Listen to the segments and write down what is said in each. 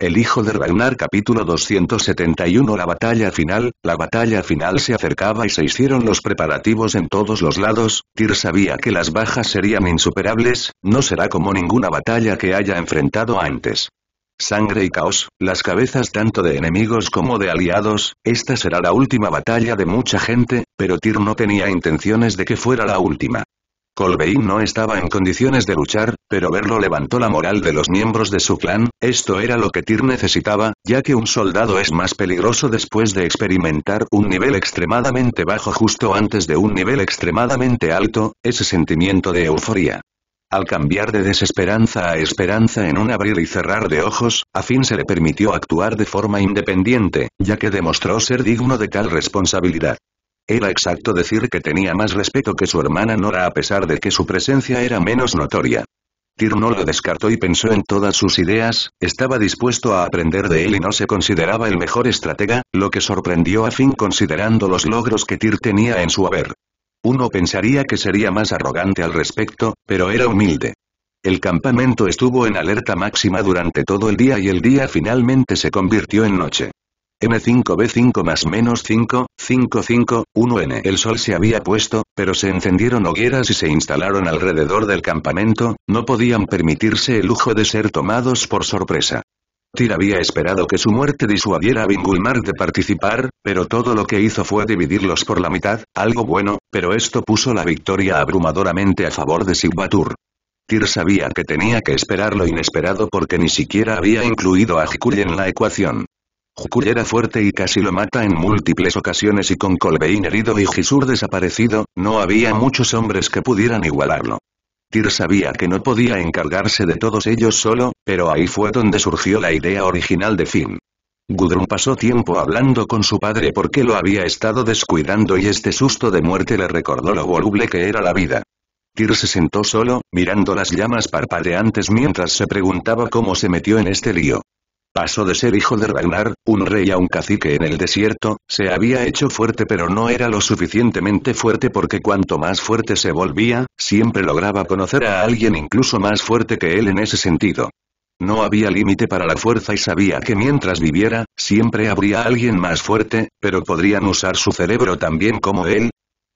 El hijo de Ragnar capítulo 271 La batalla final, la batalla final se acercaba y se hicieron los preparativos en todos los lados, Tyr sabía que las bajas serían insuperables, no será como ninguna batalla que haya enfrentado antes. Sangre y caos, las cabezas tanto de enemigos como de aliados, esta será la última batalla de mucha gente, pero Tyr no tenía intenciones de que fuera la última. Colbein no estaba en condiciones de luchar, pero verlo levantó la moral de los miembros de su clan, esto era lo que Tyr necesitaba, ya que un soldado es más peligroso después de experimentar un nivel extremadamente bajo justo antes de un nivel extremadamente alto, ese sentimiento de euforia. Al cambiar de desesperanza a esperanza en un abrir y cerrar de ojos, a Finn se le permitió actuar de forma independiente, ya que demostró ser digno de tal responsabilidad. Era exacto decir que tenía más respeto que su hermana Nora a pesar de que su presencia era menos notoria. Tyr no lo descartó y pensó en todas sus ideas, estaba dispuesto a aprender de él y no se consideraba el mejor estratega, lo que sorprendió a Finn considerando los logros que Tyr tenía en su haber. Uno pensaría que sería más arrogante al respecto, pero era humilde. El campamento estuvo en alerta máxima durante todo el día y el día finalmente se convirtió en noche. M5B5 más menos 5, 5 1 N. El sol se había puesto, pero se encendieron hogueras y se instalaron alrededor del campamento, no podían permitirse el lujo de ser tomados por sorpresa. Tyr había esperado que su muerte disuadiera a Bingulmar de participar, pero todo lo que hizo fue dividirlos por la mitad, algo bueno, pero esto puso la victoria abrumadoramente a favor de Sigvatur. Tyr sabía que tenía que esperar lo inesperado porque ni siquiera había incluido a Hikuri en la ecuación. Jukul era fuerte y casi lo mata en múltiples ocasiones y con Colbein herido y Gisur desaparecido, no había muchos hombres que pudieran igualarlo. Tyr sabía que no podía encargarse de todos ellos solo, pero ahí fue donde surgió la idea original de Finn. Gudrun pasó tiempo hablando con su padre porque lo había estado descuidando y este susto de muerte le recordó lo voluble que era la vida. Tyr se sentó solo, mirando las llamas parpadeantes mientras se preguntaba cómo se metió en este lío. Pasó de ser hijo de Ragnar, un rey a un cacique en el desierto, se había hecho fuerte pero no era lo suficientemente fuerte porque cuanto más fuerte se volvía, siempre lograba conocer a alguien incluso más fuerte que él en ese sentido. No había límite para la fuerza y sabía que mientras viviera, siempre habría alguien más fuerte, pero podrían usar su cerebro también como él,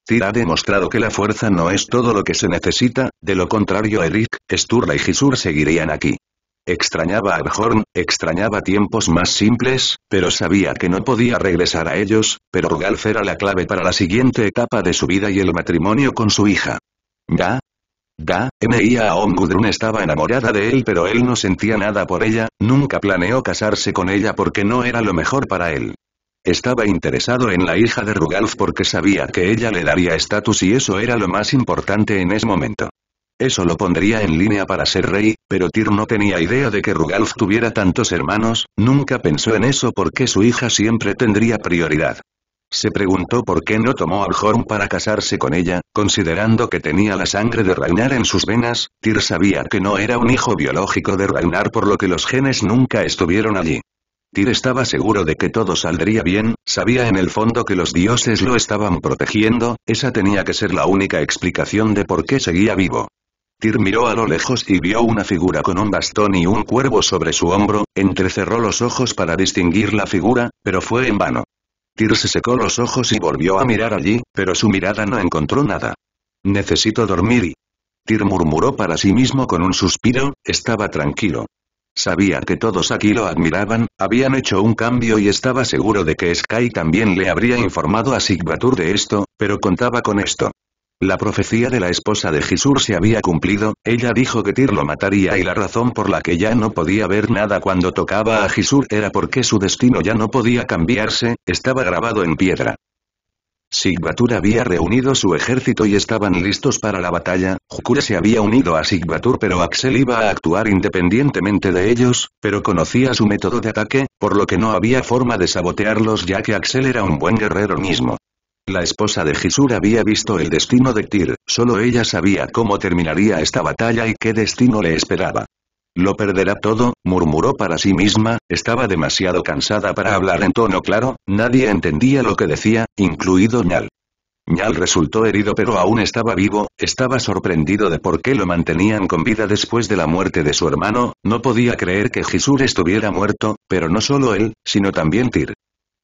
Tira ha demostrado que la fuerza no es todo lo que se necesita, de lo contrario Eric, Sturla y Gisur seguirían aquí. Extrañaba a Horn, extrañaba tiempos más simples, pero sabía que no podía regresar a ellos, pero rugalf era la clave para la siguiente etapa de su vida y el matrimonio con su hija. ¿Da? Da, Mia estaba enamorada de él pero él no sentía nada por ella, nunca planeó casarse con ella porque no era lo mejor para él. Estaba interesado en la hija de Rugalf porque sabía que ella le daría estatus y eso era lo más importante en ese momento. Eso lo pondría en línea para ser rey, pero Tyr no tenía idea de que Rugalf tuviera tantos hermanos, nunca pensó en eso porque su hija siempre tendría prioridad. Se preguntó por qué no tomó al Horn para casarse con ella, considerando que tenía la sangre de reinar en sus venas, Tyr sabía que no era un hijo biológico de Ragnar por lo que los genes nunca estuvieron allí. Tyr estaba seguro de que todo saldría bien, sabía en el fondo que los dioses lo estaban protegiendo, esa tenía que ser la única explicación de por qué seguía vivo. Tyr miró a lo lejos y vio una figura con un bastón y un cuervo sobre su hombro, entrecerró los ojos para distinguir la figura, pero fue en vano. Tyr se secó los ojos y volvió a mirar allí, pero su mirada no encontró nada. Necesito dormir y... Tyr murmuró para sí mismo con un suspiro, estaba tranquilo. Sabía que todos aquí lo admiraban, habían hecho un cambio y estaba seguro de que Sky también le habría informado a Sigvatur de esto, pero contaba con esto. La profecía de la esposa de Gisur se había cumplido, ella dijo que Tyr lo mataría y la razón por la que ya no podía ver nada cuando tocaba a Gisur era porque su destino ya no podía cambiarse, estaba grabado en piedra. Sigvatur había reunido su ejército y estaban listos para la batalla, Jukura se había unido a Sigvatur pero Axel iba a actuar independientemente de ellos, pero conocía su método de ataque, por lo que no había forma de sabotearlos ya que Axel era un buen guerrero mismo. La esposa de Gisur había visto el destino de Tyr, solo ella sabía cómo terminaría esta batalla y qué destino le esperaba. Lo perderá todo, murmuró para sí misma, estaba demasiado cansada para hablar en tono claro, nadie entendía lo que decía, incluido Ñal. Nial resultó herido pero aún estaba vivo, estaba sorprendido de por qué lo mantenían con vida después de la muerte de su hermano, no podía creer que Gisur estuviera muerto, pero no solo él, sino también Tyr.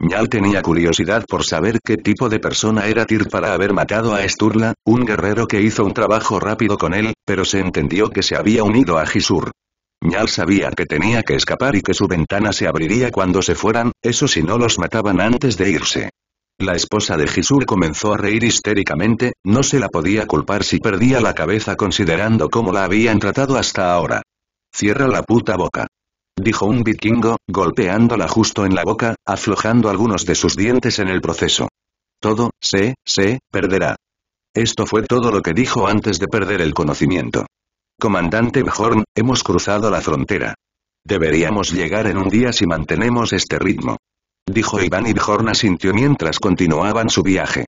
Ñal tenía curiosidad por saber qué tipo de persona era Tyr para haber matado a Sturla, un guerrero que hizo un trabajo rápido con él, pero se entendió que se había unido a Gisur. Ñal sabía que tenía que escapar y que su ventana se abriría cuando se fueran, eso si no los mataban antes de irse. La esposa de Gisur comenzó a reír histéricamente, no se la podía culpar si perdía la cabeza considerando cómo la habían tratado hasta ahora. Cierra la puta boca dijo un vikingo, golpeándola justo en la boca, aflojando algunos de sus dientes en el proceso. Todo, se, se, perderá. Esto fue todo lo que dijo antes de perder el conocimiento. Comandante Bjorn, hemos cruzado la frontera. Deberíamos llegar en un día si mantenemos este ritmo. Dijo Iván y Bjorn asintió mientras continuaban su viaje.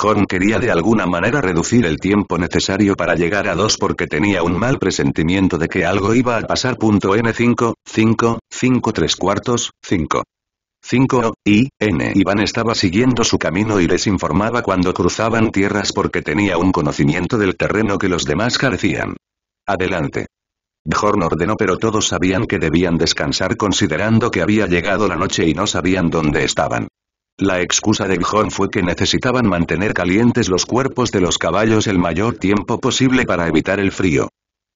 Horn quería de alguna manera reducir el tiempo necesario para llegar a 2 porque tenía un mal presentimiento de que algo iba a pasar. N5, 5, 5 3 cuartos, 5. 5 y N. Iván estaba siguiendo su camino y les informaba cuando cruzaban tierras porque tenía un conocimiento del terreno que los demás carecían. Adelante. Horn ordenó pero todos sabían que debían descansar considerando que había llegado la noche y no sabían dónde estaban. La excusa de Bjorn fue que necesitaban mantener calientes los cuerpos de los caballos el mayor tiempo posible para evitar el frío.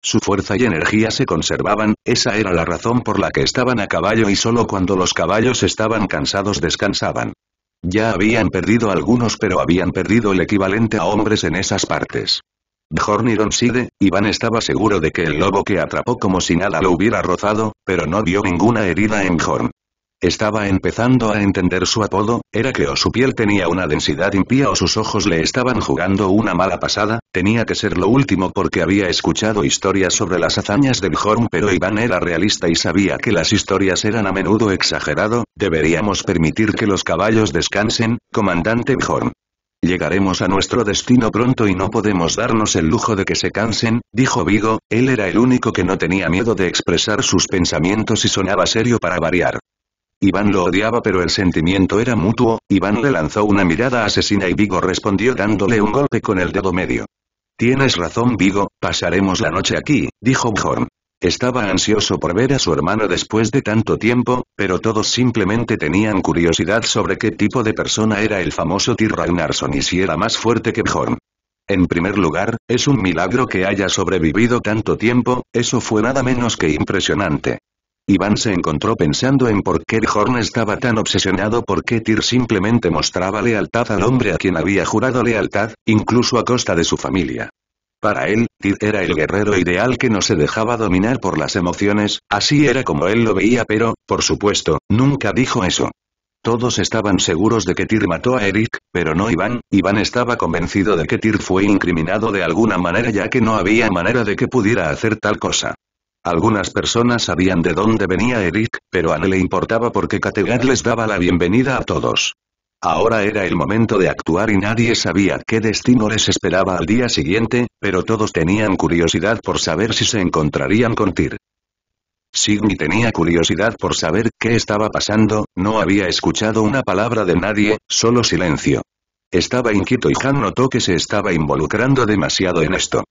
Su fuerza y energía se conservaban, esa era la razón por la que estaban a caballo y solo cuando los caballos estaban cansados descansaban. Ya habían perdido algunos pero habían perdido el equivalente a hombres en esas partes. y Side, Iván estaba seguro de que el lobo que atrapó como si nada lo hubiera rozado, pero no vio ninguna herida en Bjorn. Estaba empezando a entender su apodo, era que o su piel tenía una densidad impía o sus ojos le estaban jugando una mala pasada, tenía que ser lo último porque había escuchado historias sobre las hazañas de Bjorn pero Iván era realista y sabía que las historias eran a menudo exagerado, deberíamos permitir que los caballos descansen, comandante Bjorn. Llegaremos a nuestro destino pronto y no podemos darnos el lujo de que se cansen, dijo Vigo, él era el único que no tenía miedo de expresar sus pensamientos y sonaba serio para variar. Iván lo odiaba pero el sentimiento era mutuo, Iván le lanzó una mirada asesina y Vigo respondió dándole un golpe con el dedo medio. Tienes razón Vigo, pasaremos la noche aquí, dijo Bjorn. Estaba ansioso por ver a su hermano después de tanto tiempo, pero todos simplemente tenían curiosidad sobre qué tipo de persona era el famoso Tyr Ragnarsson y si era más fuerte que Bjorn. En primer lugar, es un milagro que haya sobrevivido tanto tiempo, eso fue nada menos que impresionante. Iván se encontró pensando en por qué Horn estaba tan obsesionado porque Tyr simplemente mostraba lealtad al hombre a quien había jurado lealtad, incluso a costa de su familia. Para él, Tyr era el guerrero ideal que no se dejaba dominar por las emociones, así era como él lo veía pero, por supuesto, nunca dijo eso. Todos estaban seguros de que Tyr mató a Eric, pero no Iván, Iván estaba convencido de que Tyr fue incriminado de alguna manera ya que no había manera de que pudiera hacer tal cosa. Algunas personas sabían de dónde venía Eric, pero a no le importaba porque Kategar les daba la bienvenida a todos. Ahora era el momento de actuar y nadie sabía qué destino les esperaba al día siguiente, pero todos tenían curiosidad por saber si se encontrarían con Tyr. Sidney tenía curiosidad por saber qué estaba pasando, no había escuchado una palabra de nadie, solo silencio. Estaba inquieto y Han notó que se estaba involucrando demasiado en esto.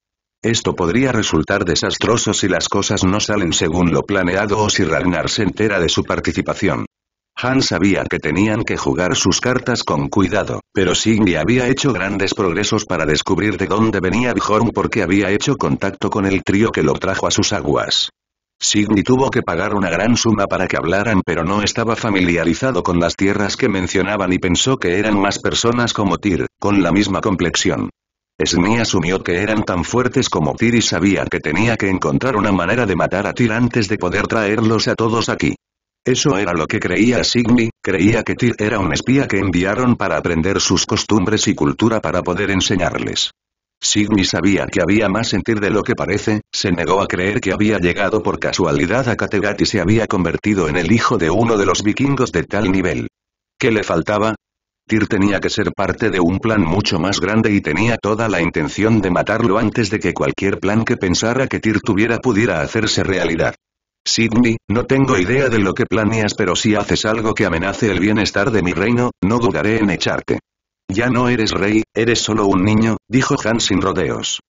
Esto podría resultar desastroso si las cosas no salen según lo planeado o si Ragnar se entera de su participación. Han sabía que tenían que jugar sus cartas con cuidado, pero Signy había hecho grandes progresos para descubrir de dónde venía Bjorn porque había hecho contacto con el trío que lo trajo a sus aguas. Signy tuvo que pagar una gran suma para que hablaran pero no estaba familiarizado con las tierras que mencionaban y pensó que eran más personas como Tyr, con la misma complexión signy asumió que eran tan fuertes como Tyr y sabía que tenía que encontrar una manera de matar a Tyr antes de poder traerlos a todos aquí. Eso era lo que creía Signy, creía que Tyr era un espía que enviaron para aprender sus costumbres y cultura para poder enseñarles. Signy sabía que había más sentir de lo que parece, se negó a creer que había llegado por casualidad a Kategat y se había convertido en el hijo de uno de los vikingos de tal nivel. ¿Qué le faltaba? Tyr tenía que ser parte de un plan mucho más grande y tenía toda la intención de matarlo antes de que cualquier plan que pensara que Tyr tuviera pudiera hacerse realidad. Sidney, no tengo idea de lo que planeas pero si haces algo que amenace el bienestar de mi reino, no dudaré en echarte. Ya no eres rey, eres solo un niño, dijo Hans sin rodeos.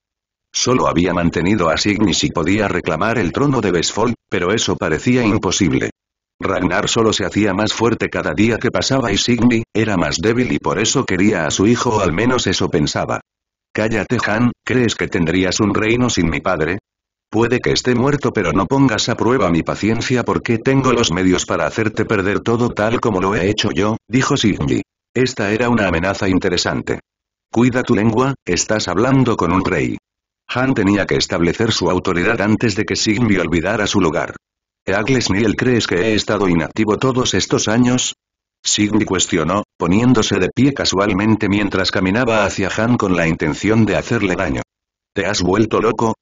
Solo había mantenido a Sidney si podía reclamar el trono de Besfold, pero eso parecía imposible. Ragnar solo se hacía más fuerte cada día que pasaba y Signy, era más débil y por eso quería a su hijo al menos eso pensaba. Cállate Han, ¿crees que tendrías un reino sin mi padre? Puede que esté muerto pero no pongas a prueba mi paciencia porque tengo los medios para hacerte perder todo tal como lo he hecho yo, dijo Signy. Esta era una amenaza interesante. Cuida tu lengua, estás hablando con un rey. Han tenía que establecer su autoridad antes de que Signy olvidara su lugar ni ¿crees que he estado inactivo todos estos años? Signy cuestionó, poniéndose de pie casualmente mientras caminaba hacia Han con la intención de hacerle daño. ¿Te has vuelto loco?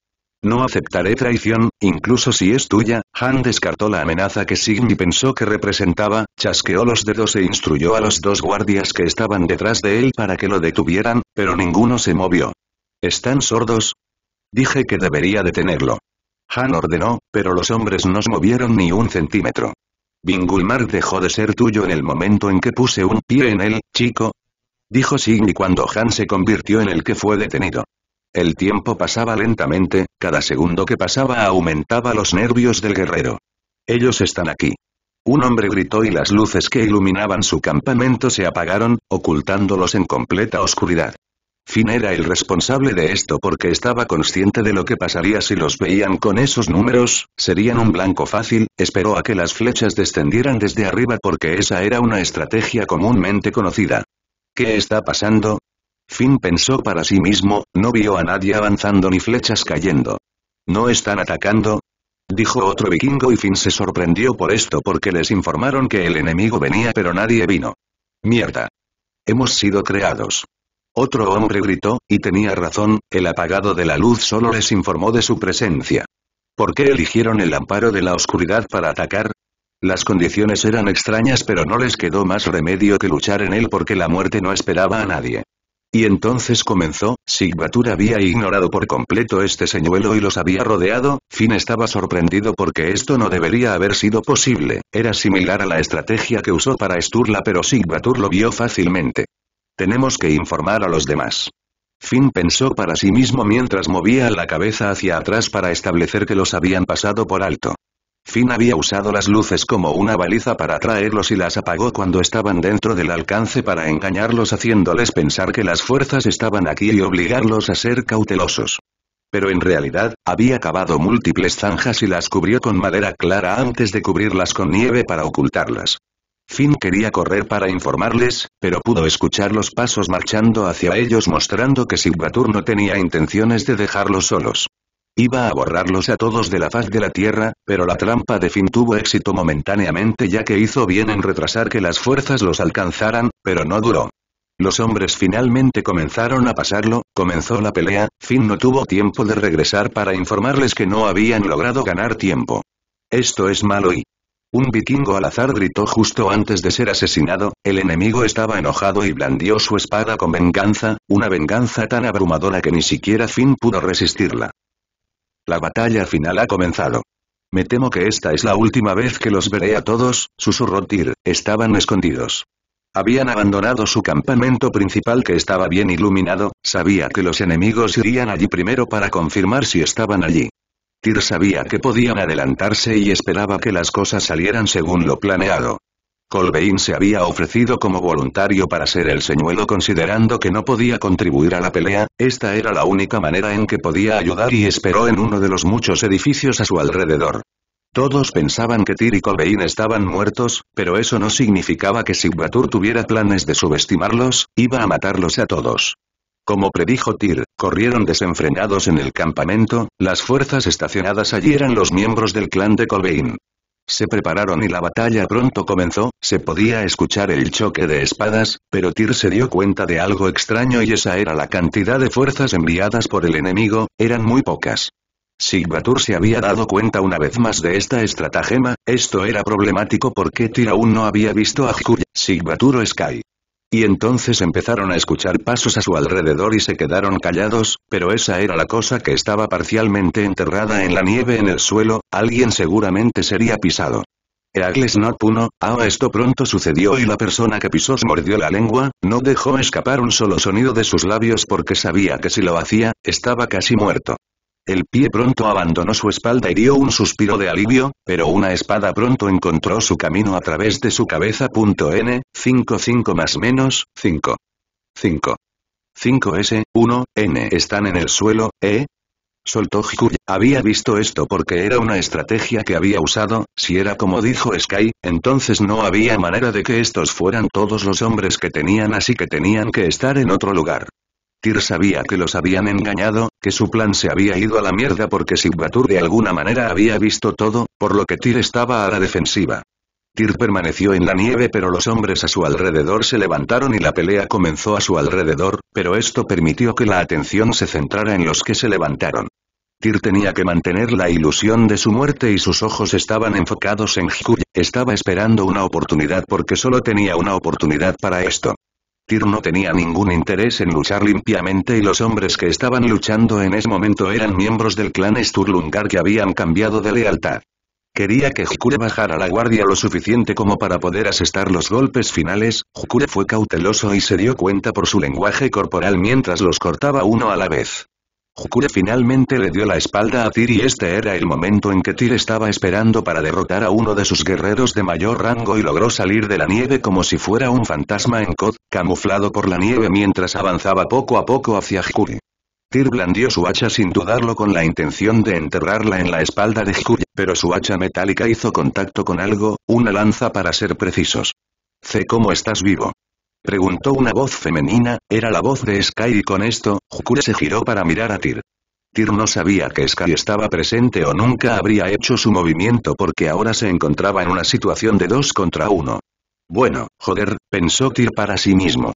No aceptaré traición, incluso si es tuya, Han descartó la amenaza que Signy pensó que representaba, chasqueó los dedos e instruyó a los dos guardias que estaban detrás de él para que lo detuvieran, pero ninguno se movió. ¿Están sordos? Dije que debería detenerlo. Han ordenó, pero los hombres no se movieron ni un centímetro. Bingulmar dejó de ser tuyo en el momento en que puse un pie en él, chico. Dijo Signy cuando Han se convirtió en el que fue detenido. El tiempo pasaba lentamente, cada segundo que pasaba aumentaba los nervios del guerrero. Ellos están aquí. Un hombre gritó y las luces que iluminaban su campamento se apagaron, ocultándolos en completa oscuridad. Finn era el responsable de esto porque estaba consciente de lo que pasaría si los veían con esos números, serían un blanco fácil, esperó a que las flechas descendieran desde arriba porque esa era una estrategia comúnmente conocida. ¿Qué está pasando? Finn pensó para sí mismo, no vio a nadie avanzando ni flechas cayendo. ¿No están atacando? Dijo otro vikingo y Finn se sorprendió por esto porque les informaron que el enemigo venía pero nadie vino. Mierda. Hemos sido creados. Otro hombre gritó, y tenía razón, el apagado de la luz solo les informó de su presencia. ¿Por qué eligieron el amparo de la oscuridad para atacar? Las condiciones eran extrañas pero no les quedó más remedio que luchar en él porque la muerte no esperaba a nadie. Y entonces comenzó, Sigvatur había ignorado por completo este señuelo y los había rodeado, Finn estaba sorprendido porque esto no debería haber sido posible, era similar a la estrategia que usó para Sturla pero Sigvatur lo vio fácilmente. Tenemos que informar a los demás. Finn pensó para sí mismo mientras movía la cabeza hacia atrás para establecer que los habían pasado por alto. Finn había usado las luces como una baliza para atraerlos y las apagó cuando estaban dentro del alcance para engañarlos haciéndoles pensar que las fuerzas estaban aquí y obligarlos a ser cautelosos. Pero en realidad, había cavado múltiples zanjas y las cubrió con madera clara antes de cubrirlas con nieve para ocultarlas. Finn quería correr para informarles, pero pudo escuchar los pasos marchando hacia ellos mostrando que Silvatur no tenía intenciones de dejarlos solos. Iba a borrarlos a todos de la faz de la Tierra, pero la trampa de Finn tuvo éxito momentáneamente ya que hizo bien en retrasar que las fuerzas los alcanzaran, pero no duró. Los hombres finalmente comenzaron a pasarlo, comenzó la pelea, Finn no tuvo tiempo de regresar para informarles que no habían logrado ganar tiempo. Esto es malo y, un vikingo al azar gritó justo antes de ser asesinado, el enemigo estaba enojado y blandió su espada con venganza, una venganza tan abrumadora que ni siquiera Finn pudo resistirla. La batalla final ha comenzado. Me temo que esta es la última vez que los veré a todos, susurró Tyr, estaban escondidos. Habían abandonado su campamento principal que estaba bien iluminado, sabía que los enemigos irían allí primero para confirmar si estaban allí. Tir sabía que podían adelantarse y esperaba que las cosas salieran según lo planeado. Colbein se había ofrecido como voluntario para ser el señuelo considerando que no podía contribuir a la pelea, esta era la única manera en que podía ayudar y esperó en uno de los muchos edificios a su alrededor. Todos pensaban que Tir y Colbein estaban muertos, pero eso no significaba que Sigvatur tuviera planes de subestimarlos, iba a matarlos a todos. Como predijo Tyr, corrieron desenfrenados en el campamento, las fuerzas estacionadas allí eran los miembros del clan de Colbein. Se prepararon y la batalla pronto comenzó, se podía escuchar el choque de espadas, pero Tyr se dio cuenta de algo extraño y esa era la cantidad de fuerzas enviadas por el enemigo, eran muy pocas. Sigvatur se había dado cuenta una vez más de esta estratagema, esto era problemático porque Tyr aún no había visto a Sigvatur o Sky. Y entonces empezaron a escuchar pasos a su alrededor y se quedaron callados, pero esa era la cosa que estaba parcialmente enterrada en la nieve en el suelo, alguien seguramente sería pisado. Eagles no puno, ah esto pronto sucedió y la persona que pisó se mordió la lengua, no dejó escapar un solo sonido de sus labios porque sabía que si lo hacía, estaba casi muerto. El pie pronto abandonó su espalda y dio un suspiro de alivio, pero una espada pronto encontró su camino a través de su cabeza. N, 55 más menos, 5. 5. 5S, 1, N están en el suelo, eh? Soltó Hikuya. Había visto esto porque era una estrategia que había usado, si era como dijo Sky, entonces no había manera de que estos fueran todos los hombres que tenían así que tenían que estar en otro lugar. Tyr sabía que los habían engañado, que su plan se había ido a la mierda porque Sigvatur de alguna manera había visto todo, por lo que Tyr estaba a la defensiva. Tyr permaneció en la nieve pero los hombres a su alrededor se levantaron y la pelea comenzó a su alrededor, pero esto permitió que la atención se centrara en los que se levantaron. Tyr tenía que mantener la ilusión de su muerte y sus ojos estaban enfocados en Hikuya, estaba esperando una oportunidad porque solo tenía una oportunidad para esto. Tyr no tenía ningún interés en luchar limpiamente y los hombres que estaban luchando en ese momento eran miembros del clan Sturlungar que habían cambiado de lealtad. Quería que Jukure bajara la guardia lo suficiente como para poder asestar los golpes finales, Jukure fue cauteloso y se dio cuenta por su lenguaje corporal mientras los cortaba uno a la vez. Jukure finalmente le dio la espalda a Tyr y este era el momento en que Tyr estaba esperando para derrotar a uno de sus guerreros de mayor rango y logró salir de la nieve como si fuera un fantasma en Kod, camuflado por la nieve mientras avanzaba poco a poco hacia Jukure. Tyr blandió su hacha sin dudarlo con la intención de enterrarla en la espalda de Jukure, pero su hacha metálica hizo contacto con algo, una lanza para ser precisos. C. ¿Cómo estás vivo? Preguntó una voz femenina, era la voz de Sky y con esto, Jukure se giró para mirar a Tyr. Tyr no sabía que Sky estaba presente o nunca habría hecho su movimiento porque ahora se encontraba en una situación de dos contra uno. Bueno, joder, pensó Tyr para sí mismo.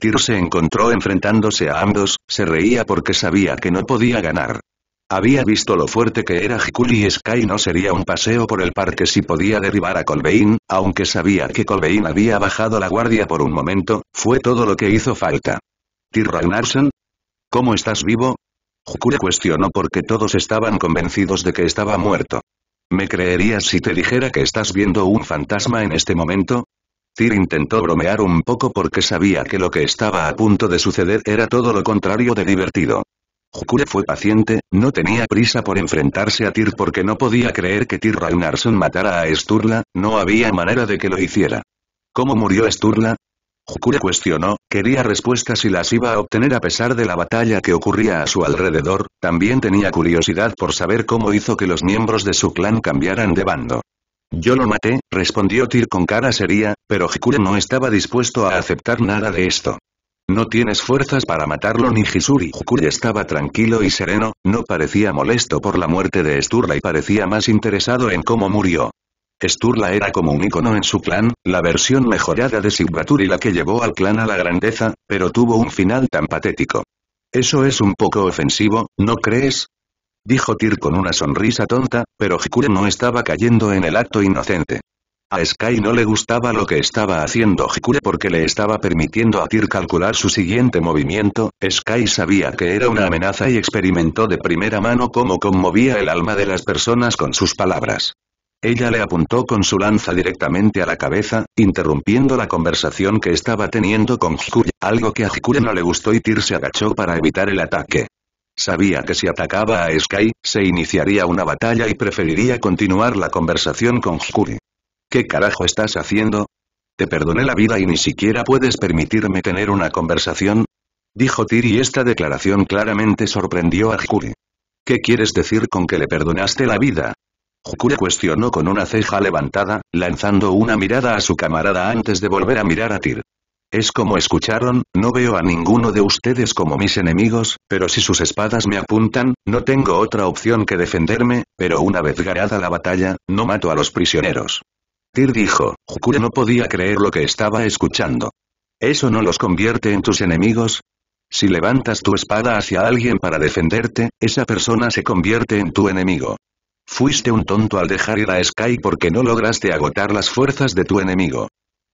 Tyr se encontró enfrentándose a ambos, se reía porque sabía que no podía ganar. Había visto lo fuerte que era Jikuli y Sky no sería un paseo por el parque si podía derribar a Colbein, aunque sabía que Colbein había bajado la guardia por un momento, fue todo lo que hizo falta. ¿Tir Ragnarsson? ¿Cómo estás vivo? Hikuli cuestionó porque todos estaban convencidos de que estaba muerto. ¿Me creerías si te dijera que estás viendo un fantasma en este momento? Tyr intentó bromear un poco porque sabía que lo que estaba a punto de suceder era todo lo contrario de divertido. Jukure fue paciente, no tenía prisa por enfrentarse a Tyr porque no podía creer que Tyr Ragnarsson matara a Sturla, no había manera de que lo hiciera. ¿Cómo murió Sturla? Jukure cuestionó, quería respuestas y las iba a obtener a pesar de la batalla que ocurría a su alrededor, también tenía curiosidad por saber cómo hizo que los miembros de su clan cambiaran de bando. Yo lo maté, respondió Tyr con cara seria, pero Hikure no estaba dispuesto a aceptar nada de esto. No tienes fuerzas para matarlo ni jisuri Jukuri estaba tranquilo y sereno, no parecía molesto por la muerte de Sturla y parecía más interesado en cómo murió. Sturla era como un icono en su clan, la versión mejorada de y la que llevó al clan a la grandeza, pero tuvo un final tan patético. Eso es un poco ofensivo, ¿no crees? Dijo Tyr con una sonrisa tonta, pero Hikure no estaba cayendo en el acto inocente. A Sky no le gustaba lo que estaba haciendo Hikure porque le estaba permitiendo a Tyr calcular su siguiente movimiento, Sky sabía que era una amenaza y experimentó de primera mano cómo conmovía el alma de las personas con sus palabras. Ella le apuntó con su lanza directamente a la cabeza, interrumpiendo la conversación que estaba teniendo con Hikure, algo que a Hikure no le gustó y Tyr se agachó para evitar el ataque. Sabía que si atacaba a Sky, se iniciaría una batalla y preferiría continuar la conversación con Hikure. ¿Qué carajo estás haciendo? Te perdoné la vida y ni siquiera puedes permitirme tener una conversación. Dijo Tir y esta declaración claramente sorprendió a Juri. ¿Qué quieres decir con que le perdonaste la vida? Jukuri cuestionó con una ceja levantada, lanzando una mirada a su camarada antes de volver a mirar a Tir. Es como escucharon, no veo a ninguno de ustedes como mis enemigos, pero si sus espadas me apuntan, no tengo otra opción que defenderme, pero una vez ganada la batalla, no mato a los prisioneros dijo, Jukuya no podía creer lo que estaba escuchando. ¿Eso no los convierte en tus enemigos? Si levantas tu espada hacia alguien para defenderte, esa persona se convierte en tu enemigo. Fuiste un tonto al dejar ir a Sky porque no lograste agotar las fuerzas de tu enemigo.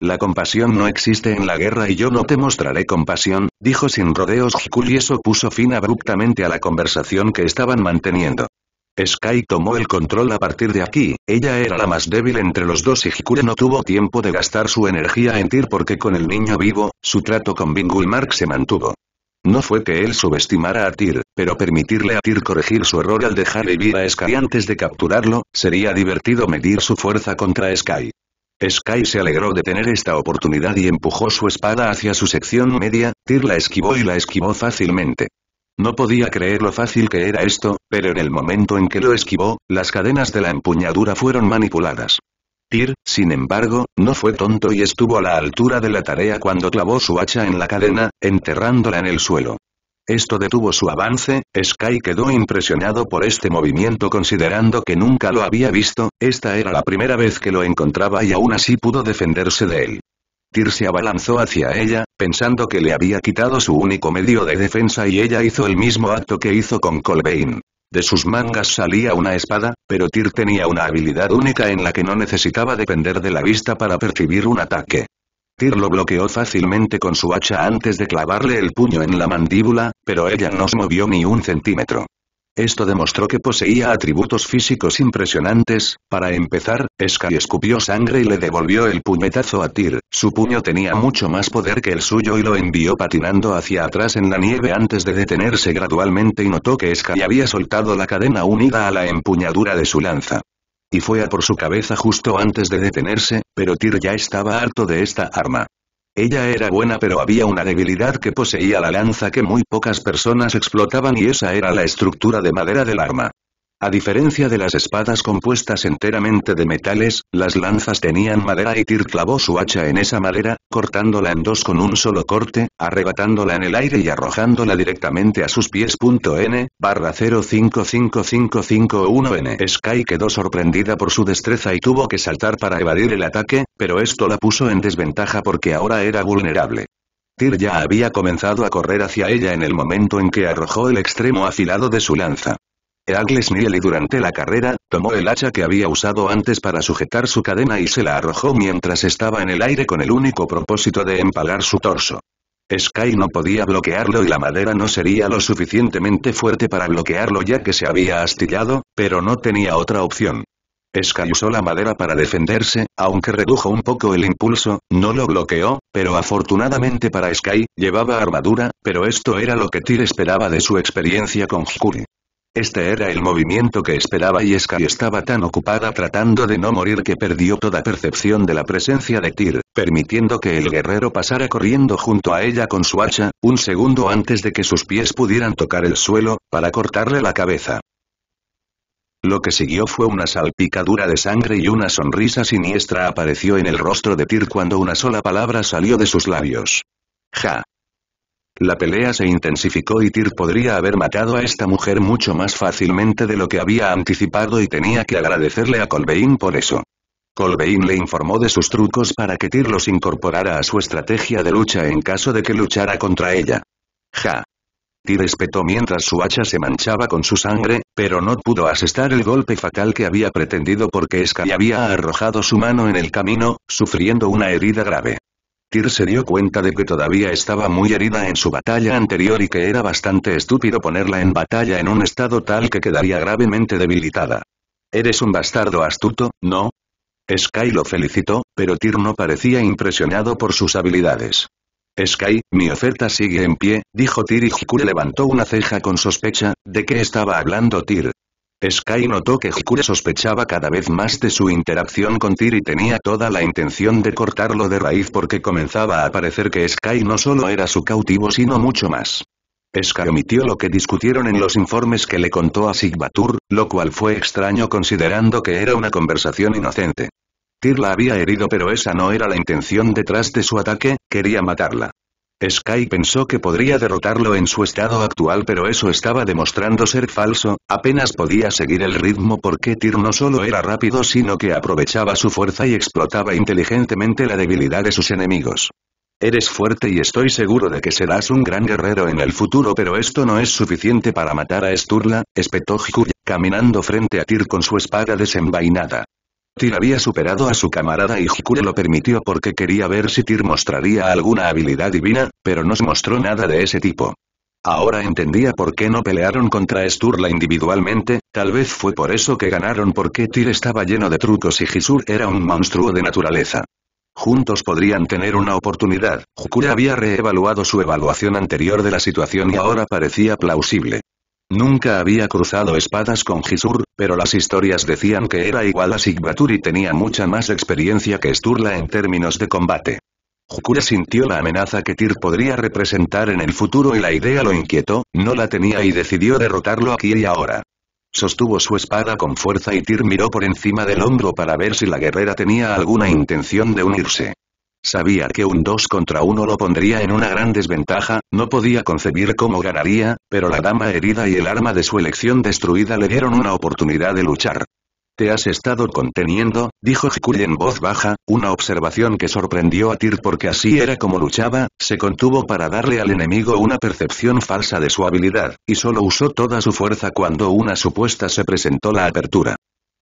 La compasión no existe en la guerra y yo no te mostraré compasión, dijo sin rodeos Jikul y eso puso fin abruptamente a la conversación que estaban manteniendo. Sky tomó el control a partir de aquí, ella era la más débil entre los dos y Hikura no tuvo tiempo de gastar su energía en Tyr porque con el niño vivo, su trato con Bingulmark Mark se mantuvo. No fue que él subestimara a Tyr, pero permitirle a Tyr corregir su error al dejar vivir a Sky antes de capturarlo, sería divertido medir su fuerza contra Sky. Sky se alegró de tener esta oportunidad y empujó su espada hacia su sección media, Tyr la esquivó y la esquivó fácilmente. No podía creer lo fácil que era esto, pero en el momento en que lo esquivó, las cadenas de la empuñadura fueron manipuladas. Tyr, sin embargo, no fue tonto y estuvo a la altura de la tarea cuando clavó su hacha en la cadena, enterrándola en el suelo. Esto detuvo su avance, Sky quedó impresionado por este movimiento considerando que nunca lo había visto, esta era la primera vez que lo encontraba y aún así pudo defenderse de él. Tyr se abalanzó hacia ella, pensando que le había quitado su único medio de defensa y ella hizo el mismo acto que hizo con Colbein. De sus mangas salía una espada, pero Tyr tenía una habilidad única en la que no necesitaba depender de la vista para percibir un ataque. Tyr lo bloqueó fácilmente con su hacha antes de clavarle el puño en la mandíbula, pero ella no se movió ni un centímetro. Esto demostró que poseía atributos físicos impresionantes, para empezar, Sky escupió sangre y le devolvió el puñetazo a Tyr, su puño tenía mucho más poder que el suyo y lo envió patinando hacia atrás en la nieve antes de detenerse gradualmente y notó que Sky había soltado la cadena unida a la empuñadura de su lanza y fue a por su cabeza justo antes de detenerse, pero Tyr ya estaba harto de esta arma. Ella era buena pero había una debilidad que poseía la lanza que muy pocas personas explotaban y esa era la estructura de madera del arma. A diferencia de las espadas compuestas enteramente de metales, las lanzas tenían madera y Tyr clavó su hacha en esa madera, cortándola en dos con un solo corte, arrebatándola en el aire y arrojándola directamente a sus pies. N, barra n Sky quedó sorprendida por su destreza y tuvo que saltar para evadir el ataque, pero esto la puso en desventaja porque ahora era vulnerable. Tyr ya había comenzado a correr hacia ella en el momento en que arrojó el extremo afilado de su lanza y durante la carrera, tomó el hacha que había usado antes para sujetar su cadena y se la arrojó mientras estaba en el aire con el único propósito de empalar su torso. Sky no podía bloquearlo y la madera no sería lo suficientemente fuerte para bloquearlo ya que se había astillado, pero no tenía otra opción. Sky usó la madera para defenderse, aunque redujo un poco el impulso, no lo bloqueó, pero afortunadamente para Sky, llevaba armadura, pero esto era lo que Tyr esperaba de su experiencia con Skuri. Este era el movimiento que esperaba y Sky estaba tan ocupada tratando de no morir que perdió toda percepción de la presencia de Tyr, permitiendo que el guerrero pasara corriendo junto a ella con su hacha, un segundo antes de que sus pies pudieran tocar el suelo, para cortarle la cabeza. Lo que siguió fue una salpicadura de sangre y una sonrisa siniestra apareció en el rostro de Tyr cuando una sola palabra salió de sus labios. Ja. La pelea se intensificó y Tyr podría haber matado a esta mujer mucho más fácilmente de lo que había anticipado y tenía que agradecerle a Colbein por eso. Colbein le informó de sus trucos para que Tyr los incorporara a su estrategia de lucha en caso de que luchara contra ella. Ja. Tyr espetó mientras su hacha se manchaba con su sangre, pero no pudo asestar el golpe fatal que había pretendido porque Sky había arrojado su mano en el camino, sufriendo una herida grave. Tyr se dio cuenta de que todavía estaba muy herida en su batalla anterior y que era bastante estúpido ponerla en batalla en un estado tal que quedaría gravemente debilitada. Eres un bastardo astuto, ¿no? Sky lo felicitó, pero Tyr no parecía impresionado por sus habilidades. Sky, mi oferta sigue en pie, dijo Tyr y Hikure levantó una ceja con sospecha, ¿de qué estaba hablando Tyr? Sky notó que Hikura sospechaba cada vez más de su interacción con Tyr y tenía toda la intención de cortarlo de raíz porque comenzaba a parecer que Sky no solo era su cautivo sino mucho más. Sky omitió lo que discutieron en los informes que le contó a Sigvatur, lo cual fue extraño considerando que era una conversación inocente. Tyr la había herido pero esa no era la intención detrás de su ataque, quería matarla. Sky pensó que podría derrotarlo en su estado actual pero eso estaba demostrando ser falso, apenas podía seguir el ritmo porque Tyr no solo era rápido sino que aprovechaba su fuerza y explotaba inteligentemente la debilidad de sus enemigos. Eres fuerte y estoy seguro de que serás un gran guerrero en el futuro pero esto no es suficiente para matar a Sturla, espetó Hikuya, caminando frente a Tyr con su espada desenvainada. Tyr había superado a su camarada y Hikure lo permitió porque quería ver si Tyr mostraría alguna habilidad divina, pero no se mostró nada de ese tipo. Ahora entendía por qué no pelearon contra Sturla individualmente, tal vez fue por eso que ganaron porque Tyr estaba lleno de trucos y Hisur era un monstruo de naturaleza. Juntos podrían tener una oportunidad, Hukura había reevaluado su evaluación anterior de la situación y ahora parecía plausible. Nunca había cruzado espadas con Gisur, pero las historias decían que era igual a Sigvatur y tenía mucha más experiencia que Sturla en términos de combate. Jukura sintió la amenaza que Tyr podría representar en el futuro y la idea lo inquietó, no la tenía y decidió derrotarlo aquí y ahora. Sostuvo su espada con fuerza y Tyr miró por encima del hombro para ver si la guerrera tenía alguna intención de unirse. Sabía que un 2 contra 1 lo pondría en una gran desventaja, no podía concebir cómo ganaría, pero la dama herida y el arma de su elección destruida le dieron una oportunidad de luchar. Te has estado conteniendo, dijo Hikuri en voz baja, una observación que sorprendió a Tyr porque así era como luchaba, se contuvo para darle al enemigo una percepción falsa de su habilidad, y solo usó toda su fuerza cuando una supuesta se presentó la apertura.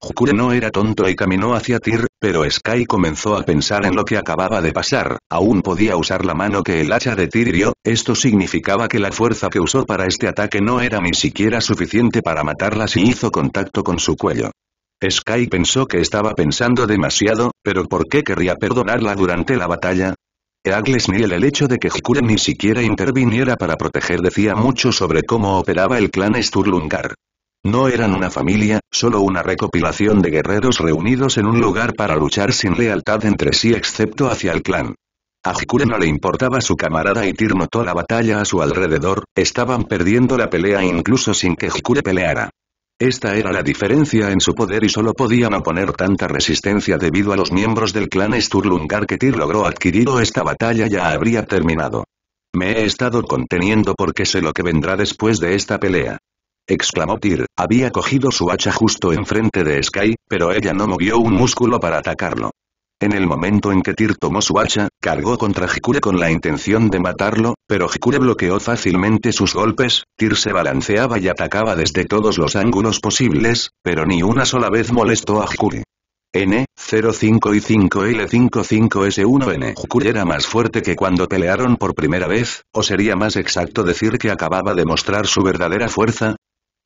Jukure no era tonto y caminó hacia Tyr, pero Sky comenzó a pensar en lo que acababa de pasar, aún podía usar la mano que el hacha de Tyr dio, esto significaba que la fuerza que usó para este ataque no era ni siquiera suficiente para matarla si hizo contacto con su cuello. Sky pensó que estaba pensando demasiado, pero ¿por qué querría perdonarla durante la batalla? Eagles ni el hecho de que Jukure ni siquiera interviniera para proteger decía mucho sobre cómo operaba el clan Sturlungar. No eran una familia, solo una recopilación de guerreros reunidos en un lugar para luchar sin lealtad entre sí excepto hacia el clan. A Hikure no le importaba su camarada y Tyr notó la batalla a su alrededor, estaban perdiendo la pelea incluso sin que Hikure peleara. Esta era la diferencia en su poder y solo podían oponer tanta resistencia debido a los miembros del clan Sturlungar que Tyr logró adquirir esta batalla ya habría terminado. Me he estado conteniendo porque sé lo que vendrá después de esta pelea exclamó Tyr, había cogido su hacha justo enfrente de Sky, pero ella no movió un músculo para atacarlo. En el momento en que Tyr tomó su hacha, cargó contra Hikure con la intención de matarlo, pero Hikure bloqueó fácilmente sus golpes, Tyr se balanceaba y atacaba desde todos los ángulos posibles, pero ni una sola vez molestó a Hikure. N05 y 5L55S1N Hikure era más fuerte que cuando pelearon por primera vez, o sería más exacto decir que acababa de mostrar su verdadera fuerza,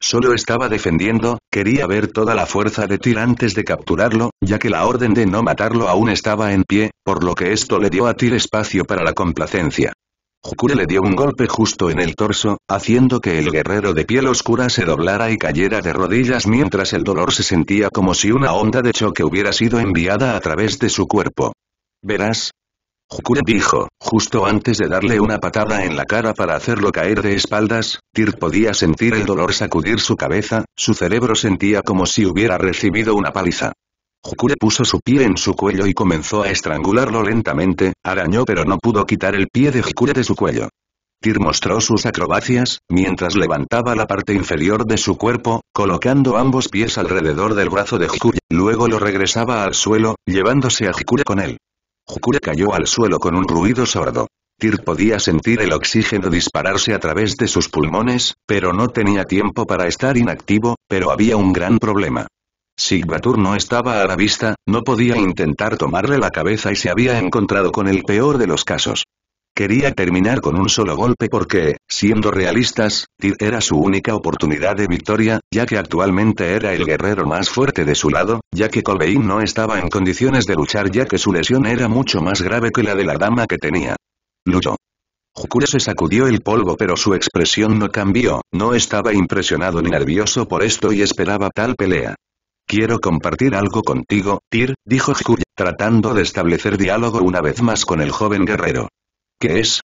Solo estaba defendiendo, quería ver toda la fuerza de Tyr antes de capturarlo, ya que la orden de no matarlo aún estaba en pie, por lo que esto le dio a Tyr espacio para la complacencia. Jukure le dio un golpe justo en el torso, haciendo que el guerrero de piel oscura se doblara y cayera de rodillas mientras el dolor se sentía como si una onda de choque hubiera sido enviada a través de su cuerpo. Verás, Jukure dijo, justo antes de darle una patada en la cara para hacerlo caer de espaldas, Tir podía sentir el dolor sacudir su cabeza, su cerebro sentía como si hubiera recibido una paliza. Jukure puso su pie en su cuello y comenzó a estrangularlo lentamente, arañó pero no pudo quitar el pie de Jukure de su cuello. Tir mostró sus acrobacias, mientras levantaba la parte inferior de su cuerpo, colocando ambos pies alrededor del brazo de Jukure, luego lo regresaba al suelo, llevándose a Jukure con él. Jukure cayó al suelo con un ruido sordo. Tir podía sentir el oxígeno dispararse a través de sus pulmones, pero no tenía tiempo para estar inactivo, pero había un gran problema. Sigvatur no estaba a la vista, no podía intentar tomarle la cabeza y se había encontrado con el peor de los casos. Quería terminar con un solo golpe porque, siendo realistas, Tir era su única oportunidad de victoria, ya que actualmente era el guerrero más fuerte de su lado, ya que Colbein no estaba en condiciones de luchar ya que su lesión era mucho más grave que la de la dama que tenía. Luchó. Jukura se sacudió el polvo pero su expresión no cambió, no estaba impresionado ni nervioso por esto y esperaba tal pelea. Quiero compartir algo contigo, Tir, dijo Jukura, tratando de establecer diálogo una vez más con el joven guerrero. ¿Qué es?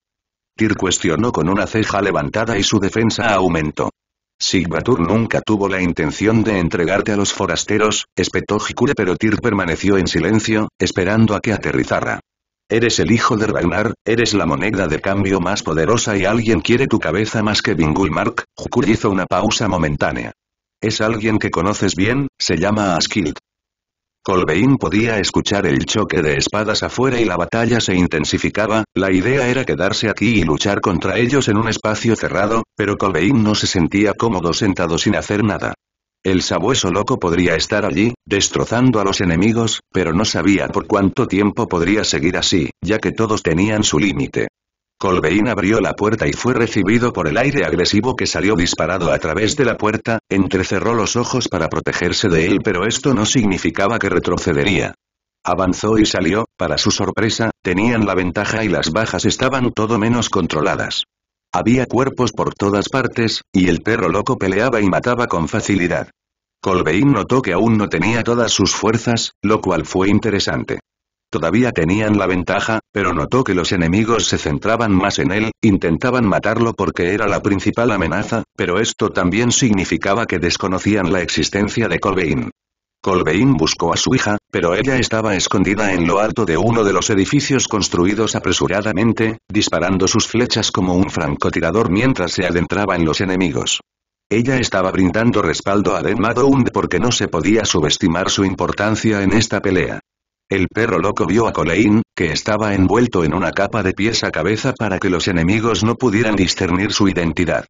Tyr cuestionó con una ceja levantada y su defensa aumentó. Sigvatur nunca tuvo la intención de entregarte a los forasteros, espetó Hikure pero Tyr permaneció en silencio, esperando a que aterrizara. Eres el hijo de Ragnar, eres la moneda de cambio más poderosa y alguien quiere tu cabeza más que Bingulmark, Hukuri hizo una pausa momentánea. Es alguien que conoces bien, se llama Askild. Colbein podía escuchar el choque de espadas afuera y la batalla se intensificaba, la idea era quedarse aquí y luchar contra ellos en un espacio cerrado, pero Colbein no se sentía cómodo sentado sin hacer nada. El sabueso loco podría estar allí, destrozando a los enemigos, pero no sabía por cuánto tiempo podría seguir así, ya que todos tenían su límite. Colbein abrió la puerta y fue recibido por el aire agresivo que salió disparado a través de la puerta, entrecerró los ojos para protegerse de él pero esto no significaba que retrocedería. Avanzó y salió, para su sorpresa, tenían la ventaja y las bajas estaban todo menos controladas. Había cuerpos por todas partes, y el perro loco peleaba y mataba con facilidad. Colbein notó que aún no tenía todas sus fuerzas, lo cual fue interesante. Todavía tenían la ventaja, pero notó que los enemigos se centraban más en él, intentaban matarlo porque era la principal amenaza, pero esto también significaba que desconocían la existencia de Colbein. Colbein buscó a su hija, pero ella estaba escondida en lo alto de uno de los edificios construidos apresuradamente, disparando sus flechas como un francotirador mientras se adentraba en los enemigos. Ella estaba brindando respaldo a Den porque no se podía subestimar su importancia en esta pelea. El perro loco vio a Colein, que estaba envuelto en una capa de pies a cabeza para que los enemigos no pudieran discernir su identidad.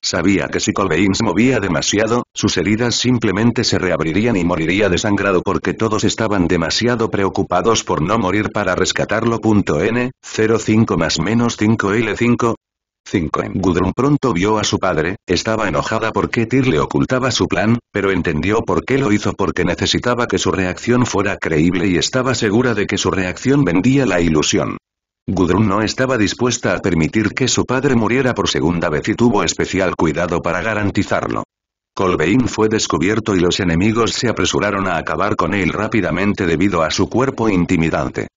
Sabía que si Colein se movía demasiado, sus heridas simplemente se reabrirían y moriría desangrado porque todos estaban demasiado preocupados por no morir para rescatarlo. N, 05 más menos 5L5, 5. Gudrun pronto vio a su padre, estaba enojada porque Tyr le ocultaba su plan, pero entendió por qué lo hizo porque necesitaba que su reacción fuera creíble y estaba segura de que su reacción vendía la ilusión. Gudrun no estaba dispuesta a permitir que su padre muriera por segunda vez y tuvo especial cuidado para garantizarlo. Colbein fue descubierto y los enemigos se apresuraron a acabar con él rápidamente debido a su cuerpo intimidante.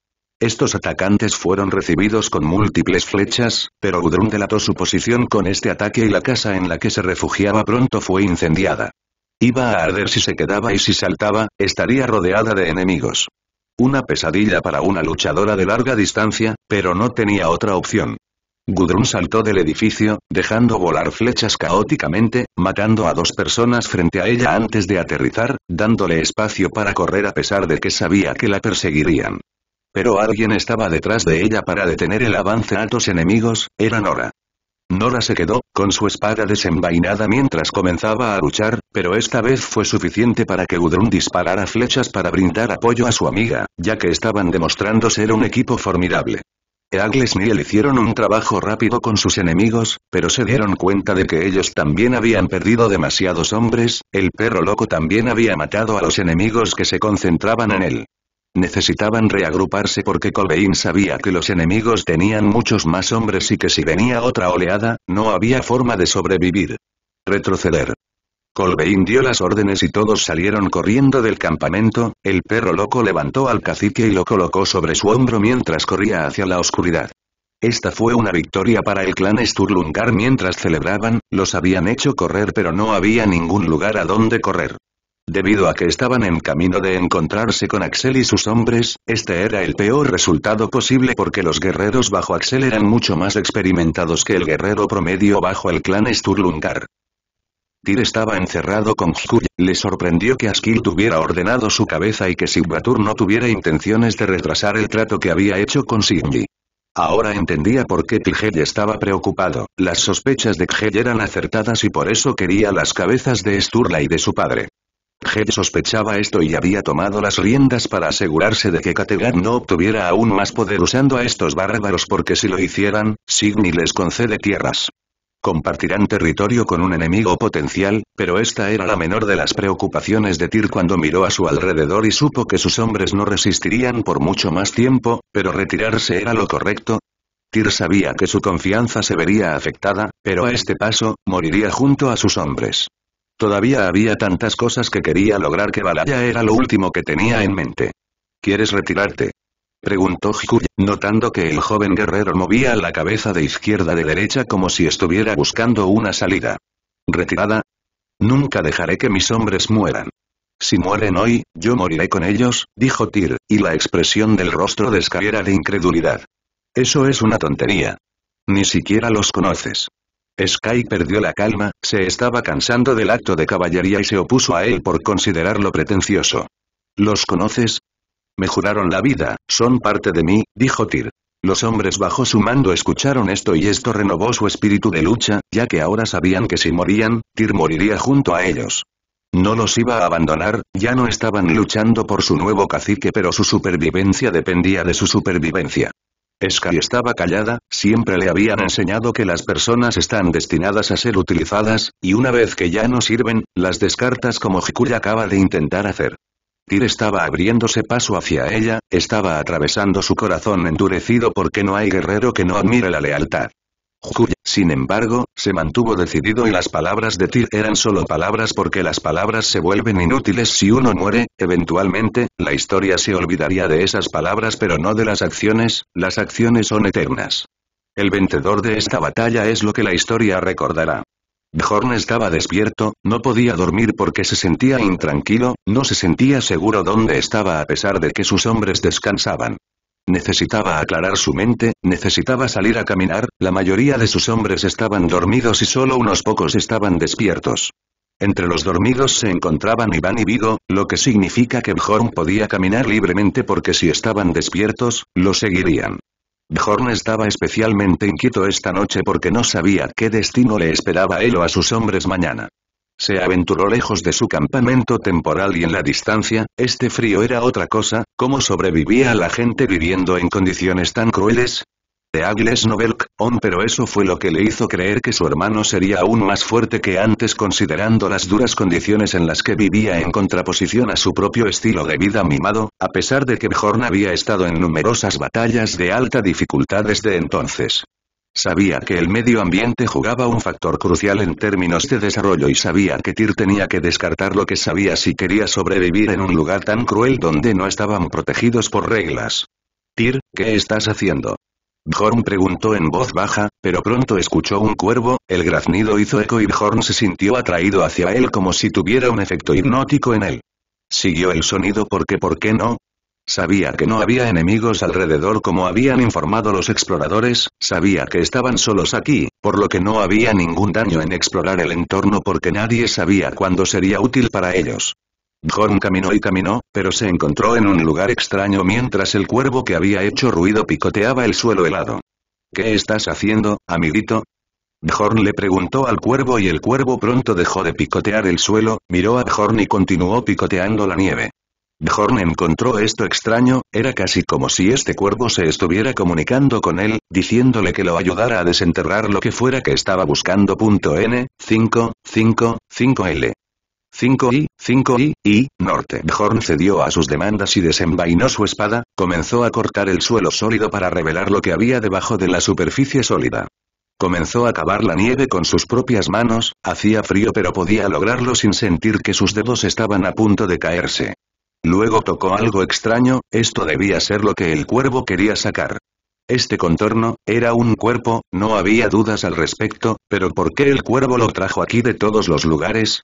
Estos atacantes fueron recibidos con múltiples flechas, pero Gudrun delató su posición con este ataque y la casa en la que se refugiaba pronto fue incendiada. Iba a arder si se quedaba y si saltaba, estaría rodeada de enemigos. Una pesadilla para una luchadora de larga distancia, pero no tenía otra opción. Gudrun saltó del edificio, dejando volar flechas caóticamente, matando a dos personas frente a ella antes de aterrizar, dándole espacio para correr a pesar de que sabía que la perseguirían. Pero alguien estaba detrás de ella para detener el avance a altos enemigos, era Nora. Nora se quedó, con su espada desenvainada mientras comenzaba a luchar, pero esta vez fue suficiente para que Gudrun disparara flechas para brindar apoyo a su amiga, ya que estaban demostrando ser un equipo formidable. Eagles él hicieron un trabajo rápido con sus enemigos, pero se dieron cuenta de que ellos también habían perdido demasiados hombres, el perro loco también había matado a los enemigos que se concentraban en él. Necesitaban reagruparse porque Colbein sabía que los enemigos tenían muchos más hombres y que si venía otra oleada, no había forma de sobrevivir. Retroceder. Colbein dio las órdenes y todos salieron corriendo del campamento, el perro loco levantó al cacique y lo colocó sobre su hombro mientras corría hacia la oscuridad. Esta fue una victoria para el clan Sturlungar mientras celebraban, los habían hecho correr pero no había ningún lugar a donde correr. Debido a que estaban en camino de encontrarse con Axel y sus hombres, este era el peor resultado posible porque los guerreros bajo Axel eran mucho más experimentados que el guerrero promedio bajo el clan Sturlungar. Tyr estaba encerrado con Skull, le sorprendió que Askil tuviera ordenado su cabeza y que Sigvatur no tuviera intenciones de retrasar el trato que había hecho con Signy. Ahora entendía por qué Tigel estaba preocupado, las sospechas de Kgel eran acertadas y por eso quería las cabezas de Sturla y de su padre. Head sospechaba esto y había tomado las riendas para asegurarse de que Kattegat no obtuviera aún más poder usando a estos bárbaros porque si lo hicieran, Signy les concede tierras. Compartirán territorio con un enemigo potencial, pero esta era la menor de las preocupaciones de Tyr cuando miró a su alrededor y supo que sus hombres no resistirían por mucho más tiempo, pero retirarse era lo correcto, Tyr sabía que su confianza se vería afectada, pero a este paso, moriría junto a sus hombres. Todavía había tantas cosas que quería lograr que Balaya era lo último que tenía en mente. ¿Quieres retirarte? Preguntó Hikuya, notando que el joven guerrero movía la cabeza de izquierda de derecha como si estuviera buscando una salida. ¿Retirada? Nunca dejaré que mis hombres mueran. Si mueren hoy, yo moriré con ellos, dijo Tyr, y la expresión del rostro de de incredulidad. Eso es una tontería. Ni siquiera los conoces. Sky perdió la calma, se estaba cansando del acto de caballería y se opuso a él por considerarlo pretencioso. ¿Los conoces? Me juraron la vida, son parte de mí, dijo Tyr. Los hombres bajo su mando escucharon esto y esto renovó su espíritu de lucha, ya que ahora sabían que si morían, Tyr moriría junto a ellos. No los iba a abandonar, ya no estaban luchando por su nuevo cacique pero su supervivencia dependía de su supervivencia. Sky estaba callada, siempre le habían enseñado que las personas están destinadas a ser utilizadas, y una vez que ya no sirven, las descartas como Hikuri acaba de intentar hacer. Tir estaba abriéndose paso hacia ella, estaba atravesando su corazón endurecido porque no hay guerrero que no admire la lealtad sin embargo, se mantuvo decidido y las palabras de Tyr eran solo palabras porque las palabras se vuelven inútiles si uno muere, eventualmente, la historia se olvidaría de esas palabras pero no de las acciones, las acciones son eternas. El vencedor de esta batalla es lo que la historia recordará. Bjorn estaba despierto, no podía dormir porque se sentía intranquilo, no se sentía seguro dónde estaba a pesar de que sus hombres descansaban. Necesitaba aclarar su mente, necesitaba salir a caminar, la mayoría de sus hombres estaban dormidos y solo unos pocos estaban despiertos. Entre los dormidos se encontraban Iván y Vigo, lo que significa que Bjorn podía caminar libremente porque si estaban despiertos, lo seguirían. Bjorn estaba especialmente inquieto esta noche porque no sabía qué destino le esperaba a él o a sus hombres mañana se aventuró lejos de su campamento temporal y en la distancia, este frío era otra cosa, ¿cómo sobrevivía la gente viviendo en condiciones tan crueles? De Agles Novelk, on pero eso fue lo que le hizo creer que su hermano sería aún más fuerte que antes considerando las duras condiciones en las que vivía en contraposición a su propio estilo de vida mimado, a pesar de que Bjorn había estado en numerosas batallas de alta dificultad desde entonces. Sabía que el medio ambiente jugaba un factor crucial en términos de desarrollo y sabía que Tyr tenía que descartar lo que sabía si quería sobrevivir en un lugar tan cruel donde no estaban protegidos por reglas. Tyr, ¿qué estás haciendo? Bjorn preguntó en voz baja, pero pronto escuchó un cuervo, el graznido hizo eco y Bjorn se sintió atraído hacia él como si tuviera un efecto hipnótico en él. Siguió el sonido porque ¿por qué no? sabía que no había enemigos alrededor como habían informado los exploradores, sabía que estaban solos aquí, por lo que no había ningún daño en explorar el entorno porque nadie sabía cuándo sería útil para ellos. Horn caminó y caminó, pero se encontró en un lugar extraño mientras el cuervo que había hecho ruido picoteaba el suelo helado. ¿Qué estás haciendo, amiguito? Horn le preguntó al cuervo y el cuervo pronto dejó de picotear el suelo, miró a Horn y continuó picoteando la nieve. Bjorn encontró esto extraño, era casi como si este cuervo se estuviera comunicando con él, diciéndole que lo ayudara a desenterrar lo que fuera que estaba buscando. N, 5, 5, 5L. 5i, 5i, y, norte. Bjorn cedió a sus demandas y desenvainó su espada, comenzó a cortar el suelo sólido para revelar lo que había debajo de la superficie sólida. Comenzó a cavar la nieve con sus propias manos, hacía frío pero podía lograrlo sin sentir que sus dedos estaban a punto de caerse. Luego tocó algo extraño, esto debía ser lo que el cuervo quería sacar. Este contorno, era un cuerpo, no había dudas al respecto, pero ¿por qué el cuervo lo trajo aquí de todos los lugares?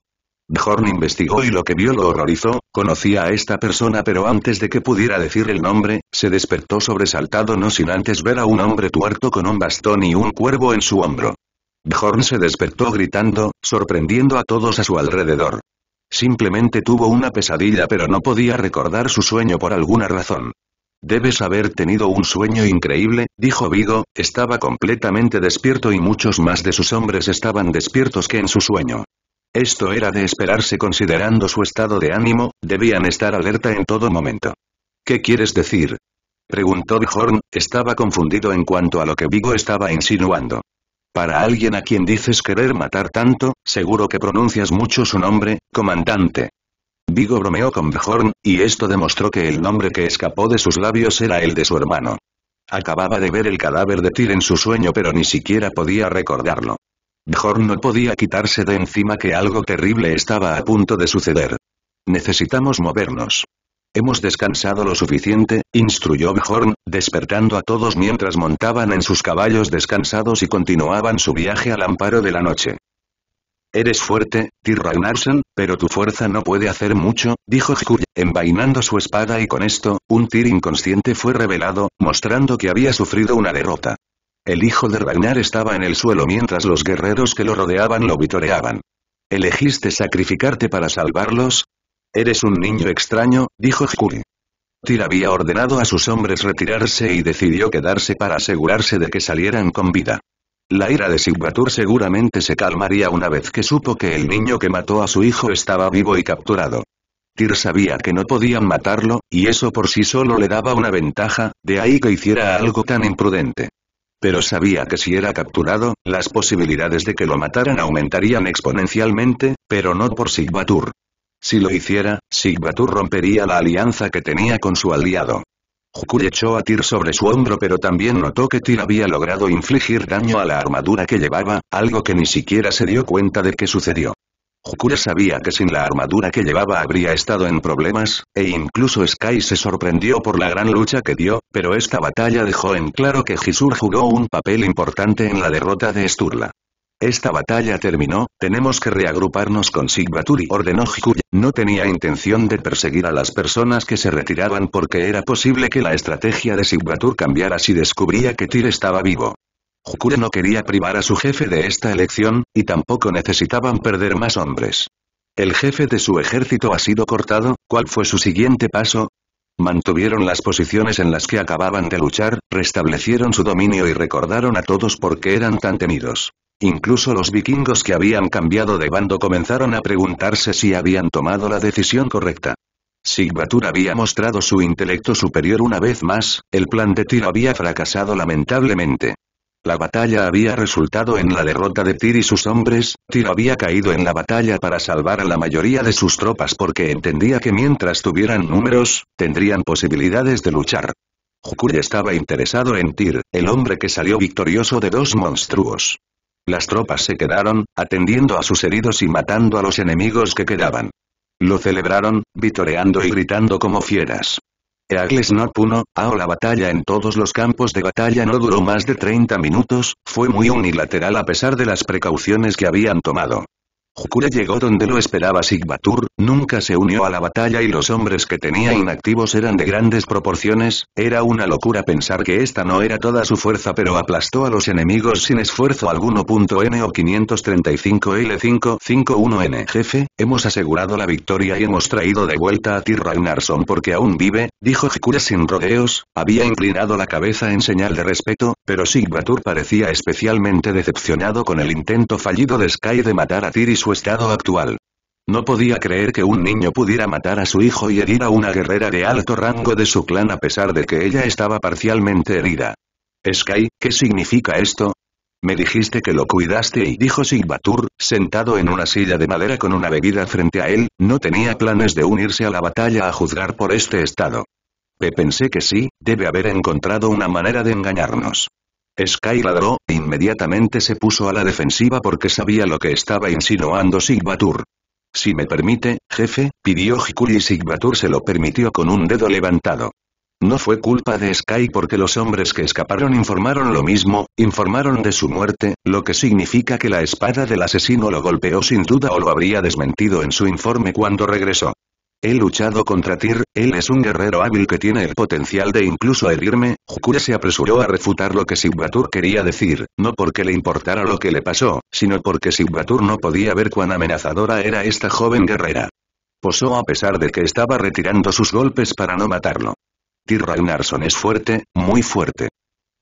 Bjorn investigó y lo que vio lo horrorizó, conocía a esta persona pero antes de que pudiera decir el nombre, se despertó sobresaltado no sin antes ver a un hombre tuerto con un bastón y un cuervo en su hombro. Bjorn se despertó gritando, sorprendiendo a todos a su alrededor. Simplemente tuvo una pesadilla pero no podía recordar su sueño por alguna razón. Debes haber tenido un sueño increíble, dijo Vigo, estaba completamente despierto y muchos más de sus hombres estaban despiertos que en su sueño. Esto era de esperarse considerando su estado de ánimo, debían estar alerta en todo momento. ¿Qué quieres decir? Preguntó Bjorn, estaba confundido en cuanto a lo que Vigo estaba insinuando. Para alguien a quien dices querer matar tanto, seguro que pronuncias mucho su nombre, comandante. Vigo bromeó con Bjorn, y esto demostró que el nombre que escapó de sus labios era el de su hermano. Acababa de ver el cadáver de Tyr en su sueño pero ni siquiera podía recordarlo. Bjorn no podía quitarse de encima que algo terrible estaba a punto de suceder. Necesitamos movernos. Hemos descansado lo suficiente, instruyó Bjorn, despertando a todos mientras montaban en sus caballos descansados y continuaban su viaje al amparo de la noche. Eres fuerte, Tyr Ragnarsson, pero tu fuerza no puede hacer mucho, dijo Hjul, envainando su espada y con esto, un Tyr inconsciente fue revelado, mostrando que había sufrido una derrota. El hijo de Ragnar estaba en el suelo mientras los guerreros que lo rodeaban lo vitoreaban. ¿Elegiste sacrificarte para salvarlos? Eres un niño extraño, dijo Hikuri. Tyr había ordenado a sus hombres retirarse y decidió quedarse para asegurarse de que salieran con vida. La ira de Sigvatur seguramente se calmaría una vez que supo que el niño que mató a su hijo estaba vivo y capturado. Tyr sabía que no podían matarlo, y eso por sí solo le daba una ventaja, de ahí que hiciera algo tan imprudente. Pero sabía que si era capturado, las posibilidades de que lo mataran aumentarían exponencialmente, pero no por Sigvatur. Si lo hiciera, Sigvatur rompería la alianza que tenía con su aliado. Jukur echó a Tyr sobre su hombro pero también notó que Tyr había logrado infligir daño a la armadura que llevaba, algo que ni siquiera se dio cuenta de que sucedió. Jukur sabía que sin la armadura que llevaba habría estado en problemas, e incluso Sky se sorprendió por la gran lucha que dio, pero esta batalla dejó en claro que Gisur jugó un papel importante en la derrota de Sturla. Esta batalla terminó, tenemos que reagruparnos con y ordenó Hikuya. No tenía intención de perseguir a las personas que se retiraban porque era posible que la estrategia de Sigvatur cambiara si descubría que Tyr estaba vivo. Hikuya no quería privar a su jefe de esta elección, y tampoco necesitaban perder más hombres. El jefe de su ejército ha sido cortado, ¿cuál fue su siguiente paso? Mantuvieron las posiciones en las que acababan de luchar, restablecieron su dominio y recordaron a todos por qué eran tan temidos. Incluso los vikingos que habían cambiado de bando comenzaron a preguntarse si habían tomado la decisión correcta. Sigvatur había mostrado su intelecto superior una vez más, el plan de Tyr había fracasado lamentablemente. La batalla había resultado en la derrota de Tyr y sus hombres, Tyr había caído en la batalla para salvar a la mayoría de sus tropas porque entendía que mientras tuvieran números, tendrían posibilidades de luchar. Jukur estaba interesado en Tyr, el hombre que salió victorioso de dos monstruos. Las tropas se quedaron, atendiendo a sus heridos y matando a los enemigos que quedaban. Lo celebraron, vitoreando y gritando como fieras. Eagles no 1, AO La batalla en todos los campos de batalla no duró más de 30 minutos, fue muy unilateral a pesar de las precauciones que habían tomado. Jukure llegó donde lo esperaba Sigvatur. nunca se unió a la batalla y los hombres que tenía inactivos eran de grandes proporciones, era una locura pensar que esta no era toda su fuerza pero aplastó a los enemigos sin esfuerzo alguno. N o 535L551N Jefe, hemos asegurado la victoria y hemos traído de vuelta a Tyr Ragnarson porque aún vive, dijo Jukure sin rodeos, había inclinado la cabeza en señal de respeto, pero Sigvatur parecía especialmente decepcionado con el intento fallido de Sky de matar a Tyr y su estado actual. No podía creer que un niño pudiera matar a su hijo y herir a una guerrera de alto rango de su clan a pesar de que ella estaba parcialmente herida. Sky, ¿qué significa esto? Me dijiste que lo cuidaste y dijo Sigbatur, sentado en una silla de madera con una bebida frente a él, no tenía planes de unirse a la batalla a juzgar por este estado. pensé que sí, debe haber encontrado una manera de engañarnos. Sky ladró, e inmediatamente se puso a la defensiva porque sabía lo que estaba insinuando Sigvatur. Si me permite, jefe, pidió Hikuri y Sigvatur se lo permitió con un dedo levantado. No fue culpa de Sky porque los hombres que escaparon informaron lo mismo, informaron de su muerte, lo que significa que la espada del asesino lo golpeó sin duda o lo habría desmentido en su informe cuando regresó. He luchado contra Tyr, él es un guerrero hábil que tiene el potencial de incluso herirme, Jukura se apresuró a refutar lo que Sigvatur quería decir, no porque le importara lo que le pasó, sino porque Sigvatur no podía ver cuán amenazadora era esta joven guerrera. Posó a pesar de que estaba retirando sus golpes para no matarlo. Tyr Ragnarsson es fuerte, muy fuerte.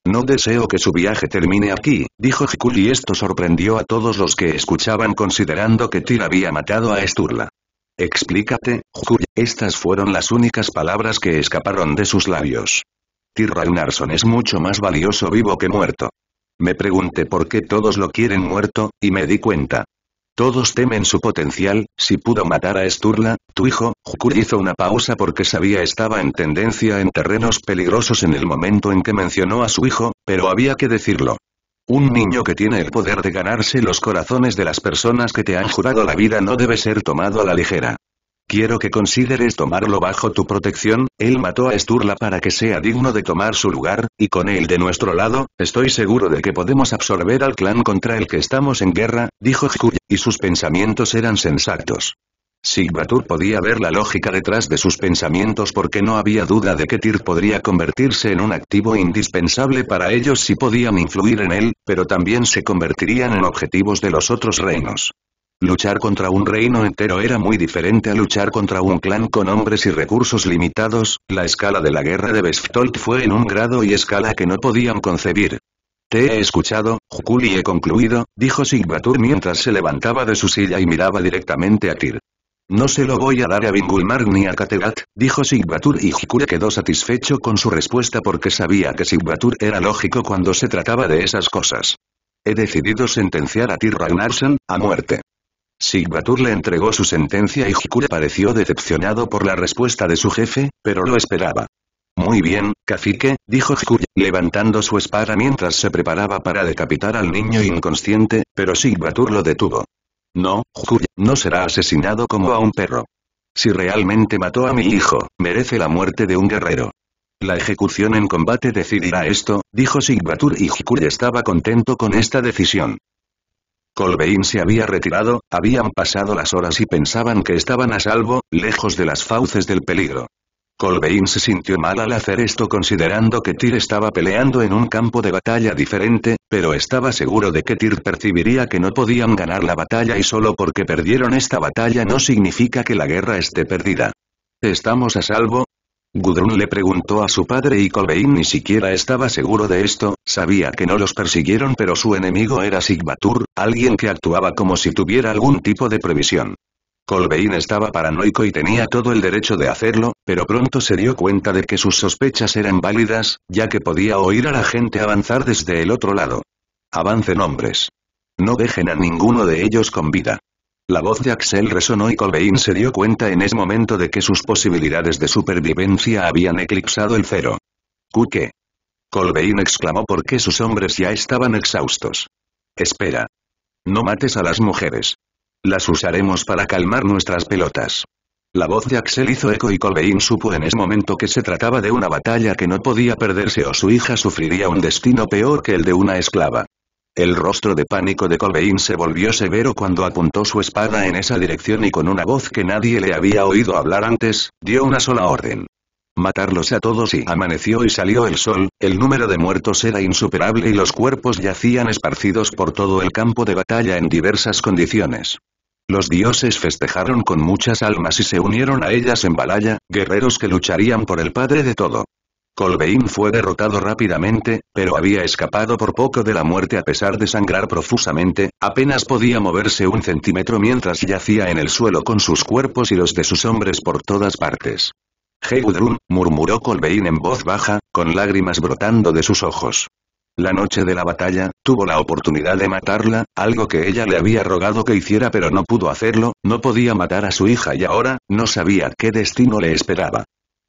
No deseo que su viaje termine aquí, dijo Hikul y esto sorprendió a todos los que escuchaban considerando que Tyr había matado a Esturla. Explícate, Jul. Estas fueron las únicas palabras que escaparon de sus labios. Tyr Ragnarsson es mucho más valioso vivo que muerto. Me pregunté por qué todos lo quieren muerto, y me di cuenta. Todos temen su potencial, si pudo matar a Sturla, tu hijo, Jukur hizo una pausa porque sabía estaba en tendencia en terrenos peligrosos en el momento en que mencionó a su hijo, pero había que decirlo. Un mm. niño que tiene el poder de ganarse los corazones de las personas que te han jurado la vida no debe ser tomado a la ligera. Quiero que consideres tomarlo bajo tu protección, él mató a Sturla para que sea digno de tomar su lugar, y con él de nuestro lado, estoy seguro de que podemos absorber al clan contra el que estamos en guerra, dijo Julia, y sus pensamientos eran sensatos. Sigvatur podía ver la lógica detrás de sus pensamientos porque no había duda de que Tyr podría convertirse en un activo indispensable para ellos si podían influir en él, pero también se convertirían en objetivos de los otros reinos. Luchar contra un reino entero era muy diferente a luchar contra un clan con hombres y recursos limitados, la escala de la guerra de Besftolt fue en un grado y escala que no podían concebir. Te he escuchado, Jukuli y he concluido, dijo Sigvatur mientras se levantaba de su silla y miraba directamente a Tyr. No se lo voy a dar a Bingulmar ni a Katerat», dijo Sigvatur y Hikure quedó satisfecho con su respuesta porque sabía que Sigvatur era lógico cuando se trataba de esas cosas. He decidido sentenciar a Tir Ragnarsson, a muerte. Sigvatur le entregó su sentencia y Hikure pareció decepcionado por la respuesta de su jefe, pero lo esperaba. Muy bien, cacique, dijo Hikure, levantando su espada mientras se preparaba para decapitar al niño inconsciente, pero Sigvatur lo detuvo. No, Jukur, no será asesinado como a un perro. Si realmente mató a mi hijo, merece la muerte de un guerrero. La ejecución en combate decidirá esto, dijo Sigvatur y Jukur estaba contento con esta decisión. Colbein se había retirado, habían pasado las horas y pensaban que estaban a salvo, lejos de las fauces del peligro. Colbein se sintió mal al hacer esto considerando que Tyr estaba peleando en un campo de batalla diferente, pero estaba seguro de que Tyr percibiría que no podían ganar la batalla y solo porque perdieron esta batalla no significa que la guerra esté perdida. ¿Estamos a salvo? Gudrun le preguntó a su padre y Colbein ni siquiera estaba seguro de esto, sabía que no los persiguieron pero su enemigo era Sigvatur, alguien que actuaba como si tuviera algún tipo de previsión. Colbein estaba paranoico y tenía todo el derecho de hacerlo, pero pronto se dio cuenta de que sus sospechas eran válidas, ya que podía oír a la gente avanzar desde el otro lado. Avancen hombres. No dejen a ninguno de ellos con vida. La voz de Axel resonó y Colbein se dio cuenta en ese momento de que sus posibilidades de supervivencia habían eclipsado el cero. ¿Qué? Colbein exclamó porque sus hombres ya estaban exhaustos. Espera. No mates a las mujeres. Las usaremos para calmar nuestras pelotas. La voz de Axel hizo eco y Colbein supo en ese momento que se trataba de una batalla que no podía perderse o su hija sufriría un destino peor que el de una esclava. El rostro de pánico de Colbein se volvió severo cuando apuntó su espada en esa dirección y con una voz que nadie le había oído hablar antes, dio una sola orden. Matarlos a todos y amaneció y salió el sol, el número de muertos era insuperable y los cuerpos yacían esparcidos por todo el campo de batalla en diversas condiciones. Los dioses festejaron con muchas almas y se unieron a ellas en Balaya, guerreros que lucharían por el padre de todo. Colbein fue derrotado rápidamente, pero había escapado por poco de la muerte a pesar de sangrar profusamente, apenas podía moverse un centímetro mientras yacía en el suelo con sus cuerpos y los de sus hombres por todas partes. Heudrun, murmuró Colbein en voz baja, con lágrimas brotando de sus ojos. La noche de la batalla, tuvo la oportunidad de matarla, algo que ella le había rogado que hiciera pero no pudo hacerlo, no podía matar a su hija y ahora, no sabía qué destino le esperaba.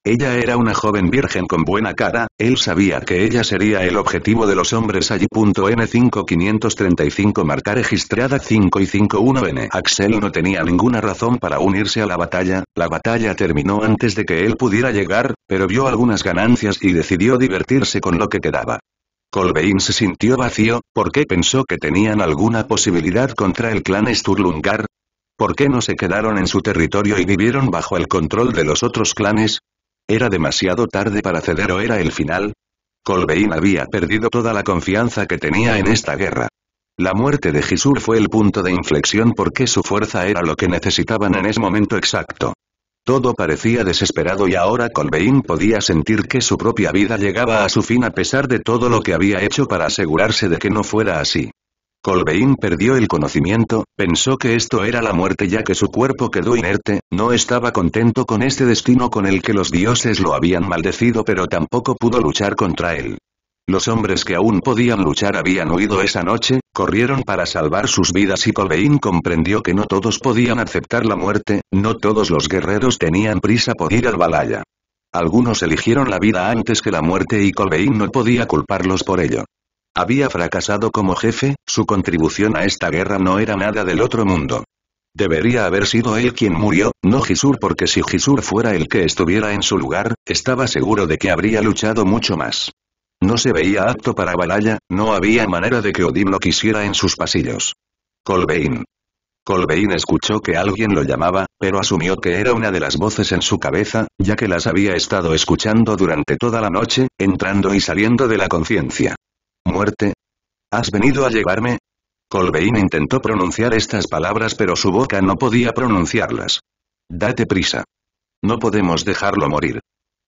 Ella era una joven virgen con buena cara, él sabía que ella sería el objetivo de los hombres allí. N5535 marca registrada 5 y 51N. Axel no tenía ninguna razón para unirse a la batalla, la batalla terminó antes de que él pudiera llegar, pero vio algunas ganancias y decidió divertirse con lo que quedaba. Colbein se sintió vacío, ¿por qué pensó que tenían alguna posibilidad contra el clan Sturlungar? ¿Por qué no se quedaron en su territorio y vivieron bajo el control de los otros clanes? ¿Era demasiado tarde para ceder o era el final? Colbein había perdido toda la confianza que tenía en esta guerra. La muerte de Gisur fue el punto de inflexión porque su fuerza era lo que necesitaban en ese momento exacto. Todo parecía desesperado y ahora Colbein podía sentir que su propia vida llegaba a su fin a pesar de todo lo que había hecho para asegurarse de que no fuera así. Colbein perdió el conocimiento, pensó que esto era la muerte ya que su cuerpo quedó inerte, no estaba contento con este destino con el que los dioses lo habían maldecido pero tampoco pudo luchar contra él. Los hombres que aún podían luchar habían huido esa noche, corrieron para salvar sus vidas y Colbein comprendió que no todos podían aceptar la muerte, no todos los guerreros tenían prisa por ir al Balaya. Algunos eligieron la vida antes que la muerte y Colbein no podía culparlos por ello. Había fracasado como jefe, su contribución a esta guerra no era nada del otro mundo. Debería haber sido él quien murió, no Gisur porque si Gisur fuera el que estuviera en su lugar, estaba seguro de que habría luchado mucho más. No se veía apto para Balaya, no había manera de que Odín lo quisiera en sus pasillos. Colbein. Colbein escuchó que alguien lo llamaba, pero asumió que era una de las voces en su cabeza, ya que las había estado escuchando durante toda la noche, entrando y saliendo de la conciencia. Muerte. ¿Has venido a llevarme? Colbein intentó pronunciar estas palabras pero su boca no podía pronunciarlas. Date prisa. No podemos dejarlo morir.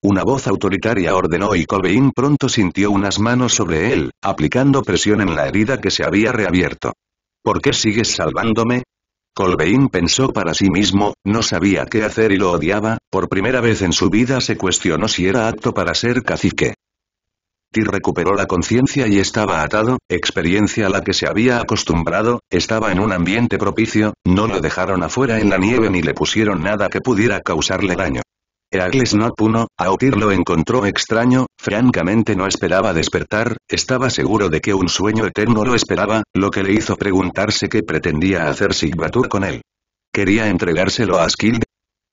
Una voz autoritaria ordenó y Colbein pronto sintió unas manos sobre él, aplicando presión en la herida que se había reabierto. ¿Por qué sigues salvándome? Colbein pensó para sí mismo, no sabía qué hacer y lo odiaba, por primera vez en su vida se cuestionó si era apto para ser cacique. Ti recuperó la conciencia y estaba atado, experiencia a la que se había acostumbrado, estaba en un ambiente propicio, no lo dejaron afuera en la nieve ni le pusieron nada que pudiera causarle daño. Eagles no puno, Otir lo encontró extraño, francamente no esperaba despertar, estaba seguro de que un sueño eterno lo esperaba, lo que le hizo preguntarse qué pretendía hacer Sigvatur con él. ¿Quería entregárselo a Askild?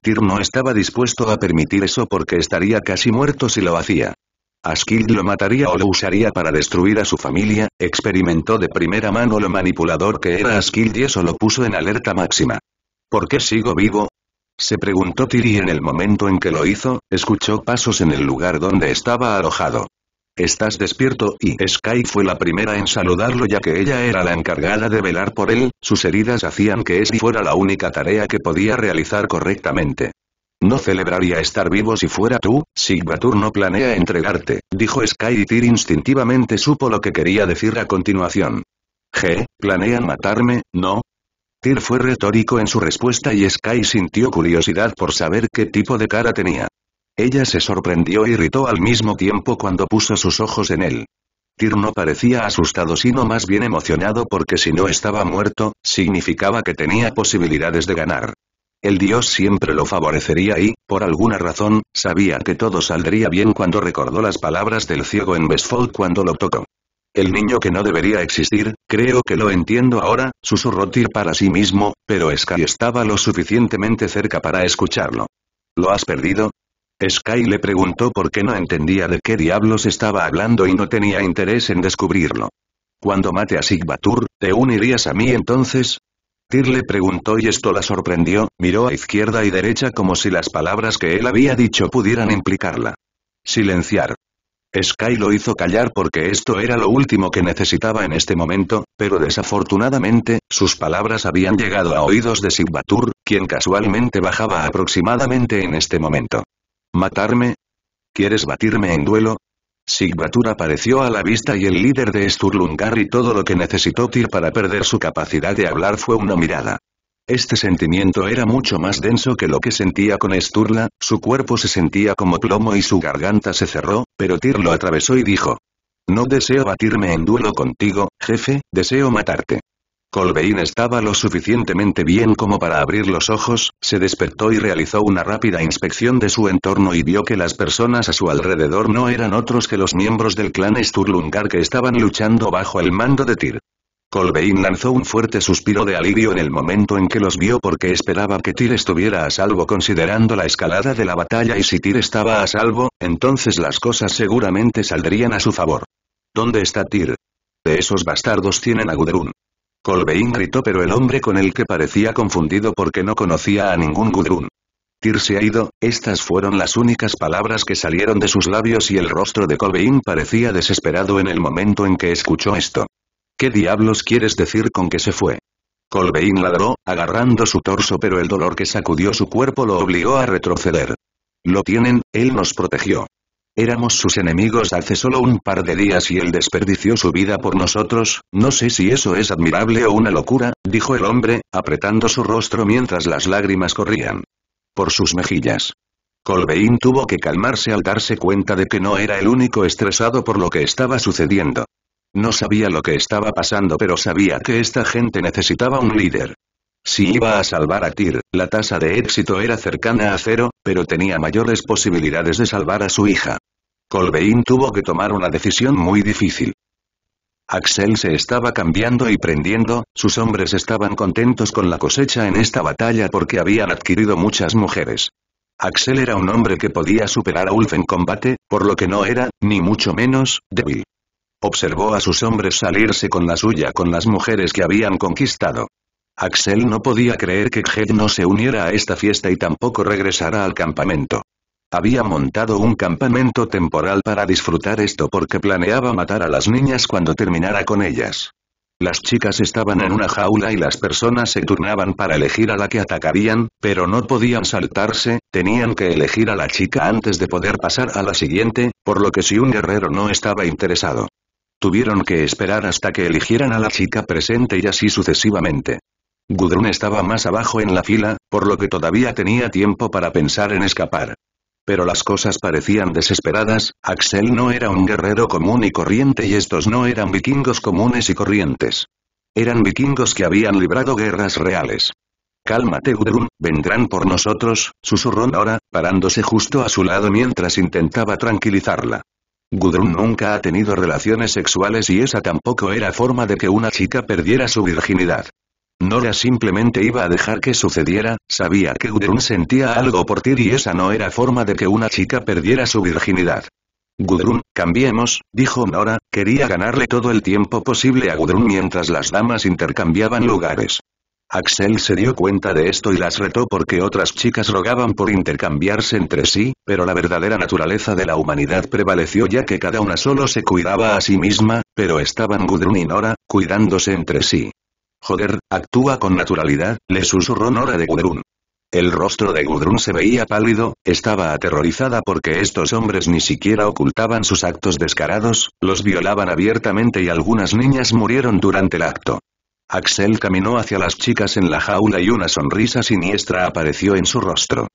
Tyr no estaba dispuesto a permitir eso porque estaría casi muerto si lo hacía. Askild lo mataría o lo usaría para destruir a su familia, experimentó de primera mano lo manipulador que era Askild y eso lo puso en alerta máxima. ¿Por qué sigo vivo? Se preguntó Tiri en el momento en que lo hizo, escuchó pasos en el lugar donde estaba alojado. ¿Estás despierto? Y Sky fue la primera en saludarlo ya que ella era la encargada de velar por él, sus heridas hacían que esa fuera la única tarea que podía realizar correctamente. No celebraría estar vivo si fuera tú, Sigvatur no planea entregarte, dijo Sky y Tiri instintivamente supo lo que quería decir a continuación. G, planean matarme, ¿no? Tyr fue retórico en su respuesta y Sky sintió curiosidad por saber qué tipo de cara tenía. Ella se sorprendió e irritó al mismo tiempo cuando puso sus ojos en él. Tyr no parecía asustado sino más bien emocionado porque si no estaba muerto, significaba que tenía posibilidades de ganar. El dios siempre lo favorecería y, por alguna razón, sabía que todo saldría bien cuando recordó las palabras del ciego en Besfold cuando lo tocó. El niño que no debería existir, creo que lo entiendo ahora, susurró Tyr para sí mismo, pero Sky estaba lo suficientemente cerca para escucharlo. ¿Lo has perdido? Sky le preguntó por qué no entendía de qué diablos estaba hablando y no tenía interés en descubrirlo. Cuando mate a Sigbatur, ¿te unirías a mí entonces? Tyr le preguntó y esto la sorprendió, miró a izquierda y derecha como si las palabras que él había dicho pudieran implicarla. Silenciar. Sky lo hizo callar porque esto era lo último que necesitaba en este momento, pero desafortunadamente, sus palabras habían llegado a oídos de Sigbatur, quien casualmente bajaba aproximadamente en este momento. ¿Matarme? ¿Quieres batirme en duelo? Sigbatur apareció a la vista y el líder de Sturlungar y todo lo que necesitó Tyr para perder su capacidad de hablar fue una mirada. Este sentimiento era mucho más denso que lo que sentía con Sturla, su cuerpo se sentía como plomo y su garganta se cerró, pero Tyr lo atravesó y dijo. No deseo batirme en duelo contigo, jefe, deseo matarte. Colbein estaba lo suficientemente bien como para abrir los ojos, se despertó y realizó una rápida inspección de su entorno y vio que las personas a su alrededor no eran otros que los miembros del clan Sturlungar que estaban luchando bajo el mando de Tyr. Colbein lanzó un fuerte suspiro de alivio en el momento en que los vio porque esperaba que Tyr estuviera a salvo considerando la escalada de la batalla y si Tyr estaba a salvo, entonces las cosas seguramente saldrían a su favor. ¿Dónde está Tyr? De esos bastardos tienen a Gudrun. Colbein gritó pero el hombre con el que parecía confundido porque no conocía a ningún Gudrun. Tyr se ha ido, estas fueron las únicas palabras que salieron de sus labios y el rostro de Colbein parecía desesperado en el momento en que escuchó esto. ¿Qué diablos quieres decir con que se fue? Colbein ladró, agarrando su torso pero el dolor que sacudió su cuerpo lo obligó a retroceder. Lo tienen, él nos protegió. Éramos sus enemigos hace solo un par de días y él desperdició su vida por nosotros, no sé si eso es admirable o una locura, dijo el hombre, apretando su rostro mientras las lágrimas corrían. Por sus mejillas. Colbein tuvo que calmarse al darse cuenta de que no era el único estresado por lo que estaba sucediendo. No sabía lo que estaba pasando pero sabía que esta gente necesitaba un líder. Si iba a salvar a Tyr, la tasa de éxito era cercana a cero, pero tenía mayores posibilidades de salvar a su hija. Colbein tuvo que tomar una decisión muy difícil. Axel se estaba cambiando y prendiendo, sus hombres estaban contentos con la cosecha en esta batalla porque habían adquirido muchas mujeres. Axel era un hombre que podía superar a Ulf en combate, por lo que no era, ni mucho menos, débil. Observó a sus hombres salirse con la suya con las mujeres que habían conquistado. Axel no podía creer que Ged no se uniera a esta fiesta y tampoco regresara al campamento. Había montado un campamento temporal para disfrutar esto porque planeaba matar a las niñas cuando terminara con ellas. Las chicas estaban en una jaula y las personas se turnaban para elegir a la que atacarían, pero no podían saltarse, tenían que elegir a la chica antes de poder pasar a la siguiente, por lo que si un guerrero no estaba interesado Tuvieron que esperar hasta que eligieran a la chica presente y así sucesivamente. Gudrun estaba más abajo en la fila, por lo que todavía tenía tiempo para pensar en escapar. Pero las cosas parecían desesperadas, Axel no era un guerrero común y corriente y estos no eran vikingos comunes y corrientes. Eran vikingos que habían librado guerras reales. Cálmate Gudrun, vendrán por nosotros, susurró Nora, parándose justo a su lado mientras intentaba tranquilizarla. Gudrun nunca ha tenido relaciones sexuales y esa tampoco era forma de que una chica perdiera su virginidad. Nora simplemente iba a dejar que sucediera, sabía que Gudrun sentía algo por ti y esa no era forma de que una chica perdiera su virginidad. Gudrun, cambiemos, dijo Nora, quería ganarle todo el tiempo posible a Gudrun mientras las damas intercambiaban lugares. Axel se dio cuenta de esto y las retó porque otras chicas rogaban por intercambiarse entre sí, pero la verdadera naturaleza de la humanidad prevaleció ya que cada una solo se cuidaba a sí misma, pero estaban Gudrun y Nora, cuidándose entre sí. Joder, actúa con naturalidad, le susurró Nora de Gudrun. El rostro de Gudrun se veía pálido, estaba aterrorizada porque estos hombres ni siquiera ocultaban sus actos descarados, los violaban abiertamente y algunas niñas murieron durante el acto. Axel caminó hacia las chicas en la jaula y una sonrisa siniestra apareció en su rostro.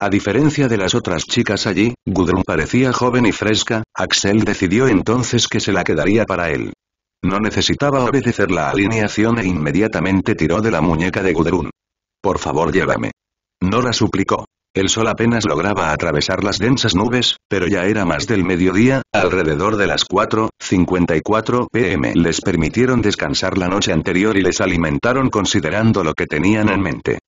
A diferencia de las otras chicas allí, Gudrun parecía joven y fresca, Axel decidió entonces que se la quedaría para él. No necesitaba obedecer la alineación e inmediatamente tiró de la muñeca de Gudrun. Por favor llévame. No la suplicó. El sol apenas lograba atravesar las densas nubes, pero ya era más del mediodía, alrededor de las 4.54 pm les permitieron descansar la noche anterior y les alimentaron considerando lo que tenían en mente.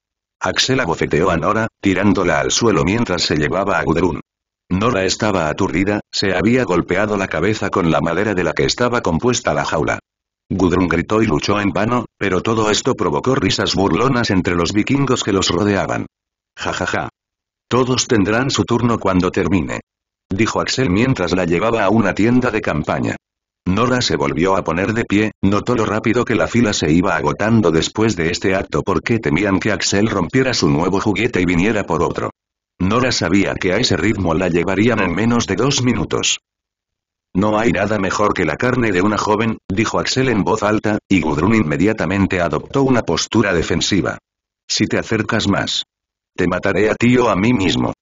Axel abofeteó a Nora, tirándola al suelo mientras se llevaba a Gudrun. Nora estaba aturdida, se había golpeado la cabeza con la madera de la que estaba compuesta la jaula. Gudrun gritó y luchó en vano, pero todo esto provocó risas burlonas entre los vikingos que los rodeaban. Ja ja ja. Todos tendrán su turno cuando termine. Dijo Axel mientras la llevaba a una tienda de campaña. Nora se volvió a poner de pie, notó lo rápido que la fila se iba agotando después de este acto porque temían que Axel rompiera su nuevo juguete y viniera por otro. Nora sabía que a ese ritmo la llevarían en menos de dos minutos. No hay nada mejor que la carne de una joven, dijo Axel en voz alta, y Gudrun inmediatamente adoptó una postura defensiva. Si te acercas más, te mataré a ti o a mí mismo.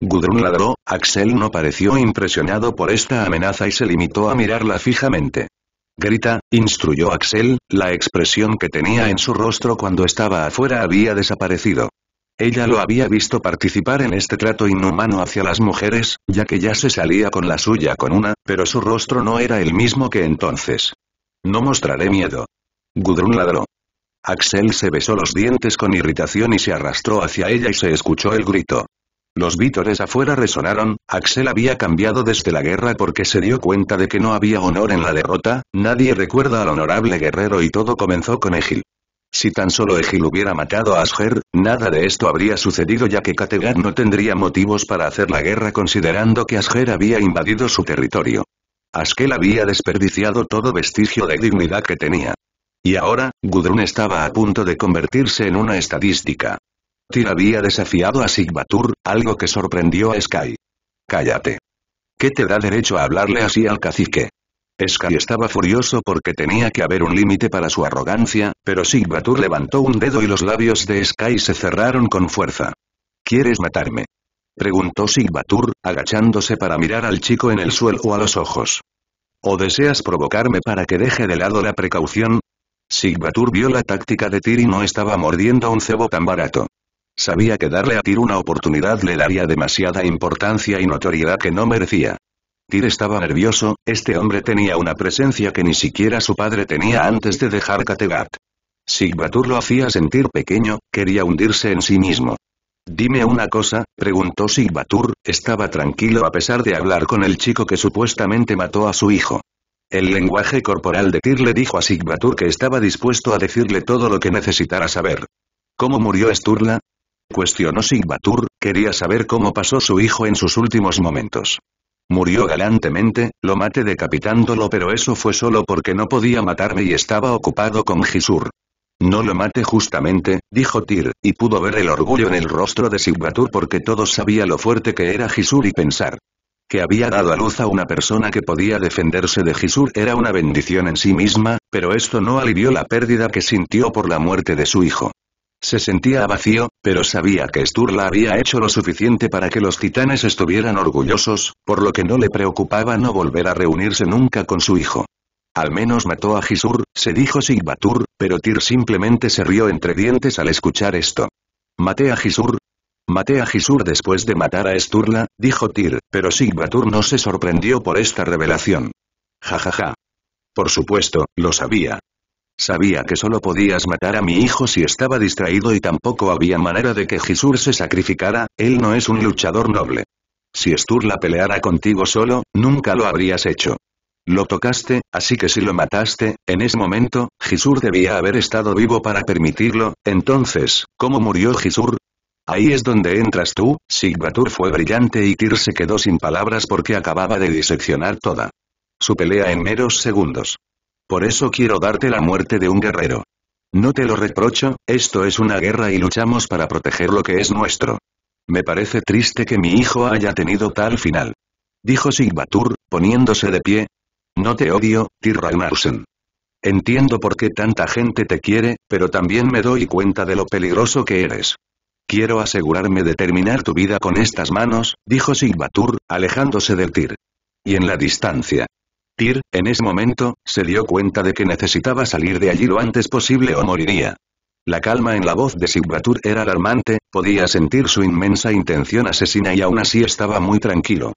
Gudrun ladró, Axel no pareció impresionado por esta amenaza y se limitó a mirarla fijamente. Grita, instruyó Axel, la expresión que tenía en su rostro cuando estaba afuera había desaparecido. Ella lo había visto participar en este trato inhumano hacia las mujeres, ya que ya se salía con la suya con una, pero su rostro no era el mismo que entonces. No mostraré miedo. Gudrun ladró. Axel se besó los dientes con irritación y se arrastró hacia ella y se escuchó el grito. Los vítores afuera resonaron, Axel había cambiado desde la guerra porque se dio cuenta de que no había honor en la derrota, nadie recuerda al honorable guerrero y todo comenzó con Egil. Si tan solo Egil hubiera matado a Asger, nada de esto habría sucedido ya que Kattegat no tendría motivos para hacer la guerra considerando que Asger había invadido su territorio. Askel había desperdiciado todo vestigio de dignidad que tenía. Y ahora, Gudrun estaba a punto de convertirse en una estadística. Tyr había desafiado a Sigvatur, algo que sorprendió a Sky. Cállate. ¿Qué te da derecho a hablarle así al cacique? Sky estaba furioso porque tenía que haber un límite para su arrogancia, pero Sigvatur levantó un dedo y los labios de Sky se cerraron con fuerza. ¿Quieres matarme? Preguntó Sigvatur, agachándose para mirar al chico en el suelo o a los ojos. ¿O deseas provocarme para que deje de lado la precaución? Sigvatur vio la táctica de Tyr y no estaba mordiendo un cebo tan barato. Sabía que darle a Tyr una oportunidad le daría demasiada importancia y notoriedad que no merecía. Tyr estaba nervioso, este hombre tenía una presencia que ni siquiera su padre tenía antes de dejar Kattegat. Sigvatur lo hacía sentir pequeño, quería hundirse en sí mismo. Dime una cosa, preguntó Sigvatur, estaba tranquilo a pesar de hablar con el chico que supuestamente mató a su hijo. El lenguaje corporal de Tyr le dijo a Sigvatur que estaba dispuesto a decirle todo lo que necesitara saber. ¿Cómo murió Sturla? Cuestionó Sigvatur, quería saber cómo pasó su hijo en sus últimos momentos. Murió galantemente, lo maté decapitándolo pero eso fue solo porque no podía matarme y estaba ocupado con Gisur. No lo mate justamente, dijo Tyr, y pudo ver el orgullo en el rostro de Sigvatur porque todos sabía lo fuerte que era Gisur y pensar que había dado a luz a una persona que podía defenderse de Gisur era una bendición en sí misma, pero esto no alivió la pérdida que sintió por la muerte de su hijo. Se sentía vacío, pero sabía que Sturla había hecho lo suficiente para que los titanes estuvieran orgullosos, por lo que no le preocupaba no volver a reunirse nunca con su hijo. Al menos mató a Gisur, se dijo Sigbatur, pero Tyr simplemente se rió entre dientes al escuchar esto. Maté a Gisur, Maté a Gisur después de matar a Sturla, dijo Tyr, pero Sigvatur no se sorprendió por esta revelación. Jajaja. Ja, ja. Por supuesto, lo sabía. Sabía que solo podías matar a mi hijo si estaba distraído y tampoco había manera de que Gisur se sacrificara, él no es un luchador noble. Si Sturla peleara contigo solo, nunca lo habrías hecho. Lo tocaste, así que si lo mataste, en ese momento, Gisur debía haber estado vivo para permitirlo, entonces, ¿cómo murió Gisur? Ahí es donde entras tú, Sigvatur fue brillante y Tyr se quedó sin palabras porque acababa de diseccionar toda su pelea en meros segundos. Por eso quiero darte la muerte de un guerrero. No te lo reprocho, esto es una guerra y luchamos para proteger lo que es nuestro. Me parece triste que mi hijo haya tenido tal final. Dijo Sigvatur, poniéndose de pie. No te odio, Tyr Ragnarsen. Entiendo por qué tanta gente te quiere, pero también me doy cuenta de lo peligroso que eres. Quiero asegurarme de terminar tu vida con estas manos, dijo Sigmatur, alejándose del Tyr. Y en la distancia. Tyr, en ese momento, se dio cuenta de que necesitaba salir de allí lo antes posible o moriría. La calma en la voz de Sigmatur era alarmante, podía sentir su inmensa intención asesina y aún así estaba muy tranquilo.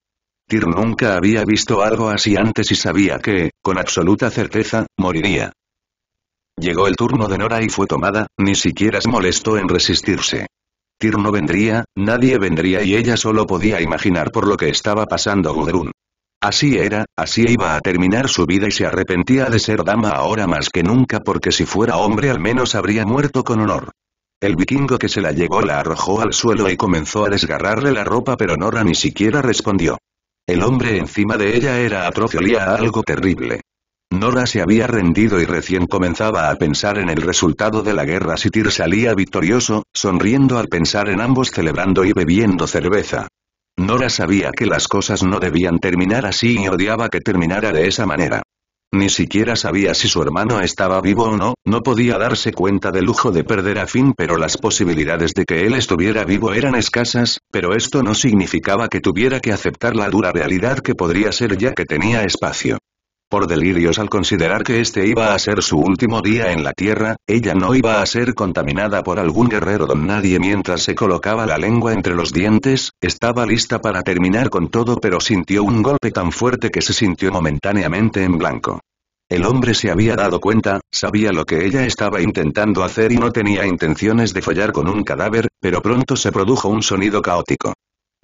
Tyr nunca había visto algo así antes y sabía que, con absoluta certeza, moriría. Llegó el turno de Nora y fue tomada, ni siquiera se molestó en resistirse no vendría, nadie vendría y ella solo podía imaginar por lo que estaba pasando Gudrun. Así era, así iba a terminar su vida y se arrepentía de ser dama ahora más que nunca porque si fuera hombre al menos habría muerto con honor. El vikingo que se la llevó la arrojó al suelo y comenzó a desgarrarle la ropa pero Nora ni siquiera respondió. El hombre encima de ella era atroz y a algo terrible. Nora se había rendido y recién comenzaba a pensar en el resultado de la guerra si Tyr salía victorioso, sonriendo al pensar en ambos celebrando y bebiendo cerveza. Nora sabía que las cosas no debían terminar así y odiaba que terminara de esa manera. Ni siquiera sabía si su hermano estaba vivo o no, no podía darse cuenta del lujo de perder a Finn pero las posibilidades de que él estuviera vivo eran escasas, pero esto no significaba que tuviera que aceptar la dura realidad que podría ser ya que tenía espacio por delirios al considerar que este iba a ser su último día en la Tierra, ella no iba a ser contaminada por algún guerrero don nadie mientras se colocaba la lengua entre los dientes, estaba lista para terminar con todo pero sintió un golpe tan fuerte que se sintió momentáneamente en blanco. El hombre se había dado cuenta, sabía lo que ella estaba intentando hacer y no tenía intenciones de follar con un cadáver, pero pronto se produjo un sonido caótico.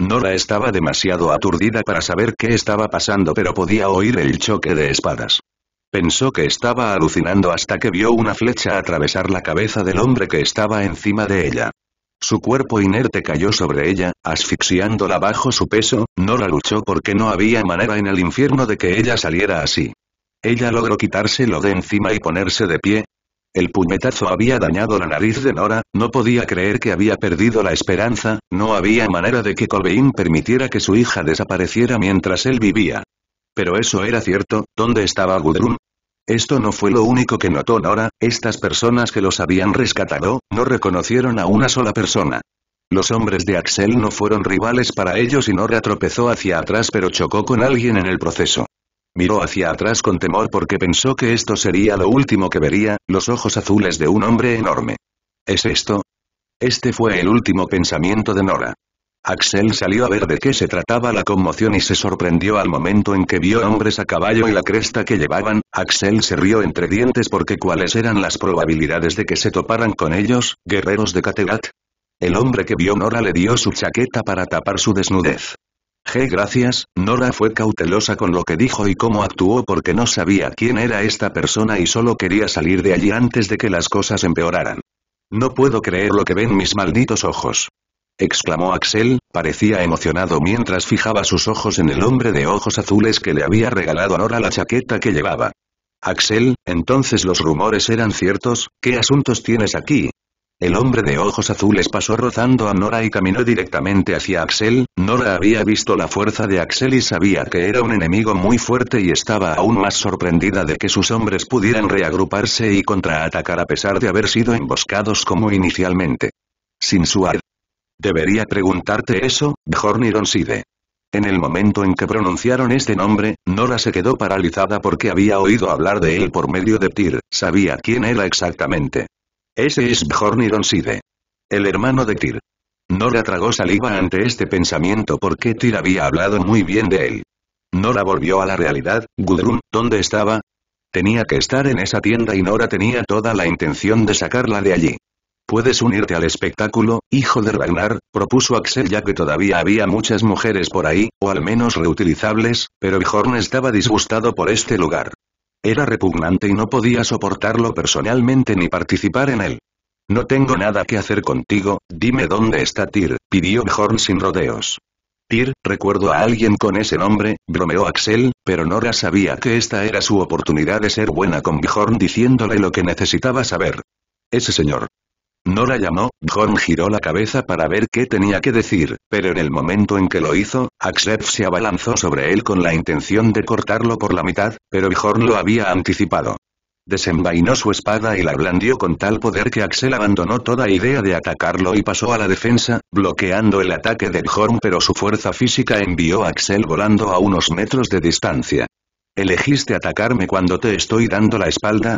Nora estaba demasiado aturdida para saber qué estaba pasando pero podía oír el choque de espadas. Pensó que estaba alucinando hasta que vio una flecha atravesar la cabeza del hombre que estaba encima de ella. Su cuerpo inerte cayó sobre ella, asfixiándola bajo su peso, Nora luchó porque no había manera en el infierno de que ella saliera así. Ella logró quitárselo de encima y ponerse de pie, el puñetazo había dañado la nariz de Nora, no podía creer que había perdido la esperanza, no había manera de que Colbein permitiera que su hija desapareciera mientras él vivía. Pero eso era cierto, ¿dónde estaba Gudrun? Esto no fue lo único que notó Nora, estas personas que los habían rescatado, no reconocieron a una sola persona. Los hombres de Axel no fueron rivales para ellos y Nora tropezó hacia atrás pero chocó con alguien en el proceso. Miró hacia atrás con temor porque pensó que esto sería lo último que vería, los ojos azules de un hombre enorme. ¿Es esto? Este fue el último pensamiento de Nora. Axel salió a ver de qué se trataba la conmoción y se sorprendió al momento en que vio hombres a caballo y la cresta que llevaban, Axel se rió entre dientes porque cuáles eran las probabilidades de que se toparan con ellos, guerreros de Kategat El hombre que vio Nora le dio su chaqueta para tapar su desnudez. G. Gracias, Nora fue cautelosa con lo que dijo y cómo actuó porque no sabía quién era esta persona y solo quería salir de allí antes de que las cosas empeoraran. No puedo creer lo que ven mis malditos ojos. exclamó Axel, parecía emocionado mientras fijaba sus ojos en el hombre de ojos azules que le había regalado a Nora la chaqueta que llevaba. Axel, entonces los rumores eran ciertos, ¿qué asuntos tienes aquí? El hombre de ojos azules pasó rozando a Nora y caminó directamente hacia Axel, Nora había visto la fuerza de Axel y sabía que era un enemigo muy fuerte y estaba aún más sorprendida de que sus hombres pudieran reagruparse y contraatacar a pesar de haber sido emboscados como inicialmente. Sin suar. Debería preguntarte eso, Jornironside. En el momento en que pronunciaron este nombre, Nora se quedó paralizada porque había oído hablar de él por medio de Tyr, sabía quién era exactamente, ese es Bjorn Side. El hermano de Tyr. Nora tragó saliva ante este pensamiento porque Tyr había hablado muy bien de él. Nora volvió a la realidad, Gudrun, ¿dónde estaba? Tenía que estar en esa tienda y Nora tenía toda la intención de sacarla de allí. Puedes unirte al espectáculo, hijo de Ragnar, propuso Axel ya que todavía había muchas mujeres por ahí, o al menos reutilizables, pero Bjorn estaba disgustado por este lugar. Era repugnante y no podía soportarlo personalmente ni participar en él. No tengo nada que hacer contigo, dime dónde está Tyr, pidió Bjorn sin rodeos. Tyr, recuerdo a alguien con ese nombre, bromeó Axel, pero Nora sabía que esta era su oportunidad de ser buena con Bjorn diciéndole lo que necesitaba saber. Ese señor. No la llamó, Horn giró la cabeza para ver qué tenía que decir, pero en el momento en que lo hizo, Axel se abalanzó sobre él con la intención de cortarlo por la mitad, pero Horn lo había anticipado. Desenvainó su espada y la blandió con tal poder que Axel abandonó toda idea de atacarlo y pasó a la defensa, bloqueando el ataque de Bjorn pero su fuerza física envió a Axel volando a unos metros de distancia. ¿Elegiste atacarme cuando te estoy dando la espalda?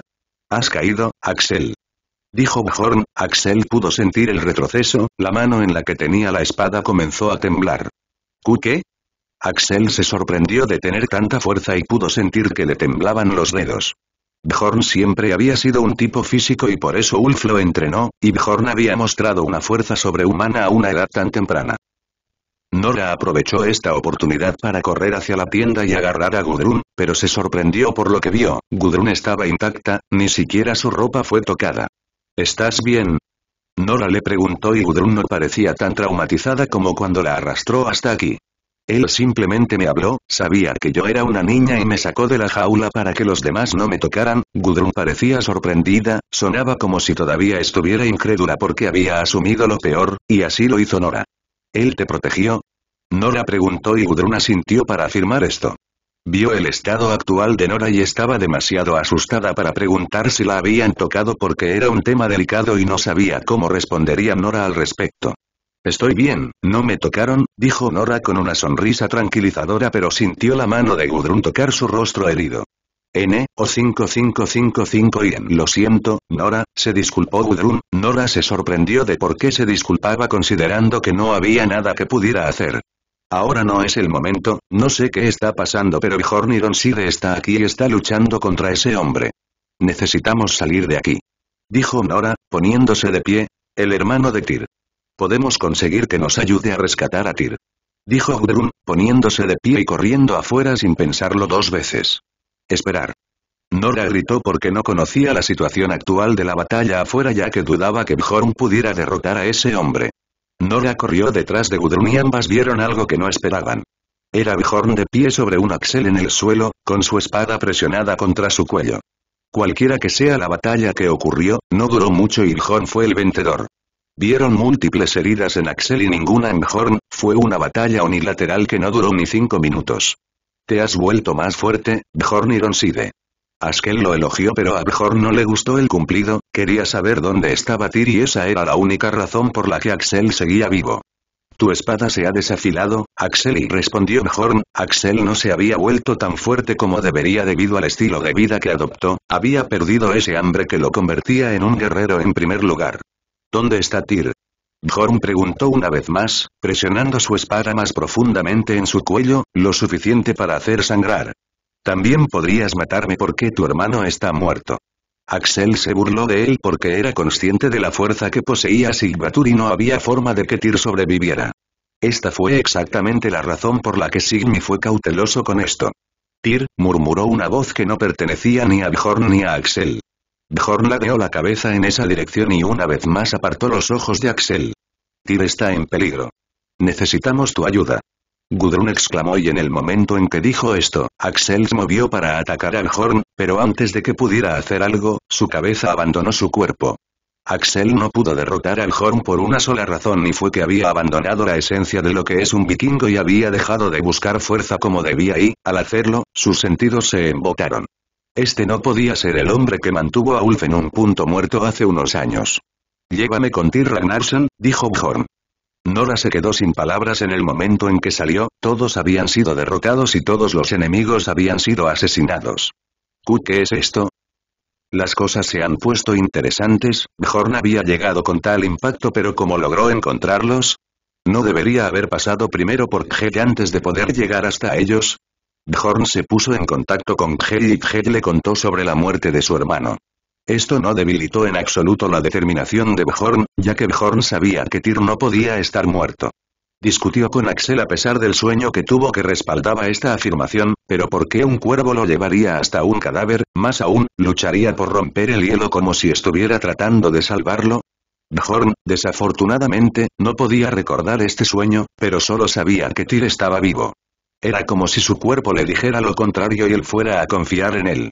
Has caído, Axel dijo Bjorn, Axel pudo sentir el retroceso, la mano en la que tenía la espada comenzó a temblar. qué? Axel se sorprendió de tener tanta fuerza y pudo sentir que le temblaban los dedos. Bjorn siempre había sido un tipo físico y por eso Ulf lo entrenó, y Bjorn había mostrado una fuerza sobrehumana a una edad tan temprana. Nora aprovechó esta oportunidad para correr hacia la tienda y agarrar a Gudrun, pero se sorprendió por lo que vio, Gudrun estaba intacta, ni siquiera su ropa fue tocada. ¿Estás bien? Nora le preguntó y Gudrun no parecía tan traumatizada como cuando la arrastró hasta aquí. Él simplemente me habló, sabía que yo era una niña y me sacó de la jaula para que los demás no me tocaran, Gudrun parecía sorprendida, sonaba como si todavía estuviera incrédula porque había asumido lo peor, y así lo hizo Nora. ¿Él te protegió? Nora preguntó y Gudrun asintió para afirmar esto. Vio el estado actual de Nora y estaba demasiado asustada para preguntar si la habían tocado porque era un tema delicado y no sabía cómo respondería Nora al respecto. Estoy bien, no me tocaron, dijo Nora con una sonrisa tranquilizadora pero sintió la mano de Gudrun tocar su rostro herido. N, o 5555 y en lo siento, Nora, se disculpó Gudrun, Nora se sorprendió de por qué se disculpaba considerando que no había nada que pudiera hacer. Ahora no es el momento, no sé qué está pasando pero Bjorn y está aquí y está luchando contra ese hombre. Necesitamos salir de aquí. Dijo Nora, poniéndose de pie, el hermano de Tyr. Podemos conseguir que nos ayude a rescatar a Tyr. Dijo Gudrun, poniéndose de pie y corriendo afuera sin pensarlo dos veces. Esperar. Nora gritó porque no conocía la situación actual de la batalla afuera ya que dudaba que Bjorn pudiera derrotar a ese hombre. Nora corrió detrás de Gudrun y ambas vieron algo que no esperaban. Era Bjorn de pie sobre un axel en el suelo, con su espada presionada contra su cuello. Cualquiera que sea la batalla que ocurrió, no duró mucho y Bjorn fue el vencedor. Vieron múltiples heridas en Axel y ninguna en Bjorn, fue una batalla unilateral que no duró ni cinco minutos. Te has vuelto más fuerte, Bjorn y Ronside. Askel lo elogió pero a Bjorn no le gustó el cumplido, quería saber dónde estaba Tyr y esa era la única razón por la que Axel seguía vivo. Tu espada se ha desafilado, Axel y respondió Bjorn, Axel no se había vuelto tan fuerte como debería debido al estilo de vida que adoptó, había perdido ese hambre que lo convertía en un guerrero en primer lugar. ¿Dónde está Tyr? Bjorn preguntó una vez más, presionando su espada más profundamente en su cuello, lo suficiente para hacer sangrar. También podrías matarme porque tu hermano está muerto. Axel se burló de él porque era consciente de la fuerza que poseía Sigvatur y no había forma de que Tyr sobreviviera. Esta fue exactamente la razón por la que Sigmi fue cauteloso con esto. Tyr, murmuró una voz que no pertenecía ni a Bjorn ni a Axel. Bjorn ladeó la cabeza en esa dirección y una vez más apartó los ojos de Axel. Tyr está en peligro. Necesitamos tu ayuda. Gudrun exclamó y en el momento en que dijo esto, Axel se movió para atacar al Horn, pero antes de que pudiera hacer algo, su cabeza abandonó su cuerpo. Axel no pudo derrotar al Horn por una sola razón y fue que había abandonado la esencia de lo que es un vikingo y había dejado de buscar fuerza como debía y, al hacerlo, sus sentidos se embotaron. Este no podía ser el hombre que mantuvo a Ulf en un punto muerto hace unos años. Llévame con ti Ragnarsson, dijo Bjorn. Nora se quedó sin palabras en el momento en que salió, todos habían sido derrotados y todos los enemigos habían sido asesinados. ¿Qué es esto? Las cosas se han puesto interesantes, Horn había llegado con tal impacto pero ¿cómo logró encontrarlos? ¿No debería haber pasado primero por G antes de poder llegar hasta ellos? Horn se puso en contacto con Gell y Gell le contó sobre la muerte de su hermano. Esto no debilitó en absoluto la determinación de Bjorn, ya que Bjorn sabía que Tyr no podía estar muerto. Discutió con Axel a pesar del sueño que tuvo que respaldaba esta afirmación, pero ¿por qué un cuervo lo llevaría hasta un cadáver? Más aún, lucharía por romper el hielo como si estuviera tratando de salvarlo. Bjorn, desafortunadamente, no podía recordar este sueño, pero solo sabía que Tyr estaba vivo. Era como si su cuerpo le dijera lo contrario y él fuera a confiar en él.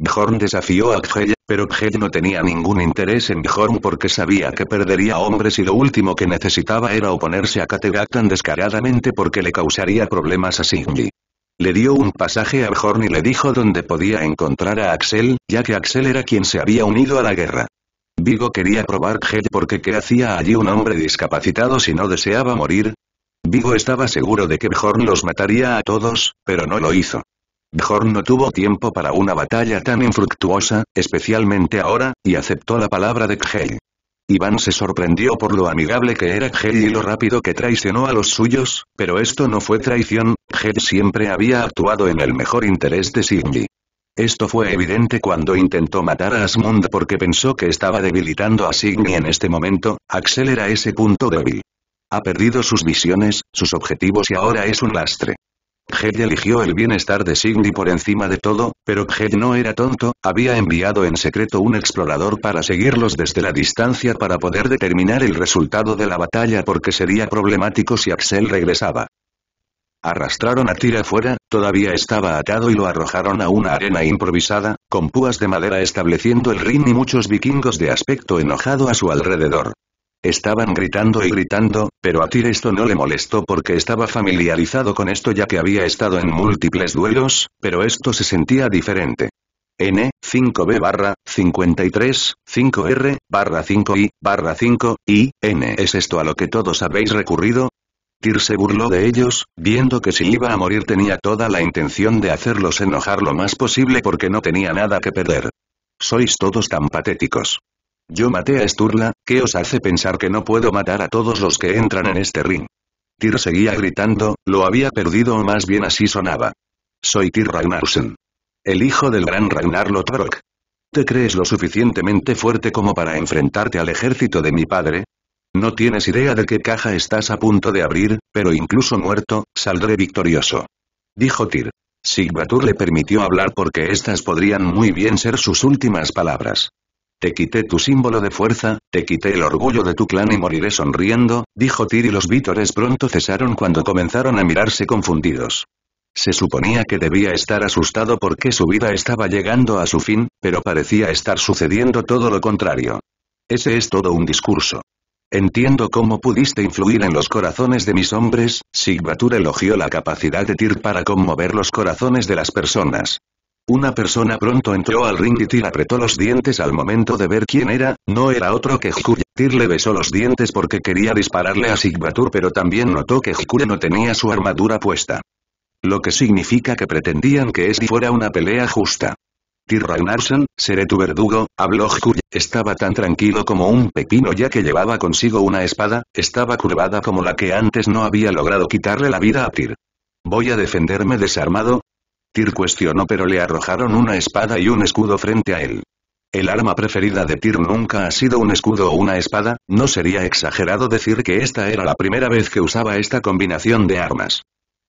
Bjorn desafió a Kjell, pero Kjell no tenía ningún interés en Bjorn porque sabía que perdería hombres y lo último que necesitaba era oponerse a Kattegat tan descaradamente porque le causaría problemas a Sigmi. Le dio un pasaje a Bjorn y le dijo dónde podía encontrar a Axel, ya que Axel era quien se había unido a la guerra. Vigo quería probar Kjell porque ¿qué hacía allí un hombre discapacitado si no deseaba morir? Vigo estaba seguro de que Bjorn los mataría a todos, pero no lo hizo. Bjorn no tuvo tiempo para una batalla tan infructuosa, especialmente ahora, y aceptó la palabra de Kjell. Iván se sorprendió por lo amigable que era Kjell y lo rápido que traicionó a los suyos, pero esto no fue traición, Kjell siempre había actuado en el mejor interés de Signy. Esto fue evidente cuando intentó matar a Asmund porque pensó que estaba debilitando a Signy en este momento, Axel era ese punto débil. Ha perdido sus visiones, sus objetivos y ahora es un lastre. Ged eligió el bienestar de Signy por encima de todo, pero Jed no era tonto, había enviado en secreto un explorador para seguirlos desde la distancia para poder determinar el resultado de la batalla porque sería problemático si Axel regresaba. Arrastraron a Tira fuera, todavía estaba atado y lo arrojaron a una arena improvisada, con púas de madera estableciendo el ring y muchos vikingos de aspecto enojado a su alrededor. Estaban gritando y gritando, pero a Tyr esto no le molestó porque estaba familiarizado con esto ya que había estado en múltiples duelos, pero esto se sentía diferente. N, 5B barra, 53, 5R, barra 5I, barra 5, i N es esto a lo que todos habéis recurrido, Tyr se burló de ellos, viendo que si iba a morir tenía toda la intención de hacerlos enojar lo más posible porque no tenía nada que perder. Sois todos tan patéticos. Yo maté a Sturla, ¿qué os hace pensar que no puedo matar a todos los que entran en este ring? Tyr seguía gritando, lo había perdido o más bien así sonaba. Soy Tyr Ragnarsen. El hijo del gran Ragnar Lothbrok. ¿Te crees lo suficientemente fuerte como para enfrentarte al ejército de mi padre? No tienes idea de qué caja estás a punto de abrir, pero incluso muerto, saldré victorioso. Dijo Tyr. Sigvatur le permitió hablar porque estas podrían muy bien ser sus últimas palabras. Te quité tu símbolo de fuerza, te quité el orgullo de tu clan y moriré sonriendo, dijo Tyr y los vítores pronto cesaron cuando comenzaron a mirarse confundidos. Se suponía que debía estar asustado porque su vida estaba llegando a su fin, pero parecía estar sucediendo todo lo contrario. Ese es todo un discurso. Entiendo cómo pudiste influir en los corazones de mis hombres, Sigvatur elogió la capacidad de Tyr para conmover los corazones de las personas. Una persona pronto entró al ring y Tyr apretó los dientes al momento de ver quién era, no era otro que Hikuya. Tyr le besó los dientes porque quería dispararle a Sigvatur, pero también notó que Hikuya no tenía su armadura puesta. Lo que significa que pretendían que si fuera una pelea justa. Tyr Ragnarsson, seré tu verdugo, habló Hikuya. Estaba tan tranquilo como un pepino ya que llevaba consigo una espada, estaba curvada como la que antes no había logrado quitarle la vida a Tyr. Voy a defenderme desarmado, Tyr cuestionó pero le arrojaron una espada y un escudo frente a él. El arma preferida de Tyr nunca ha sido un escudo o una espada, no sería exagerado decir que esta era la primera vez que usaba esta combinación de armas.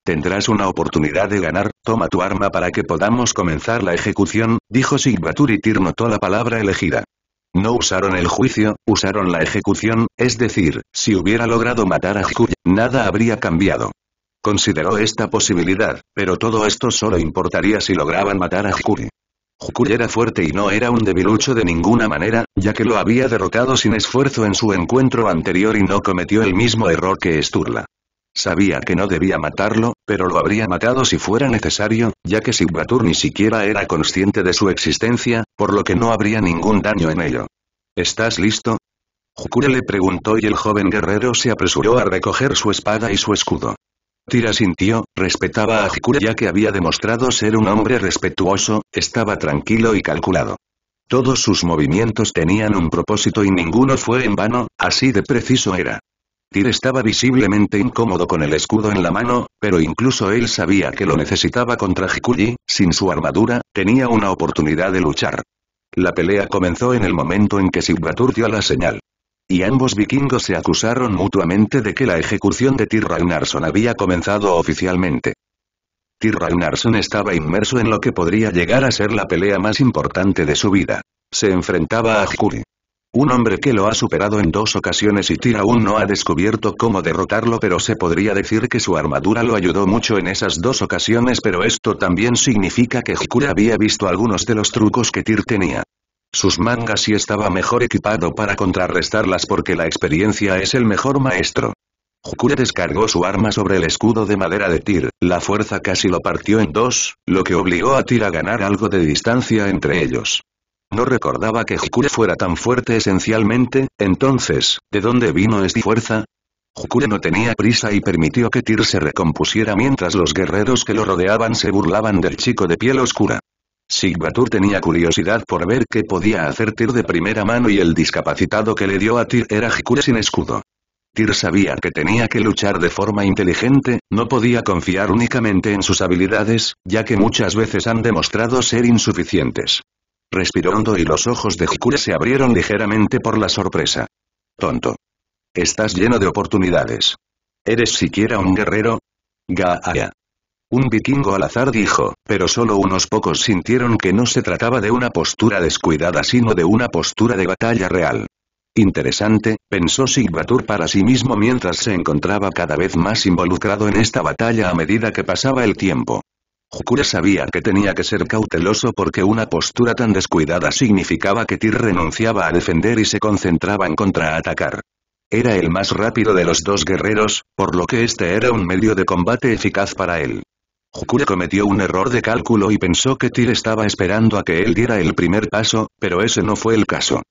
Tendrás una oportunidad de ganar, toma tu arma para que podamos comenzar la ejecución, dijo Sigvatur y Tyr notó la palabra elegida. No usaron el juicio, usaron la ejecución, es decir, si hubiera logrado matar a Hikuy, nada habría cambiado. Consideró esta posibilidad, pero todo esto solo importaría si lograban matar a Jukuri. Jukuri era fuerte y no era un debilucho de ninguna manera, ya que lo había derrotado sin esfuerzo en su encuentro anterior y no cometió el mismo error que Sturla. Sabía que no debía matarlo, pero lo habría matado si fuera necesario, ya que Sigbatur ni siquiera era consciente de su existencia, por lo que no habría ningún daño en ello. ¿Estás listo? Jukuri le preguntó y el joven guerrero se apresuró a recoger su espada y su escudo. Tira sintió, respetaba a Hikura ya que había demostrado ser un hombre respetuoso, estaba tranquilo y calculado. Todos sus movimientos tenían un propósito y ninguno fue en vano, así de preciso era. Tira estaba visiblemente incómodo con el escudo en la mano, pero incluso él sabía que lo necesitaba contra Hikuji, sin su armadura, tenía una oportunidad de luchar. La pelea comenzó en el momento en que Sigvatur dio la señal y ambos vikingos se acusaron mutuamente de que la ejecución de Tyr Ragnarsson había comenzado oficialmente. Tyr Ragnarsson estaba inmerso en lo que podría llegar a ser la pelea más importante de su vida. Se enfrentaba a Hikuri, Un hombre que lo ha superado en dos ocasiones y Tyr aún no ha descubierto cómo derrotarlo pero se podría decir que su armadura lo ayudó mucho en esas dos ocasiones pero esto también significa que Hikuri había visto algunos de los trucos que Tyr tenía. Sus mangas y estaba mejor equipado para contrarrestarlas porque la experiencia es el mejor maestro. Jukure descargó su arma sobre el escudo de madera de Tyr, la fuerza casi lo partió en dos, lo que obligó a Tyr a ganar algo de distancia entre ellos. No recordaba que Jukure fuera tan fuerte esencialmente, entonces, ¿de dónde vino esta fuerza? Jukure no tenía prisa y permitió que Tyr se recompusiera mientras los guerreros que lo rodeaban se burlaban del chico de piel oscura. Sigvatur tenía curiosidad por ver qué podía hacer Tyr de primera mano y el discapacitado que le dio a Tyr era Hikure sin escudo. Tyr sabía que tenía que luchar de forma inteligente, no podía confiar únicamente en sus habilidades, ya que muchas veces han demostrado ser insuficientes. Respiró hondo y los ojos de Hikure se abrieron ligeramente por la sorpresa. Tonto. Estás lleno de oportunidades. ¿Eres siquiera un guerrero? Gaia. Un vikingo al azar dijo, pero solo unos pocos sintieron que no se trataba de una postura descuidada sino de una postura de batalla real. Interesante, pensó Sigvatur para sí mismo mientras se encontraba cada vez más involucrado en esta batalla a medida que pasaba el tiempo. Jukura sabía que tenía que ser cauteloso porque una postura tan descuidada significaba que Tyr renunciaba a defender y se concentraba en contraatacar. Era el más rápido de los dos guerreros, por lo que este era un medio de combate eficaz para él. Jukuri cometió un error de cálculo y pensó que Tyr estaba esperando a que él diera el primer paso, pero ese no fue el caso.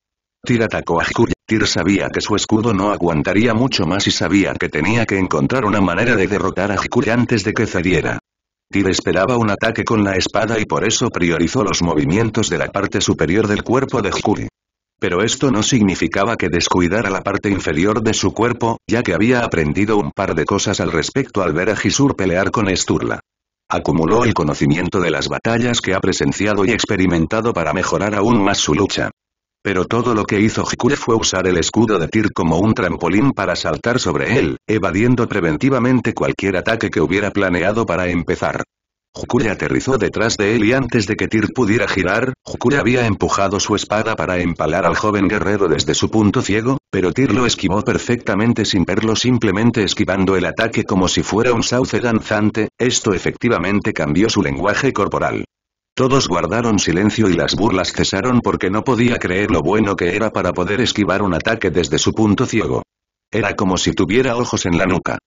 Tyr atacó a Jukuri, Tyr sabía que su escudo no aguantaría mucho más y sabía que tenía que encontrar una manera de derrotar a Jukuri antes de que cediera. Tyr esperaba un ataque con la espada y por eso priorizó los movimientos de la parte superior del cuerpo de Jukuri. Pero esto no significaba que descuidara la parte inferior de su cuerpo, ya que había aprendido un par de cosas al respecto al ver a Gisur pelear con Esturla. Acumuló el conocimiento de las batallas que ha presenciado y experimentado para mejorar aún más su lucha. Pero todo lo que hizo Hikure fue usar el escudo de Tyr como un trampolín para saltar sobre él, evadiendo preventivamente cualquier ataque que hubiera planeado para empezar. Jukuri aterrizó detrás de él y antes de que Tyr pudiera girar, Jukuri había empujado su espada para empalar al joven guerrero desde su punto ciego, pero Tyr lo esquivó perfectamente sin verlo simplemente esquivando el ataque como si fuera un sauce danzante, esto efectivamente cambió su lenguaje corporal. Todos guardaron silencio y las burlas cesaron porque no podía creer lo bueno que era para poder esquivar un ataque desde su punto ciego. Era como si tuviera ojos en la nuca.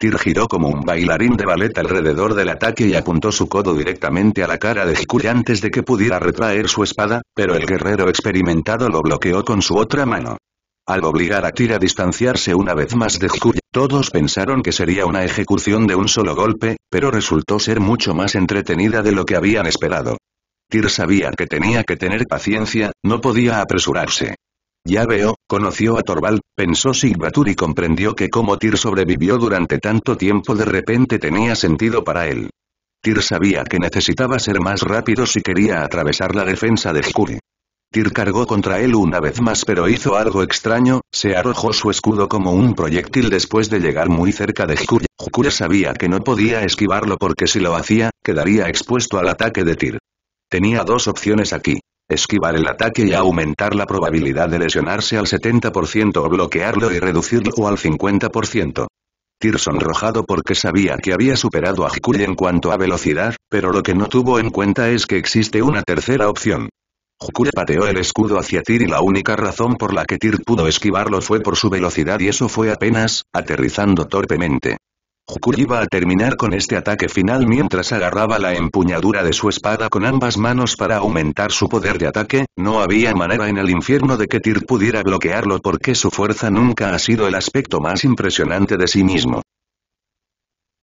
Tyr giró como un bailarín de ballet alrededor del ataque y apuntó su codo directamente a la cara de Hikuri antes de que pudiera retraer su espada, pero el guerrero experimentado lo bloqueó con su otra mano. Al obligar a Tyr a distanciarse una vez más de Hikuri, todos pensaron que sería una ejecución de un solo golpe, pero resultó ser mucho más entretenida de lo que habían esperado. Tyr sabía que tenía que tener paciencia, no podía apresurarse. Ya veo, conoció a Torvald, pensó Sigvatur y comprendió que como Tyr sobrevivió durante tanto tiempo de repente tenía sentido para él. Tyr sabía que necesitaba ser más rápido si quería atravesar la defensa de Hikuri. Tyr cargó contra él una vez más pero hizo algo extraño, se arrojó su escudo como un proyectil después de llegar muy cerca de Hikuri. Hkur sabía que no podía esquivarlo porque si lo hacía, quedaría expuesto al ataque de Tyr. Tenía dos opciones aquí esquivar el ataque y aumentar la probabilidad de lesionarse al 70% o bloquearlo y reducirlo al 50%. Tyr sonrojado porque sabía que había superado a Hikuri en cuanto a velocidad, pero lo que no tuvo en cuenta es que existe una tercera opción. Hikuri pateó el escudo hacia Tyr y la única razón por la que Tyr pudo esquivarlo fue por su velocidad y eso fue apenas, aterrizando torpemente. Jukur iba a terminar con este ataque final mientras agarraba la empuñadura de su espada con ambas manos para aumentar su poder de ataque, no había manera en el infierno de que Tyr pudiera bloquearlo porque su fuerza nunca ha sido el aspecto más impresionante de sí mismo.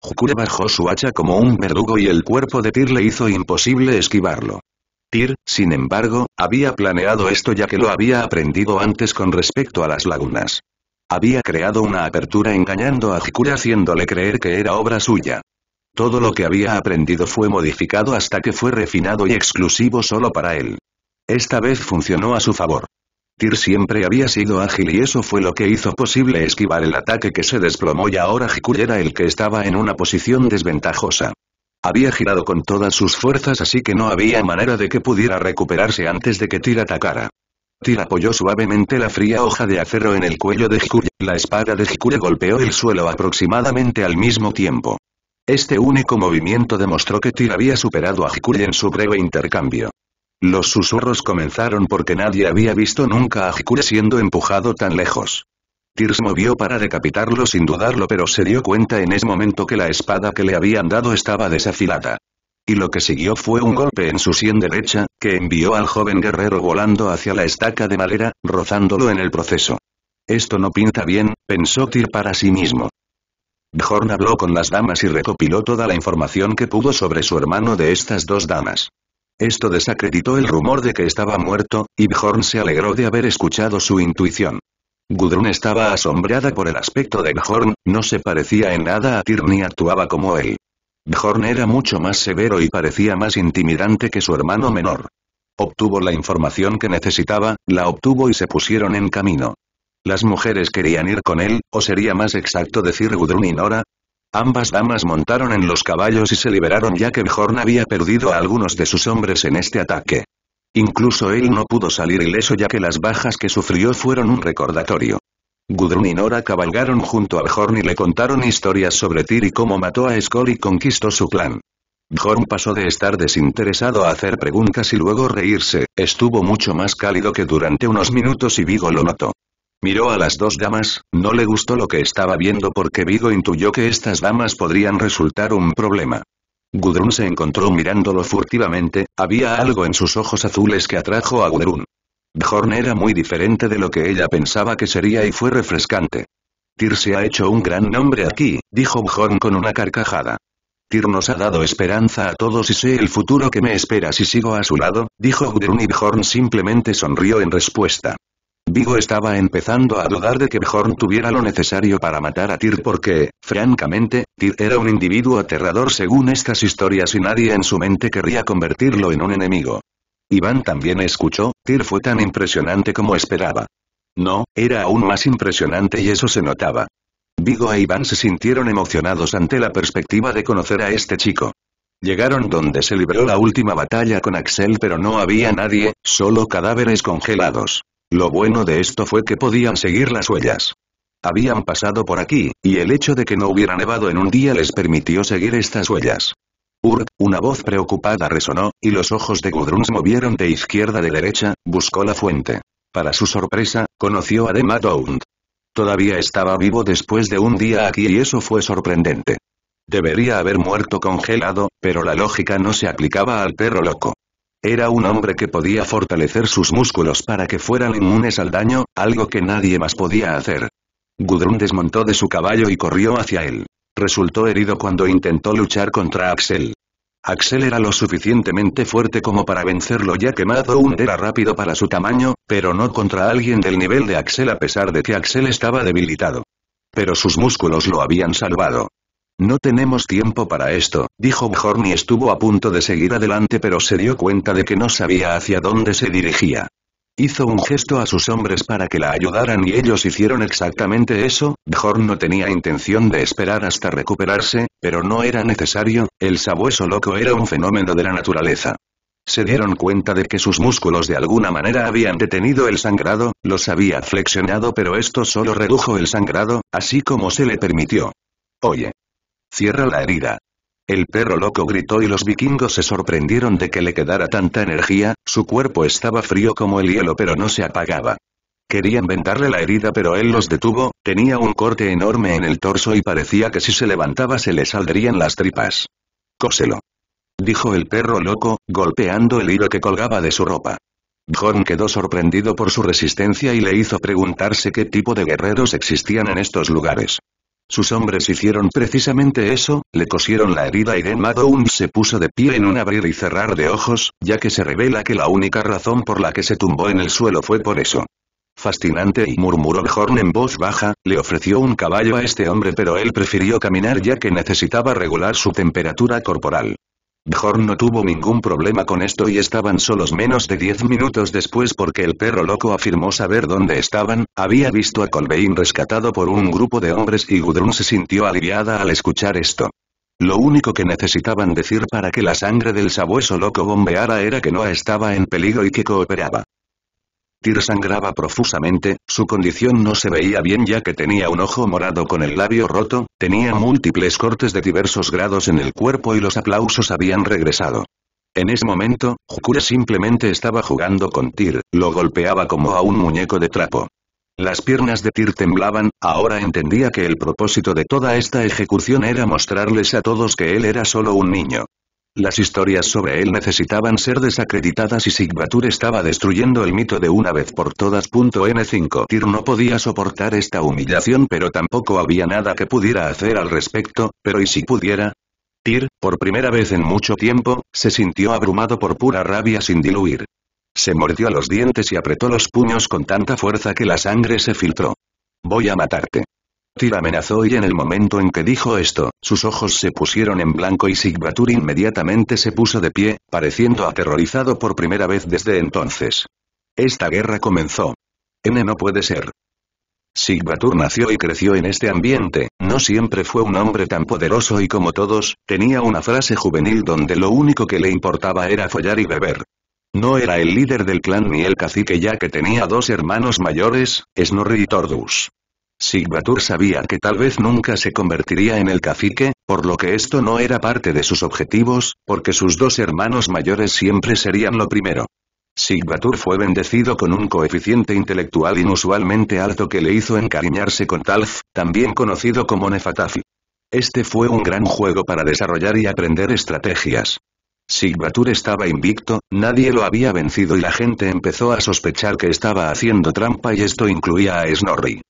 Jukur bajó su hacha como un verdugo y el cuerpo de Tyr le hizo imposible esquivarlo. Tyr, sin embargo, había planeado esto ya que lo había aprendido antes con respecto a las lagunas. Había creado una apertura engañando a Hikura haciéndole creer que era obra suya. Todo lo que había aprendido fue modificado hasta que fue refinado y exclusivo solo para él. Esta vez funcionó a su favor. Tyr siempre había sido ágil y eso fue lo que hizo posible esquivar el ataque que se desplomó y ahora Hikuri era el que estaba en una posición desventajosa. Había girado con todas sus fuerzas así que no había manera de que pudiera recuperarse antes de que Tyr atacara. Tyr apoyó suavemente la fría hoja de acero en el cuello de Hikure, la espada de Hikure golpeó el suelo aproximadamente al mismo tiempo. Este único movimiento demostró que Tyr había superado a Hikure en su breve intercambio. Los susurros comenzaron porque nadie había visto nunca a Hikure siendo empujado tan lejos. Tyr se movió para decapitarlo sin dudarlo pero se dio cuenta en ese momento que la espada que le habían dado estaba desafilada y lo que siguió fue un golpe en su sien derecha, que envió al joven guerrero volando hacia la estaca de madera, rozándolo en el proceso. Esto no pinta bien, pensó Tyr para sí mismo. Bjorn habló con las damas y recopiló toda la información que pudo sobre su hermano de estas dos damas. Esto desacreditó el rumor de que estaba muerto, y Bjorn se alegró de haber escuchado su intuición. Gudrun estaba asombrada por el aspecto de Bjorn, no se parecía en nada a Tyr ni actuaba como él. Bjorn era mucho más severo y parecía más intimidante que su hermano menor. Obtuvo la información que necesitaba, la obtuvo y se pusieron en camino. Las mujeres querían ir con él, o sería más exacto decir Gudrun y Nora. Ambas damas montaron en los caballos y se liberaron ya que Bjorn había perdido a algunos de sus hombres en este ataque. Incluso él no pudo salir ileso ya que las bajas que sufrió fueron un recordatorio. Gudrun y Nora cabalgaron junto a Bjorn y le contaron historias sobre Tyr y cómo mató a Skoll y conquistó su clan. Bjorn pasó de estar desinteresado a hacer preguntas y luego reírse, estuvo mucho más cálido que durante unos minutos y Vigo lo notó. Miró a las dos damas, no le gustó lo que estaba viendo porque Vigo intuyó que estas damas podrían resultar un problema. Gudrun se encontró mirándolo furtivamente, había algo en sus ojos azules que atrajo a Gudrun. Bjorn era muy diferente de lo que ella pensaba que sería y fue refrescante. Tyr se ha hecho un gran nombre aquí, dijo Bjorn con una carcajada. Tyr nos ha dado esperanza a todos y sé el futuro que me espera si sigo a su lado, dijo Gudrun y Bjorn simplemente sonrió en respuesta. Vigo estaba empezando a dudar de que Bjorn tuviera lo necesario para matar a Tyr porque, francamente, Tyr era un individuo aterrador según estas historias y nadie en su mente querría convertirlo en un enemigo. Iván también escuchó, Tyr fue tan impresionante como esperaba. No, era aún más impresionante y eso se notaba. Vigo e Iván se sintieron emocionados ante la perspectiva de conocer a este chico. Llegaron donde se libró la última batalla con Axel pero no había nadie, solo cadáveres congelados. Lo bueno de esto fue que podían seguir las huellas. Habían pasado por aquí, y el hecho de que no hubiera nevado en un día les permitió seguir estas huellas una voz preocupada resonó, y los ojos de Gudrun se movieron de izquierda a derecha, buscó la fuente. Para su sorpresa, conoció a Dema Todavía estaba vivo después de un día aquí y eso fue sorprendente. Debería haber muerto congelado, pero la lógica no se aplicaba al perro loco. Era un hombre que podía fortalecer sus músculos para que fueran inmunes al daño, algo que nadie más podía hacer. Gudrun desmontó de su caballo y corrió hacia él. Resultó herido cuando intentó luchar contra Axel. Axel era lo suficientemente fuerte como para vencerlo ya que Un era rápido para su tamaño, pero no contra alguien del nivel de Axel a pesar de que Axel estaba debilitado. Pero sus músculos lo habían salvado. No tenemos tiempo para esto, dijo Bjorn y estuvo a punto de seguir adelante pero se dio cuenta de que no sabía hacia dónde se dirigía. Hizo un gesto a sus hombres para que la ayudaran y ellos hicieron exactamente eso, Bjorn no tenía intención de esperar hasta recuperarse, pero no era necesario, el sabueso loco era un fenómeno de la naturaleza. Se dieron cuenta de que sus músculos de alguna manera habían detenido el sangrado, los había flexionado pero esto solo redujo el sangrado, así como se le permitió. Oye. Cierra la herida. El perro loco gritó y los vikingos se sorprendieron de que le quedara tanta energía, su cuerpo estaba frío como el hielo pero no se apagaba. Querían vendarle la herida pero él los detuvo, tenía un corte enorme en el torso y parecía que si se levantaba se le saldrían las tripas. Cóselo. Dijo el perro loco, golpeando el hilo que colgaba de su ropa. John quedó sorprendido por su resistencia y le hizo preguntarse qué tipo de guerreros existían en estos lugares. Sus hombres hicieron precisamente eso, le cosieron la herida y de Madoun se puso de pie en un abrir y cerrar de ojos, ya que se revela que la única razón por la que se tumbó en el suelo fue por eso. Fascinante y murmuró Horn en voz baja, le ofreció un caballo a este hombre pero él prefirió caminar ya que necesitaba regular su temperatura corporal. Bjorn no tuvo ningún problema con esto y estaban solos menos de 10 minutos después porque el perro loco afirmó saber dónde estaban, había visto a Colbein rescatado por un grupo de hombres y Gudrun se sintió aliviada al escuchar esto. Lo único que necesitaban decir para que la sangre del sabueso loco bombeara era que Noah estaba en peligro y que cooperaba. Tyr sangraba profusamente, su condición no se veía bien ya que tenía un ojo morado con el labio roto, tenía múltiples cortes de diversos grados en el cuerpo y los aplausos habían regresado. En ese momento, Jukura simplemente estaba jugando con Tyr, lo golpeaba como a un muñeco de trapo. Las piernas de Tyr temblaban, ahora entendía que el propósito de toda esta ejecución era mostrarles a todos que él era solo un niño. Las historias sobre él necesitaban ser desacreditadas y Sigvatur estaba destruyendo el mito de una vez por todas. N5 Tyr no podía soportar esta humillación pero tampoco había nada que pudiera hacer al respecto, pero ¿y si pudiera? Tyr, por primera vez en mucho tiempo, se sintió abrumado por pura rabia sin diluir. Se mordió los dientes y apretó los puños con tanta fuerza que la sangre se filtró. Voy a matarte. Tira amenazó y en el momento en que dijo esto, sus ojos se pusieron en blanco y Sigvatur inmediatamente se puso de pie, pareciendo aterrorizado por primera vez desde entonces. Esta guerra comenzó. N no puede ser. Sigvatur nació y creció en este ambiente, no siempre fue un hombre tan poderoso y como todos, tenía una frase juvenil donde lo único que le importaba era follar y beber. No era el líder del clan ni el cacique ya que tenía dos hermanos mayores, Snorri y Tordus. Sigvatur sabía que tal vez nunca se convertiría en el cacique, por lo que esto no era parte de sus objetivos, porque sus dos hermanos mayores siempre serían lo primero. Sigvatur fue bendecido con un coeficiente intelectual inusualmente alto que le hizo encariñarse con Talf, también conocido como Nefatafi. Este fue un gran juego para desarrollar y aprender estrategias. Sigvatur estaba invicto, nadie lo había vencido y la gente empezó a sospechar que estaba haciendo trampa y esto incluía a Snorri.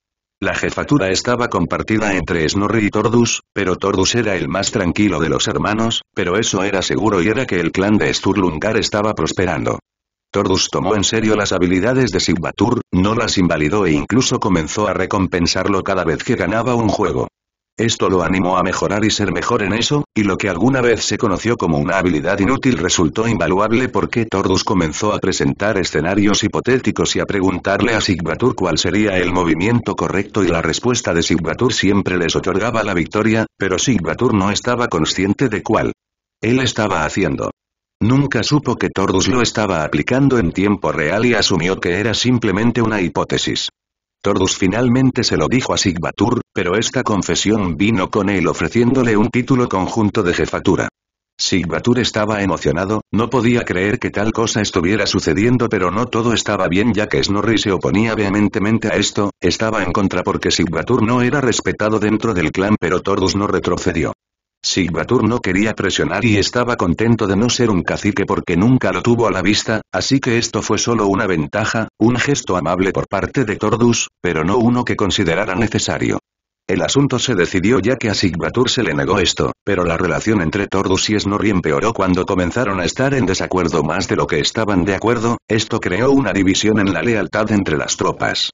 La jefatura estaba compartida entre Snorri y Tordus, pero Tordus era el más tranquilo de los hermanos, pero eso era seguro y era que el clan de Sturlungar estaba prosperando. Tordus tomó en serio las habilidades de Sigvatur, no las invalidó e incluso comenzó a recompensarlo cada vez que ganaba un juego. Esto lo animó a mejorar y ser mejor en eso, y lo que alguna vez se conoció como una habilidad inútil resultó invaluable porque Tordus comenzó a presentar escenarios hipotéticos y a preguntarle a Sigvatur cuál sería el movimiento correcto y la respuesta de Sigvatur siempre les otorgaba la victoria, pero Sigvatur no estaba consciente de cuál él estaba haciendo. Nunca supo que Tordus lo estaba aplicando en tiempo real y asumió que era simplemente una hipótesis. Tordus finalmente se lo dijo a Sigvatur, pero esta confesión vino con él ofreciéndole un título conjunto de jefatura. Sigvatur estaba emocionado, no podía creer que tal cosa estuviera sucediendo pero no todo estaba bien ya que Snorri se oponía vehementemente a esto, estaba en contra porque Sigvatur no era respetado dentro del clan pero Tordus no retrocedió. Sigvatur no quería presionar y estaba contento de no ser un cacique porque nunca lo tuvo a la vista, así que esto fue solo una ventaja, un gesto amable por parte de Tordus, pero no uno que considerara necesario. El asunto se decidió ya que a Sigvatur se le negó esto, pero la relación entre Tordus y Snorri empeoró cuando comenzaron a estar en desacuerdo más de lo que estaban de acuerdo, esto creó una división en la lealtad entre las tropas.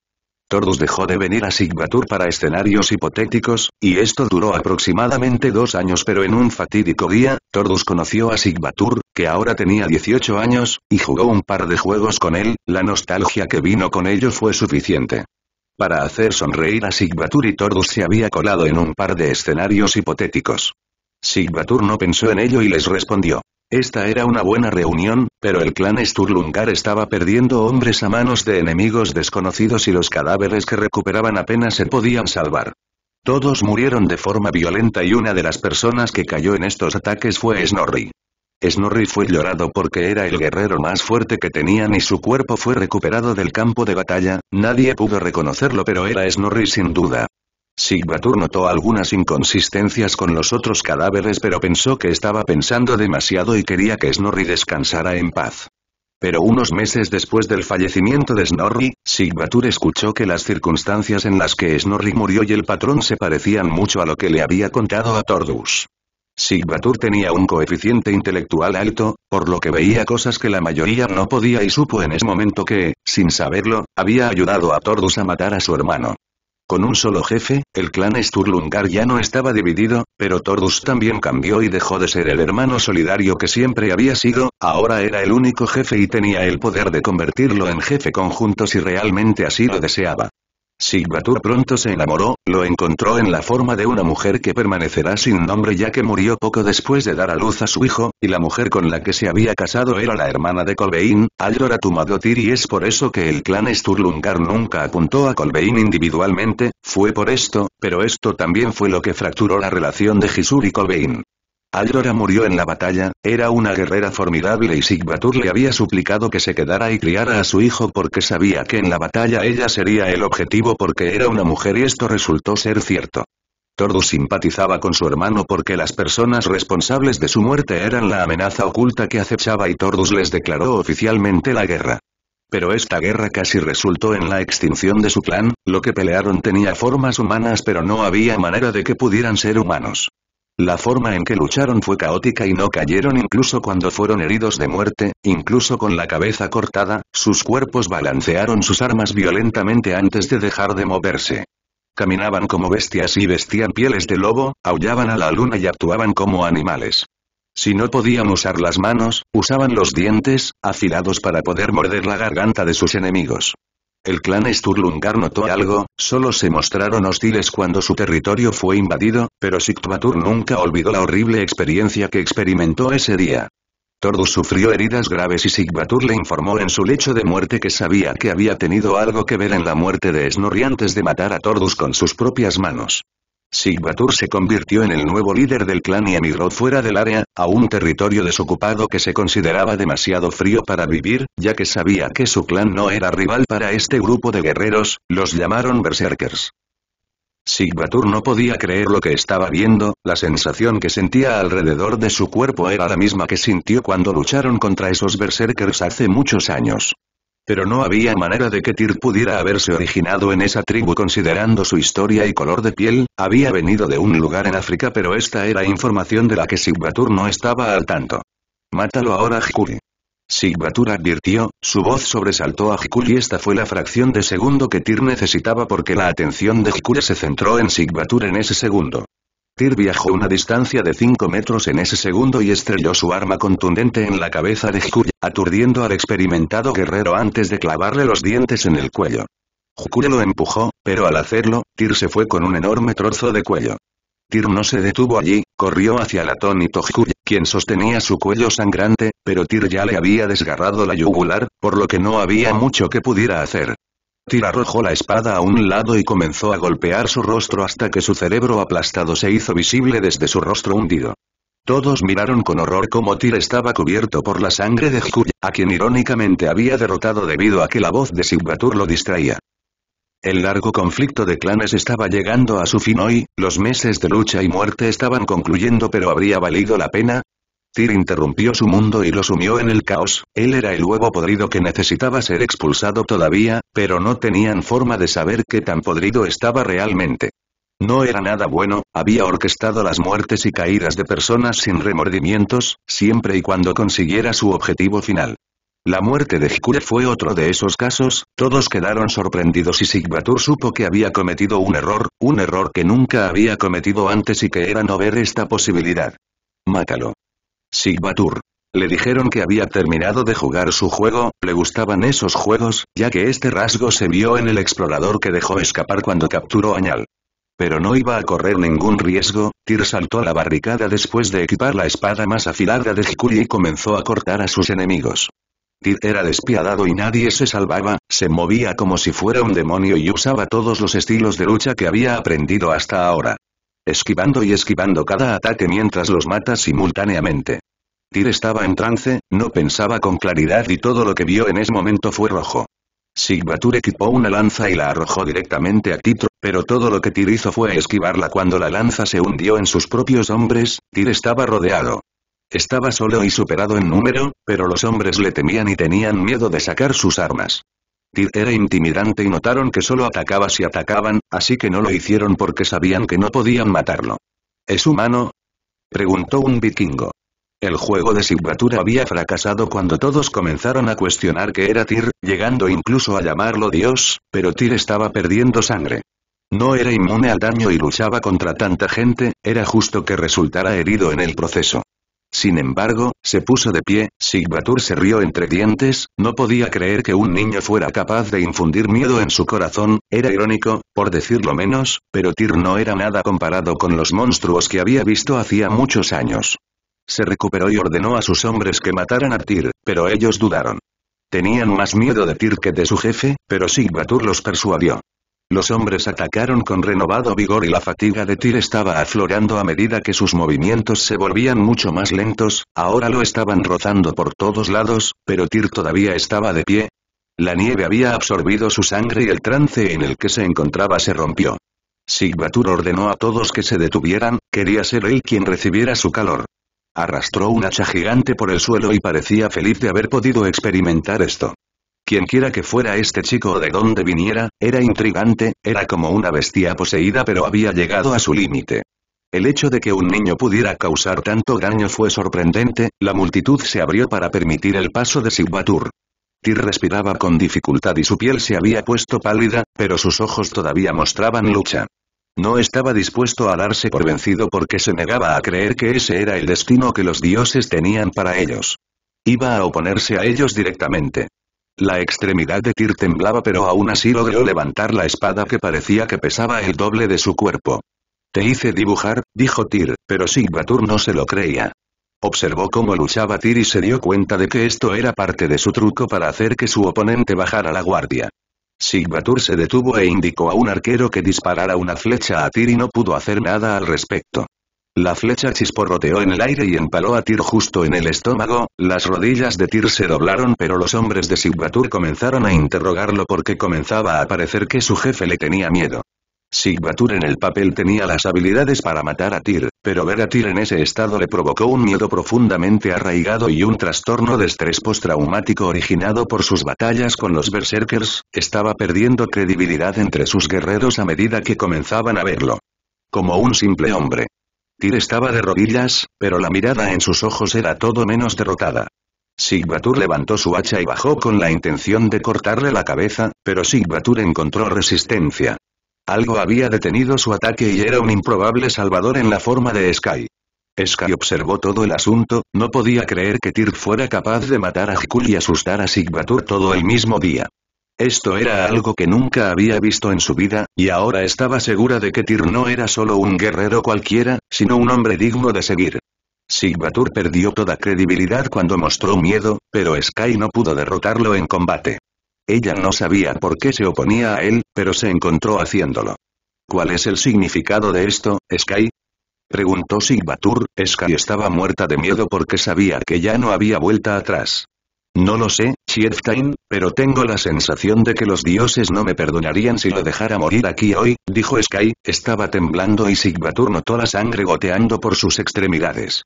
Tordus dejó de venir a Sigvatur para escenarios hipotéticos, y esto duró aproximadamente dos años pero en un fatídico día, Tordus conoció a Sigvatur, que ahora tenía 18 años, y jugó un par de juegos con él, la nostalgia que vino con ello fue suficiente. Para hacer sonreír a Sigvatur y Tordus se había colado en un par de escenarios hipotéticos. Sigvatur no pensó en ello y les respondió. Esta era una buena reunión, pero el clan Sturlungar estaba perdiendo hombres a manos de enemigos desconocidos y los cadáveres que recuperaban apenas se podían salvar. Todos murieron de forma violenta y una de las personas que cayó en estos ataques fue Snorri. Snorri fue llorado porque era el guerrero más fuerte que tenían y su cuerpo fue recuperado del campo de batalla, nadie pudo reconocerlo pero era Snorri sin duda. Sigvatur notó algunas inconsistencias con los otros cadáveres pero pensó que estaba pensando demasiado y quería que Snorri descansara en paz. Pero unos meses después del fallecimiento de Snorri, Sigvatur escuchó que las circunstancias en las que Snorri murió y el patrón se parecían mucho a lo que le había contado a Tordus. Sigvatur tenía un coeficiente intelectual alto, por lo que veía cosas que la mayoría no podía y supo en ese momento que, sin saberlo, había ayudado a Tordus a matar a su hermano. Con un solo jefe, el clan Sturlungar ya no estaba dividido, pero Tordus también cambió y dejó de ser el hermano solidario que siempre había sido, ahora era el único jefe y tenía el poder de convertirlo en jefe conjunto si realmente así lo deseaba. Sigvatur pronto se enamoró, lo encontró en la forma de una mujer que permanecerá sin nombre ya que murió poco después de dar a luz a su hijo, y la mujer con la que se había casado era la hermana de Colbein, Aldora Tumadotir y es por eso que el clan Sturlungar nunca apuntó a Colbein individualmente, fue por esto, pero esto también fue lo que fracturó la relación de Gisur y Colbein. Aldora murió en la batalla, era una guerrera formidable y Sigvatur le había suplicado que se quedara y criara a su hijo porque sabía que en la batalla ella sería el objetivo porque era una mujer y esto resultó ser cierto. Tordus simpatizaba con su hermano porque las personas responsables de su muerte eran la amenaza oculta que acechaba y Tordus les declaró oficialmente la guerra. Pero esta guerra casi resultó en la extinción de su clan, lo que pelearon tenía formas humanas pero no había manera de que pudieran ser humanos. La forma en que lucharon fue caótica y no cayeron incluso cuando fueron heridos de muerte, incluso con la cabeza cortada, sus cuerpos balancearon sus armas violentamente antes de dejar de moverse. Caminaban como bestias y vestían pieles de lobo, aullaban a la luna y actuaban como animales. Si no podían usar las manos, usaban los dientes, afilados para poder morder la garganta de sus enemigos. El clan Sturlungar notó algo, solo se mostraron hostiles cuando su territorio fue invadido, pero Sigtvatur nunca olvidó la horrible experiencia que experimentó ese día. Tordus sufrió heridas graves y Sigvatur le informó en su lecho de muerte que sabía que había tenido algo que ver en la muerte de Snorri antes de matar a Tordus con sus propias manos. Sigvatur se convirtió en el nuevo líder del clan y emigró fuera del área, a un territorio desocupado que se consideraba demasiado frío para vivir, ya que sabía que su clan no era rival para este grupo de guerreros, los llamaron berserkers. Sigvatur no podía creer lo que estaba viendo, la sensación que sentía alrededor de su cuerpo era la misma que sintió cuando lucharon contra esos berserkers hace muchos años pero no había manera de que Tyr pudiera haberse originado en esa tribu considerando su historia y color de piel, había venido de un lugar en África pero esta era información de la que Sigvatur no estaba al tanto. Mátalo ahora Hikuri. Sigvatur advirtió, su voz sobresaltó a Hikuri y esta fue la fracción de segundo que Tyr necesitaba porque la atención de Hikuri se centró en Sigvatur en ese segundo. Tyr viajó una distancia de 5 metros en ese segundo y estrelló su arma contundente en la cabeza de Jukuya, aturdiendo al experimentado guerrero antes de clavarle los dientes en el cuello. Jukuya lo empujó, pero al hacerlo, Tyr se fue con un enorme trozo de cuello. Tyr no se detuvo allí, corrió hacia el atónito Jukuya, quien sostenía su cuello sangrante, pero Tyr ya le había desgarrado la yugular, por lo que no había mucho que pudiera hacer. Tyr arrojó la espada a un lado y comenzó a golpear su rostro hasta que su cerebro aplastado se hizo visible desde su rostro hundido. Todos miraron con horror cómo Tyr estaba cubierto por la sangre de Hikuya, a quien irónicamente había derrotado debido a que la voz de Sigvatur lo distraía. El largo conflicto de clanes estaba llegando a su fin hoy, los meses de lucha y muerte estaban concluyendo pero habría valido la pena, Tyr interrumpió su mundo y lo sumió en el caos, él era el huevo podrido que necesitaba ser expulsado todavía, pero no tenían forma de saber qué tan podrido estaba realmente. No era nada bueno, había orquestado las muertes y caídas de personas sin remordimientos, siempre y cuando consiguiera su objetivo final. La muerte de Hikure fue otro de esos casos, todos quedaron sorprendidos y Sigvatur supo que había cometido un error, un error que nunca había cometido antes y que era no ver esta posibilidad. Mátalo. Sigvatur. Le dijeron que había terminado de jugar su juego, le gustaban esos juegos, ya que este rasgo se vio en el explorador que dejó escapar cuando capturó Añal. Pero no iba a correr ningún riesgo, Tyr saltó a la barricada después de equipar la espada más afilada de Hikuri y comenzó a cortar a sus enemigos. Tyr era despiadado y nadie se salvaba, se movía como si fuera un demonio y usaba todos los estilos de lucha que había aprendido hasta ahora. Esquivando y esquivando cada ataque mientras los mata simultáneamente. Tyr estaba en trance, no pensaba con claridad y todo lo que vio en ese momento fue rojo. Sigvatur equipó una lanza y la arrojó directamente a Titro, pero todo lo que Tyr hizo fue esquivarla cuando la lanza se hundió en sus propios hombres, Tyr estaba rodeado. Estaba solo y superado en número, pero los hombres le temían y tenían miedo de sacar sus armas. Tyr era intimidante y notaron que solo atacaba si atacaban, así que no lo hicieron porque sabían que no podían matarlo. ¿Es humano? Preguntó un vikingo. El juego de Sigvatur había fracasado cuando todos comenzaron a cuestionar que era Tyr, llegando incluso a llamarlo Dios, pero Tyr estaba perdiendo sangre. No era inmune al daño y luchaba contra tanta gente, era justo que resultara herido en el proceso. Sin embargo, se puso de pie, Sigvatur se rió entre dientes, no podía creer que un niño fuera capaz de infundir miedo en su corazón, era irónico, por decirlo menos, pero Tyr no era nada comparado con los monstruos que había visto hacía muchos años se recuperó y ordenó a sus hombres que mataran a Tyr, pero ellos dudaron. Tenían más miedo de Tyr que de su jefe, pero Sigvatur los persuadió. Los hombres atacaron con renovado vigor y la fatiga de Tyr estaba aflorando a medida que sus movimientos se volvían mucho más lentos, ahora lo estaban rozando por todos lados, pero Tyr todavía estaba de pie. La nieve había absorbido su sangre y el trance en el que se encontraba se rompió. Sigvatur ordenó a todos que se detuvieran, quería ser él quien recibiera su calor. Arrastró un hacha gigante por el suelo y parecía feliz de haber podido experimentar esto. Quienquiera que fuera este chico o de dónde viniera, era intrigante, era como una bestia poseída pero había llegado a su límite. El hecho de que un niño pudiera causar tanto daño fue sorprendente, la multitud se abrió para permitir el paso de Sigvatur. Tyr respiraba con dificultad y su piel se había puesto pálida, pero sus ojos todavía mostraban lucha. No estaba dispuesto a darse por vencido porque se negaba a creer que ese era el destino que los dioses tenían para ellos. Iba a oponerse a ellos directamente. La extremidad de Tyr temblaba pero aún así logró levantar la espada que parecía que pesaba el doble de su cuerpo. Te hice dibujar, dijo Tyr, pero Sigvatur no se lo creía. Observó cómo luchaba Tyr y se dio cuenta de que esto era parte de su truco para hacer que su oponente bajara la guardia. Sigvatur se detuvo e indicó a un arquero que disparara una flecha a Tyr y no pudo hacer nada al respecto. La flecha chisporroteó en el aire y empaló a Tyr justo en el estómago, las rodillas de Tyr se doblaron pero los hombres de Sigvatur comenzaron a interrogarlo porque comenzaba a parecer que su jefe le tenía miedo. Sigvatur en el papel tenía las habilidades para matar a Tyr, pero ver a Tyr en ese estado le provocó un miedo profundamente arraigado y un trastorno de estrés postraumático originado por sus batallas con los berserkers, estaba perdiendo credibilidad entre sus guerreros a medida que comenzaban a verlo. Como un simple hombre. Tyr estaba de rodillas, pero la mirada en sus ojos era todo menos derrotada. Sigvatur levantó su hacha y bajó con la intención de cortarle la cabeza, pero Sigvatur encontró resistencia. Algo había detenido su ataque y era un improbable salvador en la forma de Sky. Sky observó todo el asunto, no podía creer que Tyr fuera capaz de matar a Hikul y asustar a Sigvatur todo el mismo día. Esto era algo que nunca había visto en su vida, y ahora estaba segura de que Tyr no era solo un guerrero cualquiera, sino un hombre digno de seguir. Sigvatur perdió toda credibilidad cuando mostró miedo, pero Sky no pudo derrotarlo en combate. Ella no sabía por qué se oponía a él, pero se encontró haciéndolo. ¿Cuál es el significado de esto, Sky? Preguntó Sigbatur, Sky estaba muerta de miedo porque sabía que ya no había vuelta atrás. No lo sé, Chieftain, pero tengo la sensación de que los dioses no me perdonarían si lo dejara morir aquí hoy, dijo Sky, estaba temblando y Sigbatur notó la sangre goteando por sus extremidades.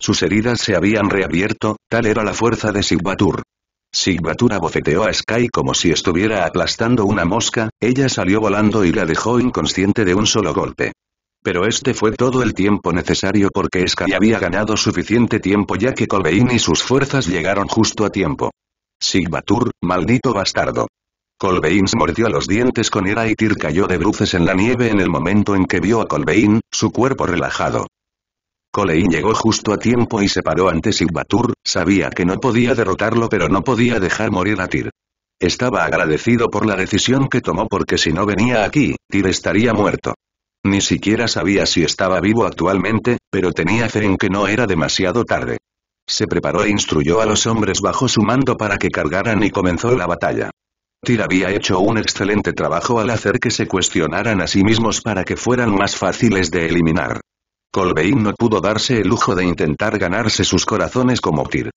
Sus heridas se habían reabierto, tal era la fuerza de Sigbatur. Sigvatur abofeteó a Sky como si estuviera aplastando una mosca, ella salió volando y la dejó inconsciente de un solo golpe. Pero este fue todo el tiempo necesario porque Sky había ganado suficiente tiempo ya que Colbein y sus fuerzas llegaron justo a tiempo. Sigvatur, maldito bastardo. Colbein se mordió los dientes con ira y Tyr cayó de bruces en la nieve en el momento en que vio a Colbein, su cuerpo relajado. Colein llegó justo a tiempo y se paró ante sigbatur sabía que no podía derrotarlo pero no podía dejar morir a Tyr. Estaba agradecido por la decisión que tomó porque si no venía aquí, Tyr estaría muerto. Ni siquiera sabía si estaba vivo actualmente, pero tenía fe en que no era demasiado tarde. Se preparó e instruyó a los hombres bajo su mando para que cargaran y comenzó la batalla. Tyr había hecho un excelente trabajo al hacer que se cuestionaran a sí mismos para que fueran más fáciles de eliminar. Colbein no pudo darse el lujo de intentar ganarse sus corazones como Tyr.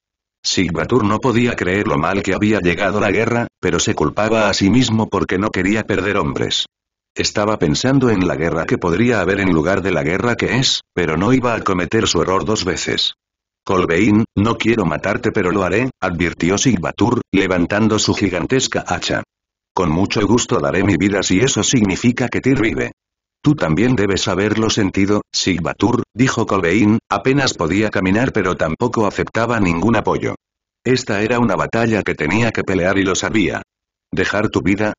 Sigvatur no podía creer lo mal que había llegado la guerra, pero se culpaba a sí mismo porque no quería perder hombres. Estaba pensando en la guerra que podría haber en lugar de la guerra que es, pero no iba a cometer su error dos veces. Colbein, no quiero matarte pero lo haré, advirtió Sigvatur, levantando su gigantesca hacha. Con mucho gusto daré mi vida si eso significa que Tyr vive. Tú también debes haberlo sentido, Sigbatur, dijo Colbein, apenas podía caminar pero tampoco aceptaba ningún apoyo. Esta era una batalla que tenía que pelear y lo sabía. ¿Dejar tu vida?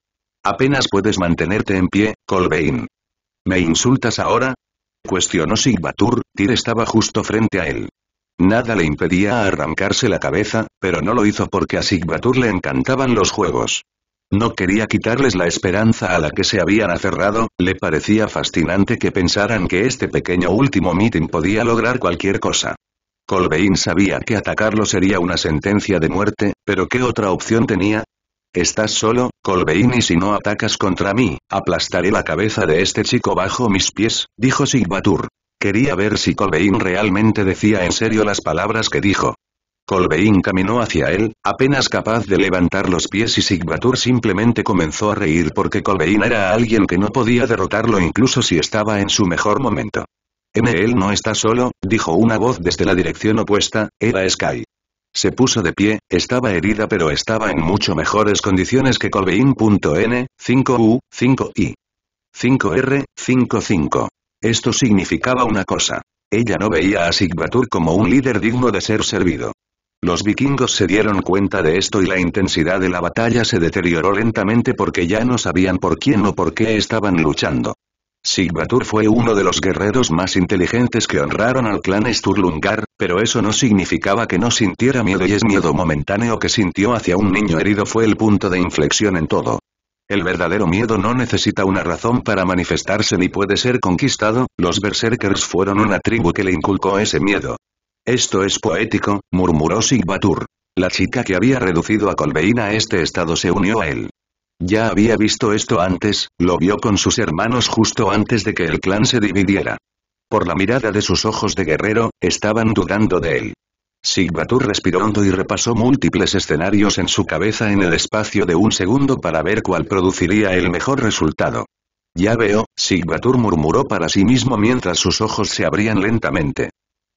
Apenas puedes mantenerte en pie, Colbein. ¿Me insultas ahora? Cuestionó Sigbatur, Tyr estaba justo frente a él. Nada le impedía arrancarse la cabeza, pero no lo hizo porque a Sigbatur le encantaban los juegos. No quería quitarles la esperanza a la que se habían aferrado, le parecía fascinante que pensaran que este pequeño último mitin podía lograr cualquier cosa. Colbein sabía que atacarlo sería una sentencia de muerte, pero ¿qué otra opción tenía? Estás solo, Colbein y si no atacas contra mí, aplastaré la cabeza de este chico bajo mis pies, dijo Sigbatur. Quería ver si Colbein realmente decía en serio las palabras que dijo. Colbein caminó hacia él, apenas capaz de levantar los pies y Sigvatur simplemente comenzó a reír porque Colbein era alguien que no podía derrotarlo incluso si estaba en su mejor momento. él no está solo, dijo una voz desde la dirección opuesta, era Sky. Se puso de pie, estaba herida pero estaba en mucho mejores condiciones que Colbein.n, 5U, 5I. 5R, 55. Esto significaba una cosa. Ella no veía a Sigvatur como un líder digno de ser servido. Los vikingos se dieron cuenta de esto y la intensidad de la batalla se deterioró lentamente porque ya no sabían por quién o por qué estaban luchando. Sigvatur fue uno de los guerreros más inteligentes que honraron al clan Sturlungar, pero eso no significaba que no sintiera miedo y es miedo momentáneo que sintió hacia un niño herido fue el punto de inflexión en todo. El verdadero miedo no necesita una razón para manifestarse ni puede ser conquistado, los berserkers fueron una tribu que le inculcó ese miedo. Esto es poético, murmuró Sigbatur. La chica que había reducido a colbeina a este estado se unió a él. Ya había visto esto antes, lo vio con sus hermanos justo antes de que el clan se dividiera. Por la mirada de sus ojos de guerrero, estaban dudando de él. Sigbatur respiró hondo y repasó múltiples escenarios en su cabeza en el espacio de un segundo para ver cuál produciría el mejor resultado. Ya veo, Sigvatur murmuró para sí mismo mientras sus ojos se abrían lentamente.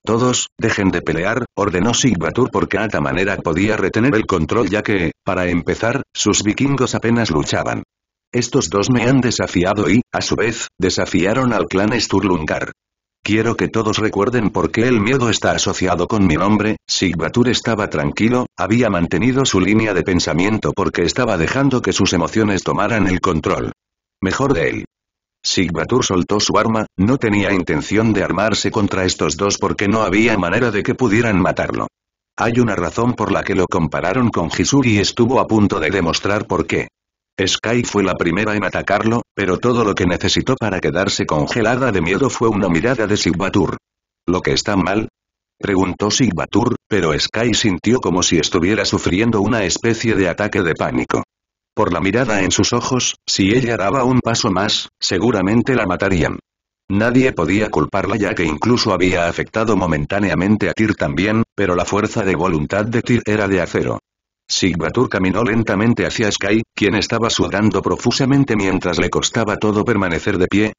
Todos, dejen de pelear, ordenó Sigvatur porque a manera podía retener el control ya que, para empezar, sus vikingos apenas luchaban. Estos dos me han desafiado y, a su vez, desafiaron al clan Sturlungar. Quiero que todos recuerden por qué el miedo está asociado con mi nombre, Sigvatur estaba tranquilo, había mantenido su línea de pensamiento porque estaba dejando que sus emociones tomaran el control. Mejor de él. Sigvatur soltó su arma, no tenía intención de armarse contra estos dos porque no había manera de que pudieran matarlo. Hay una razón por la que lo compararon con Jisuri y estuvo a punto de demostrar por qué. Sky fue la primera en atacarlo, pero todo lo que necesitó para quedarse congelada de miedo fue una mirada de Sigvatur. ¿Lo que está mal? Preguntó Sigvatur, pero Sky sintió como si estuviera sufriendo una especie de ataque de pánico. Por la mirada en sus ojos, si ella daba un paso más, seguramente la matarían. Nadie podía culparla ya que incluso había afectado momentáneamente a Tyr también, pero la fuerza de voluntad de Tyr era de acero. Sigvatur caminó lentamente hacia Sky, quien estaba sudando profusamente mientras le costaba todo permanecer de pie.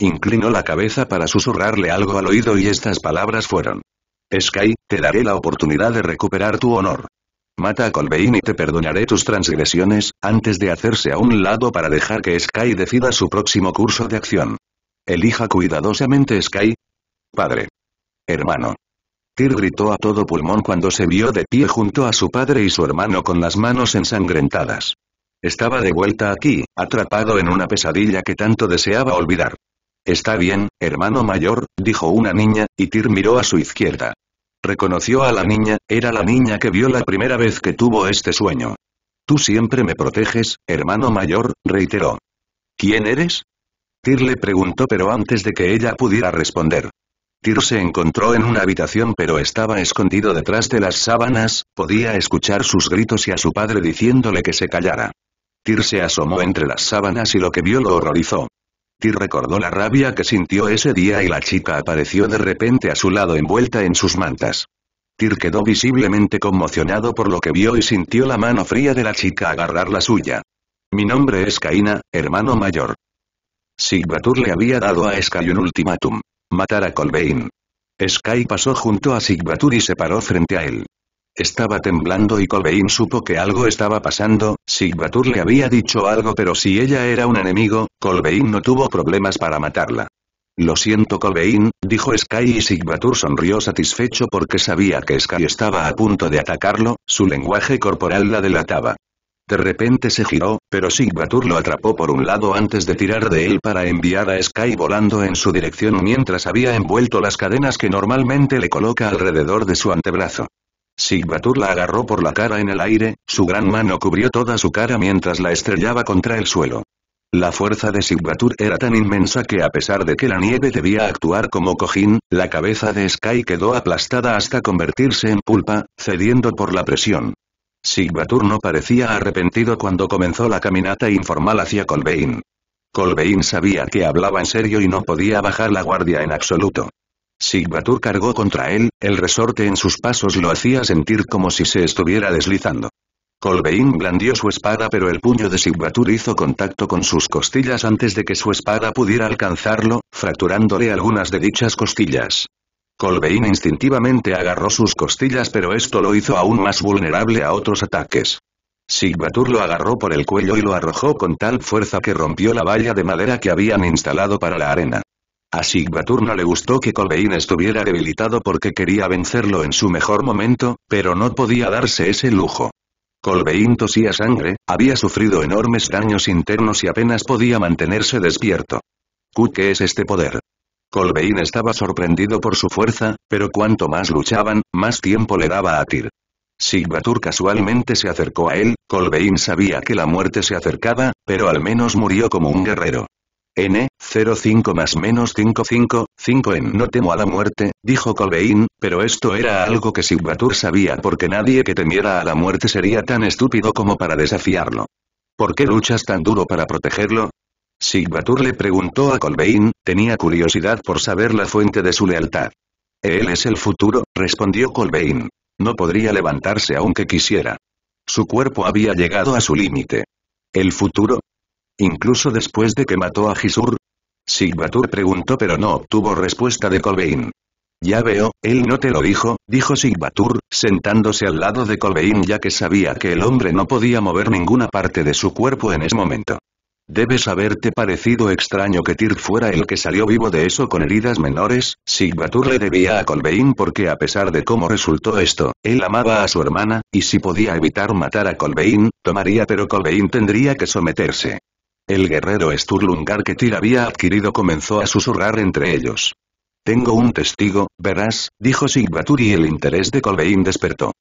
Inclinó la cabeza para susurrarle algo al oído y estas palabras fueron. Sky, te daré la oportunidad de recuperar tu honor. Mata a Colbein y te perdonaré tus transgresiones, antes de hacerse a un lado para dejar que Sky decida su próximo curso de acción. Elija cuidadosamente Sky. Padre. Hermano. Tyr gritó a todo pulmón cuando se vio de pie junto a su padre y su hermano con las manos ensangrentadas. Estaba de vuelta aquí, atrapado en una pesadilla que tanto deseaba olvidar. Está bien, hermano mayor, dijo una niña, y Tyr miró a su izquierda. Reconoció a la niña, era la niña que vio la primera vez que tuvo este sueño. Tú siempre me proteges, hermano mayor, reiteró. ¿Quién eres? Tyr le preguntó pero antes de que ella pudiera responder. Tyr se encontró en una habitación pero estaba escondido detrás de las sábanas, podía escuchar sus gritos y a su padre diciéndole que se callara. Tyr se asomó entre las sábanas y lo que vio lo horrorizó. Tyr recordó la rabia que sintió ese día y la chica apareció de repente a su lado envuelta en sus mantas. Tyr quedó visiblemente conmocionado por lo que vio y sintió la mano fría de la chica agarrar la suya. Mi nombre es Kaina, hermano mayor. Sigvatur le había dado a Sky un ultimátum. Matar a Colbein. Sky pasó junto a Sigvatur y se paró frente a él. Estaba temblando y Colbein supo que algo estaba pasando, Sigvatur le había dicho algo pero si ella era un enemigo, Colbein no tuvo problemas para matarla. Lo siento Colbein, dijo Sky y Sigvatur sonrió satisfecho porque sabía que Sky estaba a punto de atacarlo, su lenguaje corporal la delataba. De repente se giró, pero Sigvatur lo atrapó por un lado antes de tirar de él para enviar a Sky volando en su dirección mientras había envuelto las cadenas que normalmente le coloca alrededor de su antebrazo. Sigvatur la agarró por la cara en el aire, su gran mano cubrió toda su cara mientras la estrellaba contra el suelo. La fuerza de Sigvatur era tan inmensa que a pesar de que la nieve debía actuar como cojín, la cabeza de Sky quedó aplastada hasta convertirse en pulpa, cediendo por la presión. Sigvatur no parecía arrepentido cuando comenzó la caminata informal hacia Colbein. Colbein sabía que hablaba en serio y no podía bajar la guardia en absoluto. Sigvatur cargó contra él, el resorte en sus pasos lo hacía sentir como si se estuviera deslizando. Colbein blandió su espada pero el puño de Sigvatur hizo contacto con sus costillas antes de que su espada pudiera alcanzarlo, fracturándole algunas de dichas costillas. Colbein instintivamente agarró sus costillas pero esto lo hizo aún más vulnerable a otros ataques. Sigvatur lo agarró por el cuello y lo arrojó con tal fuerza que rompió la valla de madera que habían instalado para la arena. A Sigvatur no le gustó que Colbein estuviera debilitado porque quería vencerlo en su mejor momento, pero no podía darse ese lujo. Colbein tosía sangre, había sufrido enormes daños internos y apenas podía mantenerse despierto. qué es este poder? Colbein estaba sorprendido por su fuerza, pero cuanto más luchaban, más tiempo le daba a Tyr. Sigvatur casualmente se acercó a él, Colbein sabía que la muerte se acercaba, pero al menos murió como un guerrero. N, 05 más menos 55, 5 en No temo a la muerte, dijo Colbein, pero esto era algo que Sigvatur sabía porque nadie que temiera a la muerte sería tan estúpido como para desafiarlo. ¿Por qué luchas tan duro para protegerlo? Sigvatur le preguntó a Colbein, tenía curiosidad por saber la fuente de su lealtad. Él es el futuro, respondió Colbein. No podría levantarse aunque quisiera. Su cuerpo había llegado a su límite. El futuro, incluso después de que mató a Gisur? Sigvatur preguntó pero no obtuvo respuesta de Colbein. Ya veo, él no te lo dijo, dijo Sigvatur, sentándose al lado de Colbein ya que sabía que el hombre no podía mover ninguna parte de su cuerpo en ese momento. Debes haberte parecido extraño que Tyr fuera el que salió vivo de eso con heridas menores, Sigvatur le debía a Colbein porque a pesar de cómo resultó esto, él amaba a su hermana, y si podía evitar matar a Colbein, tomaría pero Colbein tendría que someterse. El guerrero Sturlungar que Tyr había adquirido comenzó a susurrar entre ellos. Tengo un testigo, verás, dijo Sigvatur y el interés de Colbein despertó.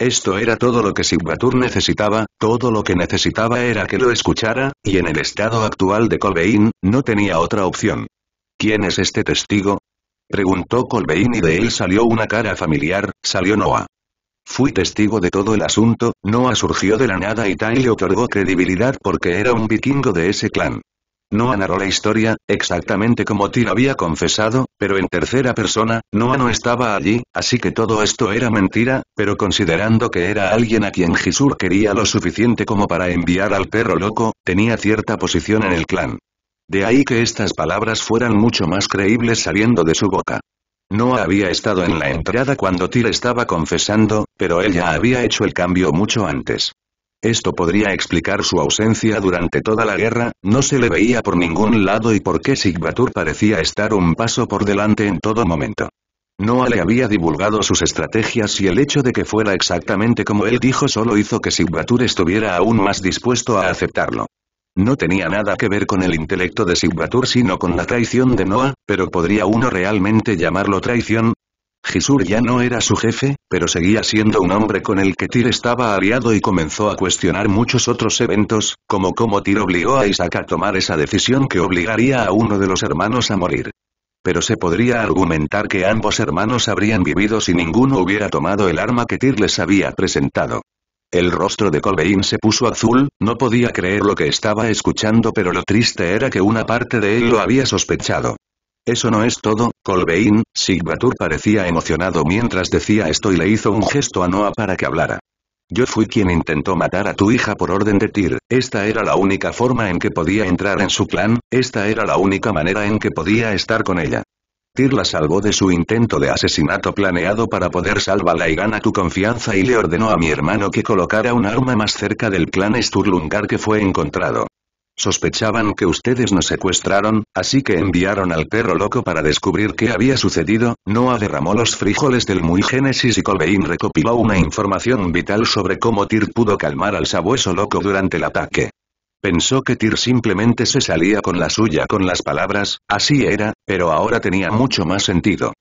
Esto era todo lo que Sigvatur necesitaba, todo lo que necesitaba era que lo escuchara, y en el estado actual de Colbein, no tenía otra opción. ¿Quién es este testigo? Preguntó Colbein y de él salió una cara familiar, salió Noah. Fui testigo de todo el asunto, Noah surgió de la nada y Tai le otorgó credibilidad porque era un vikingo de ese clan. Noah narró la historia, exactamente como Tyr había confesado, pero en tercera persona, Noah no estaba allí, así que todo esto era mentira, pero considerando que era alguien a quien Gisur quería lo suficiente como para enviar al perro loco, tenía cierta posición en el clan. De ahí que estas palabras fueran mucho más creíbles saliendo de su boca. No había estado en la entrada cuando Tyr estaba confesando, pero ella había hecho el cambio mucho antes. Esto podría explicar su ausencia durante toda la guerra, no se le veía por ningún lado y por qué Sigvatur parecía estar un paso por delante en todo momento. Noah le había divulgado sus estrategias y el hecho de que fuera exactamente como él dijo solo hizo que Sigvatur estuviera aún más dispuesto a aceptarlo. No tenía nada que ver con el intelecto de Sigvatur sino con la traición de Noah, pero ¿podría uno realmente llamarlo traición? Gisur ya no era su jefe, pero seguía siendo un hombre con el que Tyr estaba aliado y comenzó a cuestionar muchos otros eventos, como cómo Tyr obligó a Isaac a tomar esa decisión que obligaría a uno de los hermanos a morir. Pero se podría argumentar que ambos hermanos habrían vivido si ninguno hubiera tomado el arma que Tyr les había presentado. El rostro de Colbein se puso azul, no podía creer lo que estaba escuchando pero lo triste era que una parte de él lo había sospechado. Eso no es todo, Colbein, Sigvatur parecía emocionado mientras decía esto y le hizo un gesto a Noah para que hablara. Yo fui quien intentó matar a tu hija por orden de Tyr, esta era la única forma en que podía entrar en su clan, esta era la única manera en que podía estar con ella. Tyr la salvó de su intento de asesinato planeado para poder salvarla y gana tu confianza y le ordenó a mi hermano que colocara un arma más cerca del clan Sturlungar que fue encontrado. Sospechaban que ustedes nos secuestraron, así que enviaron al perro loco para descubrir qué había sucedido, Noah derramó los frijoles del muy génesis y Colbein recopiló una información vital sobre cómo Tyr pudo calmar al sabueso loco durante el ataque. Pensó que Tyr simplemente se salía con la suya con las palabras, así era, pero ahora tenía mucho más sentido.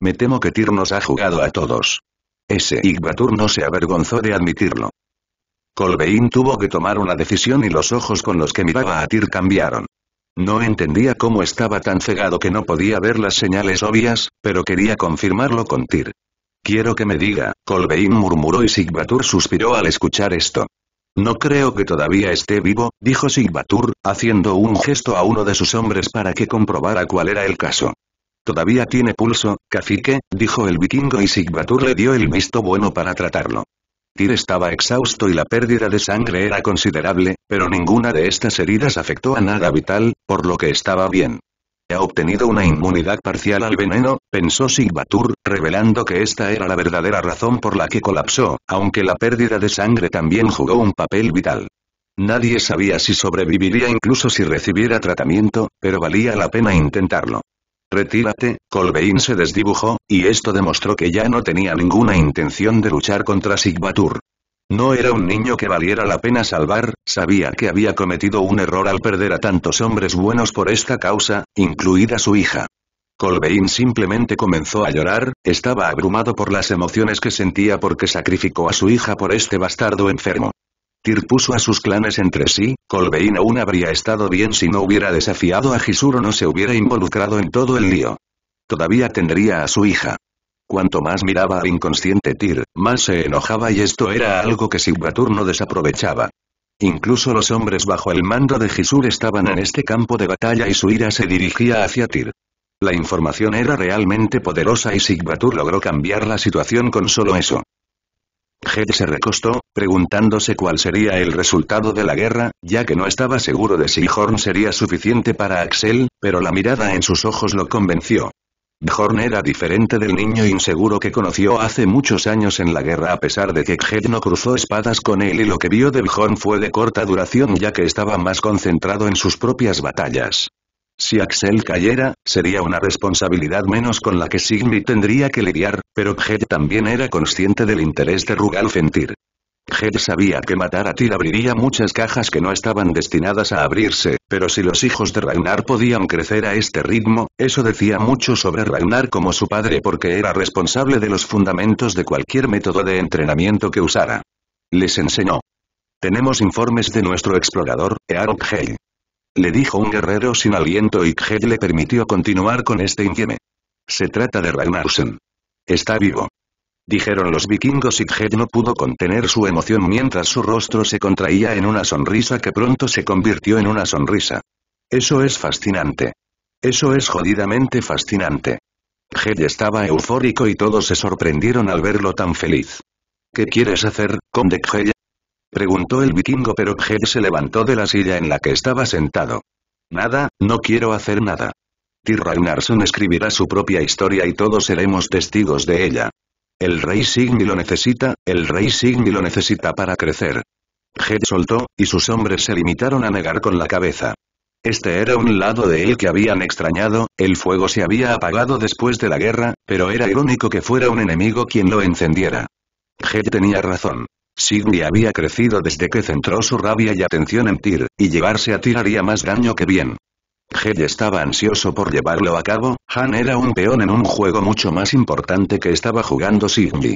Me temo que Tyr nos ha jugado a todos. Ese Igbatur no se avergonzó de admitirlo. Colbein tuvo que tomar una decisión y los ojos con los que miraba a Tyr cambiaron. No entendía cómo estaba tan cegado que no podía ver las señales obvias, pero quería confirmarlo con Tyr. Quiero que me diga, Colbein murmuró y Sigbatur suspiró al escuchar esto. No creo que todavía esté vivo, dijo Sigvatur, haciendo un gesto a uno de sus hombres para que comprobara cuál era el caso. Todavía tiene pulso, cacique, dijo el vikingo y Sigvatur le dio el visto bueno para tratarlo. Tir estaba exhausto y la pérdida de sangre era considerable, pero ninguna de estas heridas afectó a nada vital, por lo que estaba bien ha obtenido una inmunidad parcial al veneno, pensó Sigbatur, revelando que esta era la verdadera razón por la que colapsó, aunque la pérdida de sangre también jugó un papel vital. Nadie sabía si sobreviviría incluso si recibiera tratamiento, pero valía la pena intentarlo. Retírate, Colbein se desdibujó, y esto demostró que ya no tenía ninguna intención de luchar contra Sigbatur. No era un niño que valiera la pena salvar, sabía que había cometido un error al perder a tantos hombres buenos por esta causa, incluida su hija. Colbein simplemente comenzó a llorar, estaba abrumado por las emociones que sentía porque sacrificó a su hija por este bastardo enfermo. Tyr puso a sus clanes entre sí, Colbein aún habría estado bien si no hubiera desafiado a Jisuro no se hubiera involucrado en todo el lío. Todavía tendría a su hija. Cuanto más miraba al inconsciente Tyr, más se enojaba y esto era algo que no desaprovechaba. Incluso los hombres bajo el mando de Gisur estaban en este campo de batalla y su ira se dirigía hacia Tyr. La información era realmente poderosa y Sigvatur logró cambiar la situación con solo eso. Hed se recostó, preguntándose cuál sería el resultado de la guerra, ya que no estaba seguro de si Horn sería suficiente para Axel, pero la mirada en sus ojos lo convenció. Bjorn era diferente del niño inseguro que conoció hace muchos años en la guerra a pesar de que Kjet no cruzó espadas con él y lo que vio de Bjorn fue de corta duración ya que estaba más concentrado en sus propias batallas. Si Axel cayera, sería una responsabilidad menos con la que Sigmi tendría que lidiar, pero Kjet también era consciente del interés de Rugal Fentir. Khed sabía que matar a Tyr abriría muchas cajas que no estaban destinadas a abrirse, pero si los hijos de Ragnar podían crecer a este ritmo, eso decía mucho sobre Ragnar como su padre porque era responsable de los fundamentos de cualquier método de entrenamiento que usara. Les enseñó. Tenemos informes de nuestro explorador, Earl Hell. Le dijo un guerrero sin aliento y Khed le permitió continuar con este infieme. Se trata de Ragnarsen. Está vivo dijeron los vikingos y Ghed no pudo contener su emoción mientras su rostro se contraía en una sonrisa que pronto se convirtió en una sonrisa. Eso es fascinante. Eso es jodidamente fascinante. Ghed estaba eufórico y todos se sorprendieron al verlo tan feliz. ¿Qué quieres hacer, conde Ghed? Preguntó el vikingo pero Ghed se levantó de la silla en la que estaba sentado. Nada, no quiero hacer nada. Tyr Ragnarsson escribirá su propia historia y todos seremos testigos de ella. El rey Signy lo necesita, el rey Signy lo necesita para crecer. Head soltó, y sus hombres se limitaron a negar con la cabeza. Este era un lado de él que habían extrañado, el fuego se había apagado después de la guerra, pero era irónico que fuera un enemigo quien lo encendiera. Head tenía razón. Signy había crecido desde que centró su rabia y atención en Tyr, y llevarse a Tyr haría más daño que bien. Jedi estaba ansioso por llevarlo a cabo, Han era un peón en un juego mucho más importante que estaba jugando Sigmi.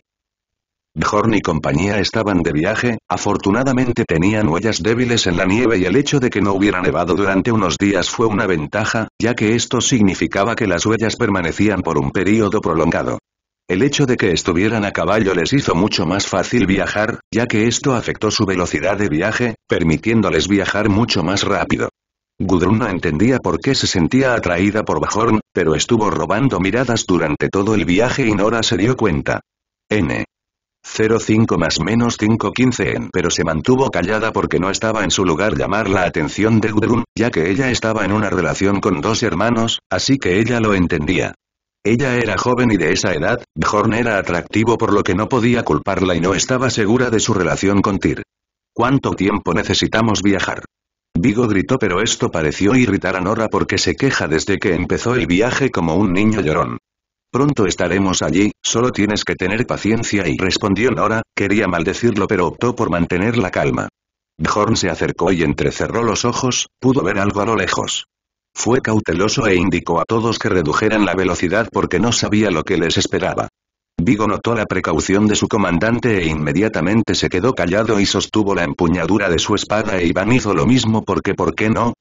Horn y compañía estaban de viaje, afortunadamente tenían huellas débiles en la nieve y el hecho de que no hubiera nevado durante unos días fue una ventaja, ya que esto significaba que las huellas permanecían por un periodo prolongado. El hecho de que estuvieran a caballo les hizo mucho más fácil viajar, ya que esto afectó su velocidad de viaje, permitiéndoles viajar mucho más rápido. Gudrun no entendía por qué se sentía atraída por Bajorn, pero estuvo robando miradas durante todo el viaje y Nora se dio cuenta. N. 05 más menos 515 en pero se mantuvo callada porque no estaba en su lugar llamar la atención de Gudrun, ya que ella estaba en una relación con dos hermanos, así que ella lo entendía. Ella era joven y de esa edad, Bjorn era atractivo por lo que no podía culparla y no estaba segura de su relación con Tyr. ¿Cuánto tiempo necesitamos viajar? Vigo gritó pero esto pareció irritar a Nora porque se queja desde que empezó el viaje como un niño llorón. Pronto estaremos allí, solo tienes que tener paciencia y respondió Nora, quería maldecirlo pero optó por mantener la calma. Bjorn se acercó y entrecerró los ojos, pudo ver algo a lo lejos. Fue cauteloso e indicó a todos que redujeran la velocidad porque no sabía lo que les esperaba. Vigo notó la precaución de su comandante e inmediatamente se quedó callado y sostuvo la empuñadura de su espada e Iván hizo lo mismo porque ¿por qué no?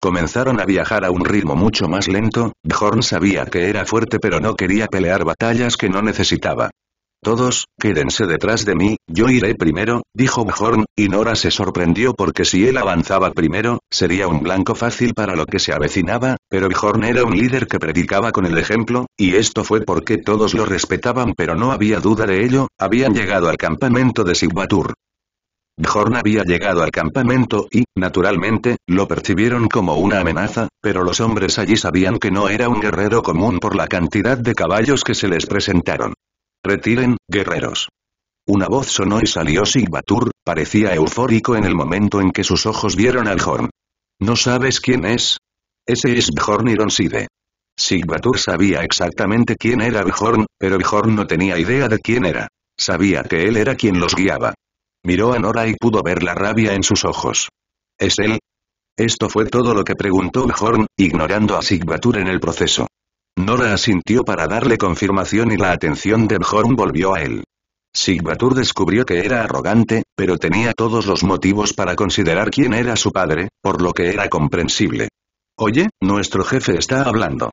Comenzaron a viajar a un ritmo mucho más lento, Bjorn sabía que era fuerte pero no quería pelear batallas que no necesitaba. Todos, quédense detrás de mí, yo iré primero, dijo Bjorn, y Nora se sorprendió porque si él avanzaba primero, sería un blanco fácil para lo que se avecinaba, pero Bjorn era un líder que predicaba con el ejemplo, y esto fue porque todos lo respetaban pero no había duda de ello, habían llegado al campamento de Sigvatur. Bjorn había llegado al campamento y, naturalmente, lo percibieron como una amenaza, pero los hombres allí sabían que no era un guerrero común por la cantidad de caballos que se les presentaron. Retiren, guerreros. Una voz sonó y salió Sigvatur. parecía eufórico en el momento en que sus ojos vieron al Horn. ¿No sabes quién es? Ese es Bjorn Ironside. Sigbatur sabía exactamente quién era Bjorn, pero Bjorn no tenía idea de quién era. Sabía que él era quien los guiaba. Miró a Nora y pudo ver la rabia en sus ojos. ¿Es él? Esto fue todo lo que preguntó Bjorn, ignorando a Sigbatur en el proceso. Nora asintió para darle confirmación y la atención de Bjorn volvió a él. Sigvatur descubrió que era arrogante, pero tenía todos los motivos para considerar quién era su padre, por lo que era comprensible. Oye, nuestro jefe está hablando.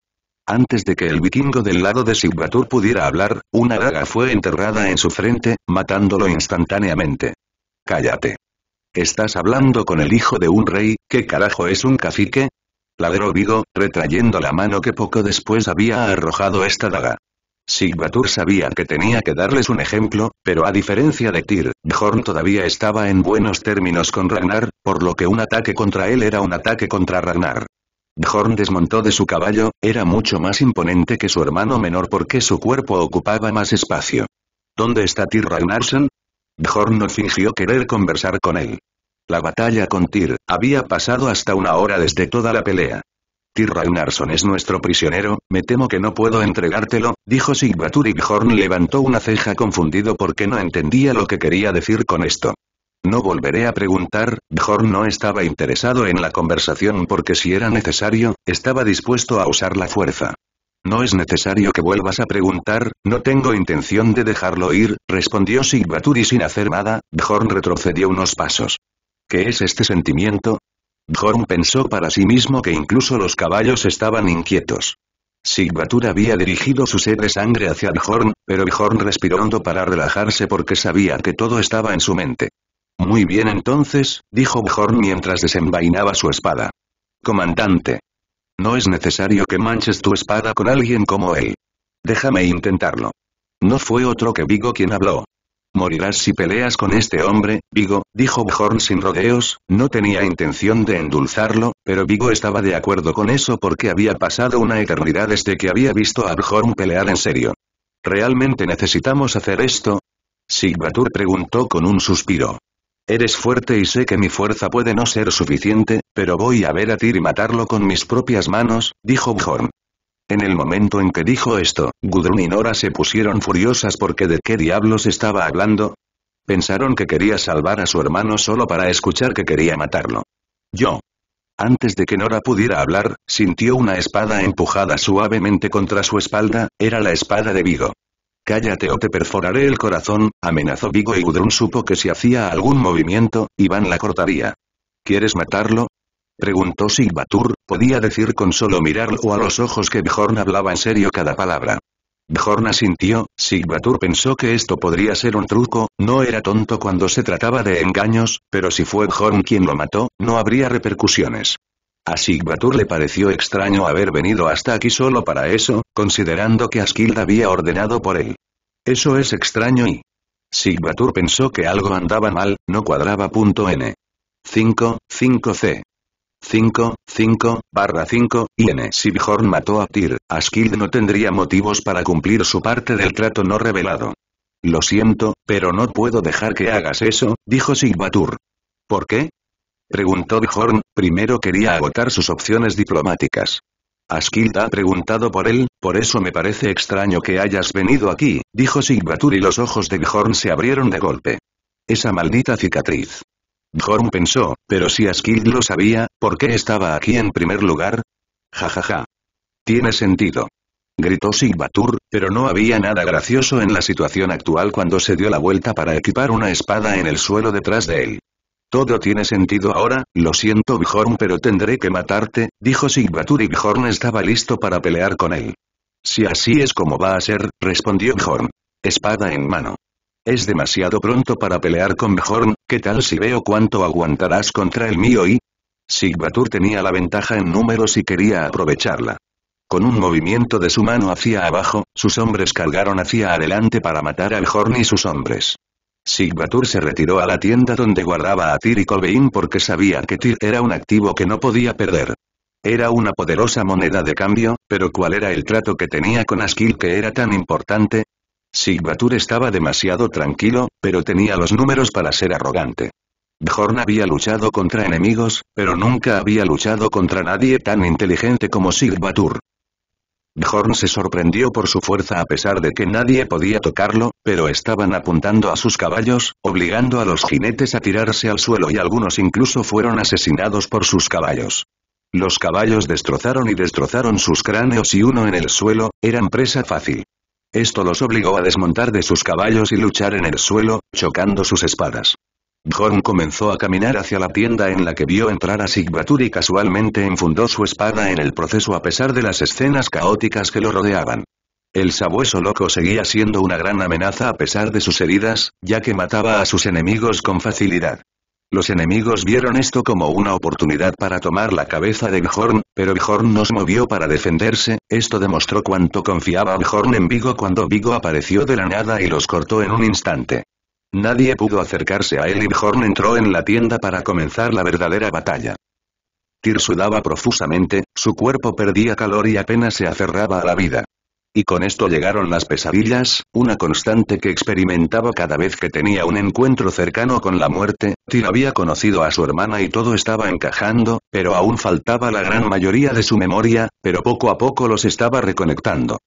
Antes de que el vikingo del lado de Sigvatur pudiera hablar, una daga fue enterrada en su frente, matándolo instantáneamente. Cállate. ¿Estás hablando con el hijo de un rey? ¿Qué carajo es un cacique? Ladró Vigo, retrayendo la mano que poco después había arrojado esta daga. Sigvatur sabía que tenía que darles un ejemplo, pero a diferencia de Tyr, Bjorn todavía estaba en buenos términos con Ragnar, por lo que un ataque contra él era un ataque contra Ragnar. Bjorn desmontó de su caballo, era mucho más imponente que su hermano menor porque su cuerpo ocupaba más espacio. ¿Dónde está Tyr Ragnarsson? Bjorn no fingió querer conversar con él. La batalla con Tyr, había pasado hasta una hora desde toda la pelea. Tyr Ragnarsson es nuestro prisionero, me temo que no puedo entregártelo, dijo Sigvatur Bjorn levantó una ceja confundido porque no entendía lo que quería decir con esto. No volveré a preguntar, Bjorn no estaba interesado en la conversación porque si era necesario, estaba dispuesto a usar la fuerza. No es necesario que vuelvas a preguntar, no tengo intención de dejarlo ir, respondió y sin hacer nada, Bjorn retrocedió unos pasos. ¿Qué es este sentimiento? Bjorn pensó para sí mismo que incluso los caballos estaban inquietos. Sigvatur había dirigido su sed de sangre hacia Bjorn, pero Bjorn respiró hondo para relajarse porque sabía que todo estaba en su mente. Muy bien entonces, dijo Bjorn mientras desenvainaba su espada. Comandante. No es necesario que manches tu espada con alguien como él. Déjame intentarlo. No fue otro que Vigo quien habló. Morirás si peleas con este hombre, Vigo, dijo Bjorn sin rodeos, no tenía intención de endulzarlo, pero Vigo estaba de acuerdo con eso porque había pasado una eternidad desde que había visto a Bjorn pelear en serio. ¿Realmente necesitamos hacer esto? Sigvatur preguntó con un suspiro. Eres fuerte y sé que mi fuerza puede no ser suficiente, pero voy a ver a Tyr y matarlo con mis propias manos, dijo Bjorn. En el momento en que dijo esto, Gudrun y Nora se pusieron furiosas porque de qué diablos estaba hablando. Pensaron que quería salvar a su hermano solo para escuchar que quería matarlo. Yo. Antes de que Nora pudiera hablar, sintió una espada empujada suavemente contra su espalda, era la espada de Vigo. Cállate o te perforaré el corazón, amenazó Vigo y Gudrun supo que si hacía algún movimiento, Iván la cortaría. ¿Quieres matarlo? Preguntó Sigvatur. podía decir con solo mirarlo a los ojos que Bjorn hablaba en serio cada palabra. Bjorn asintió, Sigvatur pensó que esto podría ser un truco, no era tonto cuando se trataba de engaños, pero si fue Bjorn quien lo mató, no habría repercusiones. A Sigvatur le pareció extraño haber venido hasta aquí solo para eso, considerando que Askild había ordenado por él. Eso es extraño y... Sigvatur pensó que algo andaba mal, no cuadraba. Punto N. 5, 5C. 5, 5, barra 5, IN. Si Bjorn mató a Tyr, Askild no tendría motivos para cumplir su parte del trato no revelado. Lo siento, pero no puedo dejar que hagas eso, dijo Sigvatur. ¿Por qué? Preguntó Bjorn, primero quería agotar sus opciones diplomáticas. Askild ha preguntado por él, por eso me parece extraño que hayas venido aquí, dijo Sigvatur y los ojos de Bjorn se abrieron de golpe. Esa maldita cicatriz. Bjorn pensó, pero si Askid lo sabía, ¿por qué estaba aquí en primer lugar? Jajaja. Ja, ja. Tiene sentido. Gritó Sigbatur, pero no había nada gracioso en la situación actual cuando se dio la vuelta para equipar una espada en el suelo detrás de él. Todo tiene sentido ahora, lo siento Bjorn pero tendré que matarte, dijo Sigbatur y Bjorn estaba listo para pelear con él. Si así es como va a ser, respondió Bjorn. Espada en mano. Es demasiado pronto para pelear con Bjorn, ¿Qué tal si veo cuánto aguantarás contra el mío y...? Sigvatur tenía la ventaja en números y quería aprovecharla. Con un movimiento de su mano hacia abajo, sus hombres cargaron hacia adelante para matar al Horn y sus hombres. Sigvatur se retiró a la tienda donde guardaba a Tyr y Colbein porque sabía que Tyr era un activo que no podía perder. Era una poderosa moneda de cambio, pero ¿cuál era el trato que tenía con Askil que era tan importante? Sigvatur estaba demasiado tranquilo, pero tenía los números para ser arrogante. Bjorn había luchado contra enemigos, pero nunca había luchado contra nadie tan inteligente como Sigvatur. Bjorn se sorprendió por su fuerza a pesar de que nadie podía tocarlo, pero estaban apuntando a sus caballos, obligando a los jinetes a tirarse al suelo y algunos incluso fueron asesinados por sus caballos. Los caballos destrozaron y destrozaron sus cráneos y uno en el suelo, eran presa fácil. Esto los obligó a desmontar de sus caballos y luchar en el suelo, chocando sus espadas. Bjorn comenzó a caminar hacia la tienda en la que vio entrar a Sigvatur y casualmente enfundó su espada en el proceso a pesar de las escenas caóticas que lo rodeaban. El sabueso loco seguía siendo una gran amenaza a pesar de sus heridas, ya que mataba a sus enemigos con facilidad. Los enemigos vieron esto como una oportunidad para tomar la cabeza de Bjorn, pero Bjorn nos movió para defenderse, esto demostró cuánto confiaba Bjorn en Vigo cuando Vigo apareció de la nada y los cortó en un instante. Nadie pudo acercarse a él y Bjorn entró en la tienda para comenzar la verdadera batalla. Tyr sudaba profusamente, su cuerpo perdía calor y apenas se aferraba a la vida. Y con esto llegaron las pesadillas, una constante que experimentaba cada vez que tenía un encuentro cercano con la muerte, Tyr había conocido a su hermana y todo estaba encajando, pero aún faltaba la gran mayoría de su memoria, pero poco a poco los estaba reconectando.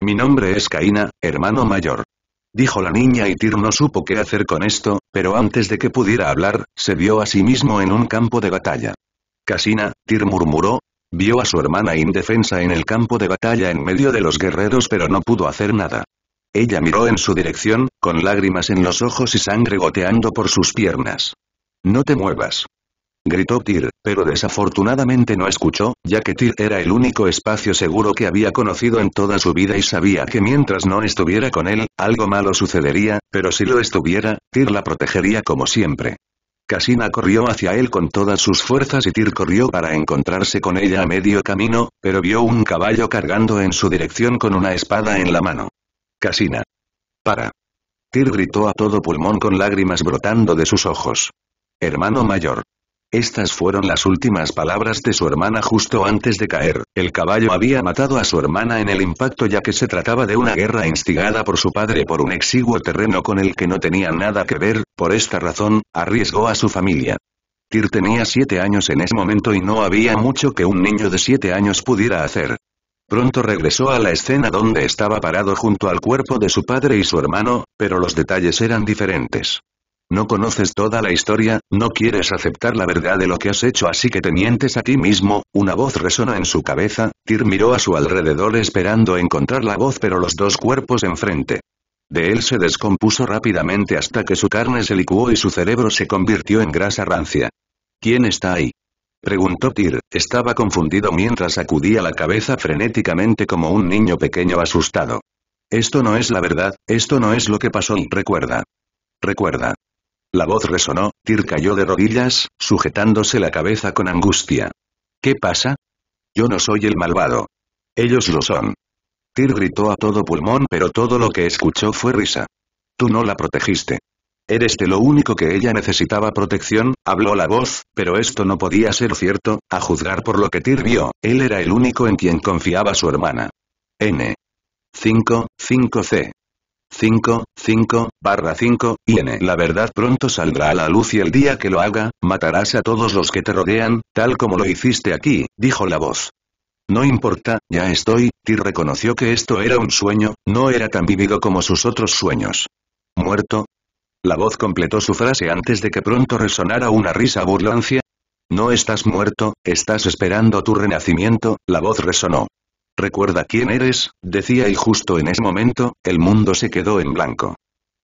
Mi nombre es Kaina, hermano mayor. Dijo la niña y Tyr no supo qué hacer con esto, pero antes de que pudiera hablar, se vio a sí mismo en un campo de batalla. Casina, Tyr murmuró, Vio a su hermana indefensa en el campo de batalla en medio de los guerreros pero no pudo hacer nada. Ella miró en su dirección, con lágrimas en los ojos y sangre goteando por sus piernas. «No te muevas», gritó Tyr, pero desafortunadamente no escuchó, ya que Tyr era el único espacio seguro que había conocido en toda su vida y sabía que mientras no estuviera con él, algo malo sucedería, pero si lo estuviera, Tyr la protegería como siempre. Casina corrió hacia él con todas sus fuerzas y Tyr corrió para encontrarse con ella a medio camino, pero vio un caballo cargando en su dirección con una espada en la mano. Casina. Para. Tyr gritó a todo pulmón con lágrimas brotando de sus ojos. Hermano mayor. Estas fueron las últimas palabras de su hermana justo antes de caer. El caballo había matado a su hermana en el impacto ya que se trataba de una guerra instigada por su padre por un exiguo terreno con el que no tenía nada que ver, por esta razón, arriesgó a su familia. Tyr tenía siete años en ese momento y no había mucho que un niño de siete años pudiera hacer. Pronto regresó a la escena donde estaba parado junto al cuerpo de su padre y su hermano, pero los detalles eran diferentes. No conoces toda la historia, no quieres aceptar la verdad de lo que has hecho así que te mientes a ti mismo, una voz resonó en su cabeza, Tyr miró a su alrededor esperando encontrar la voz pero los dos cuerpos enfrente. De él se descompuso rápidamente hasta que su carne se licuó y su cerebro se convirtió en grasa rancia. ¿Quién está ahí? Preguntó Tyr, estaba confundido mientras sacudía la cabeza frenéticamente como un niño pequeño asustado. Esto no es la verdad, esto no es lo que pasó recuerda. Recuerda. La voz resonó, Tyr cayó de rodillas, sujetándose la cabeza con angustia. ¿Qué pasa? Yo no soy el malvado. Ellos lo son. Tyr gritó a todo pulmón pero todo lo que escuchó fue risa. Tú no la protegiste. Eres de lo único que ella necesitaba protección, habló la voz, pero esto no podía ser cierto, a juzgar por lo que Tyr vio, él era el único en quien confiaba su hermana. N. 5, 5C. 5, 5, barra 5, IN. La verdad pronto saldrá a la luz y el día que lo haga, matarás a todos los que te rodean, tal como lo hiciste aquí, dijo la voz. No importa, ya estoy, y reconoció que esto era un sueño, no era tan vívido como sus otros sueños. ¿Muerto? La voz completó su frase antes de que pronto resonara una risa burlancia. No estás muerto, estás esperando tu renacimiento, la voz resonó. Recuerda quién eres, decía y justo en ese momento, el mundo se quedó en blanco.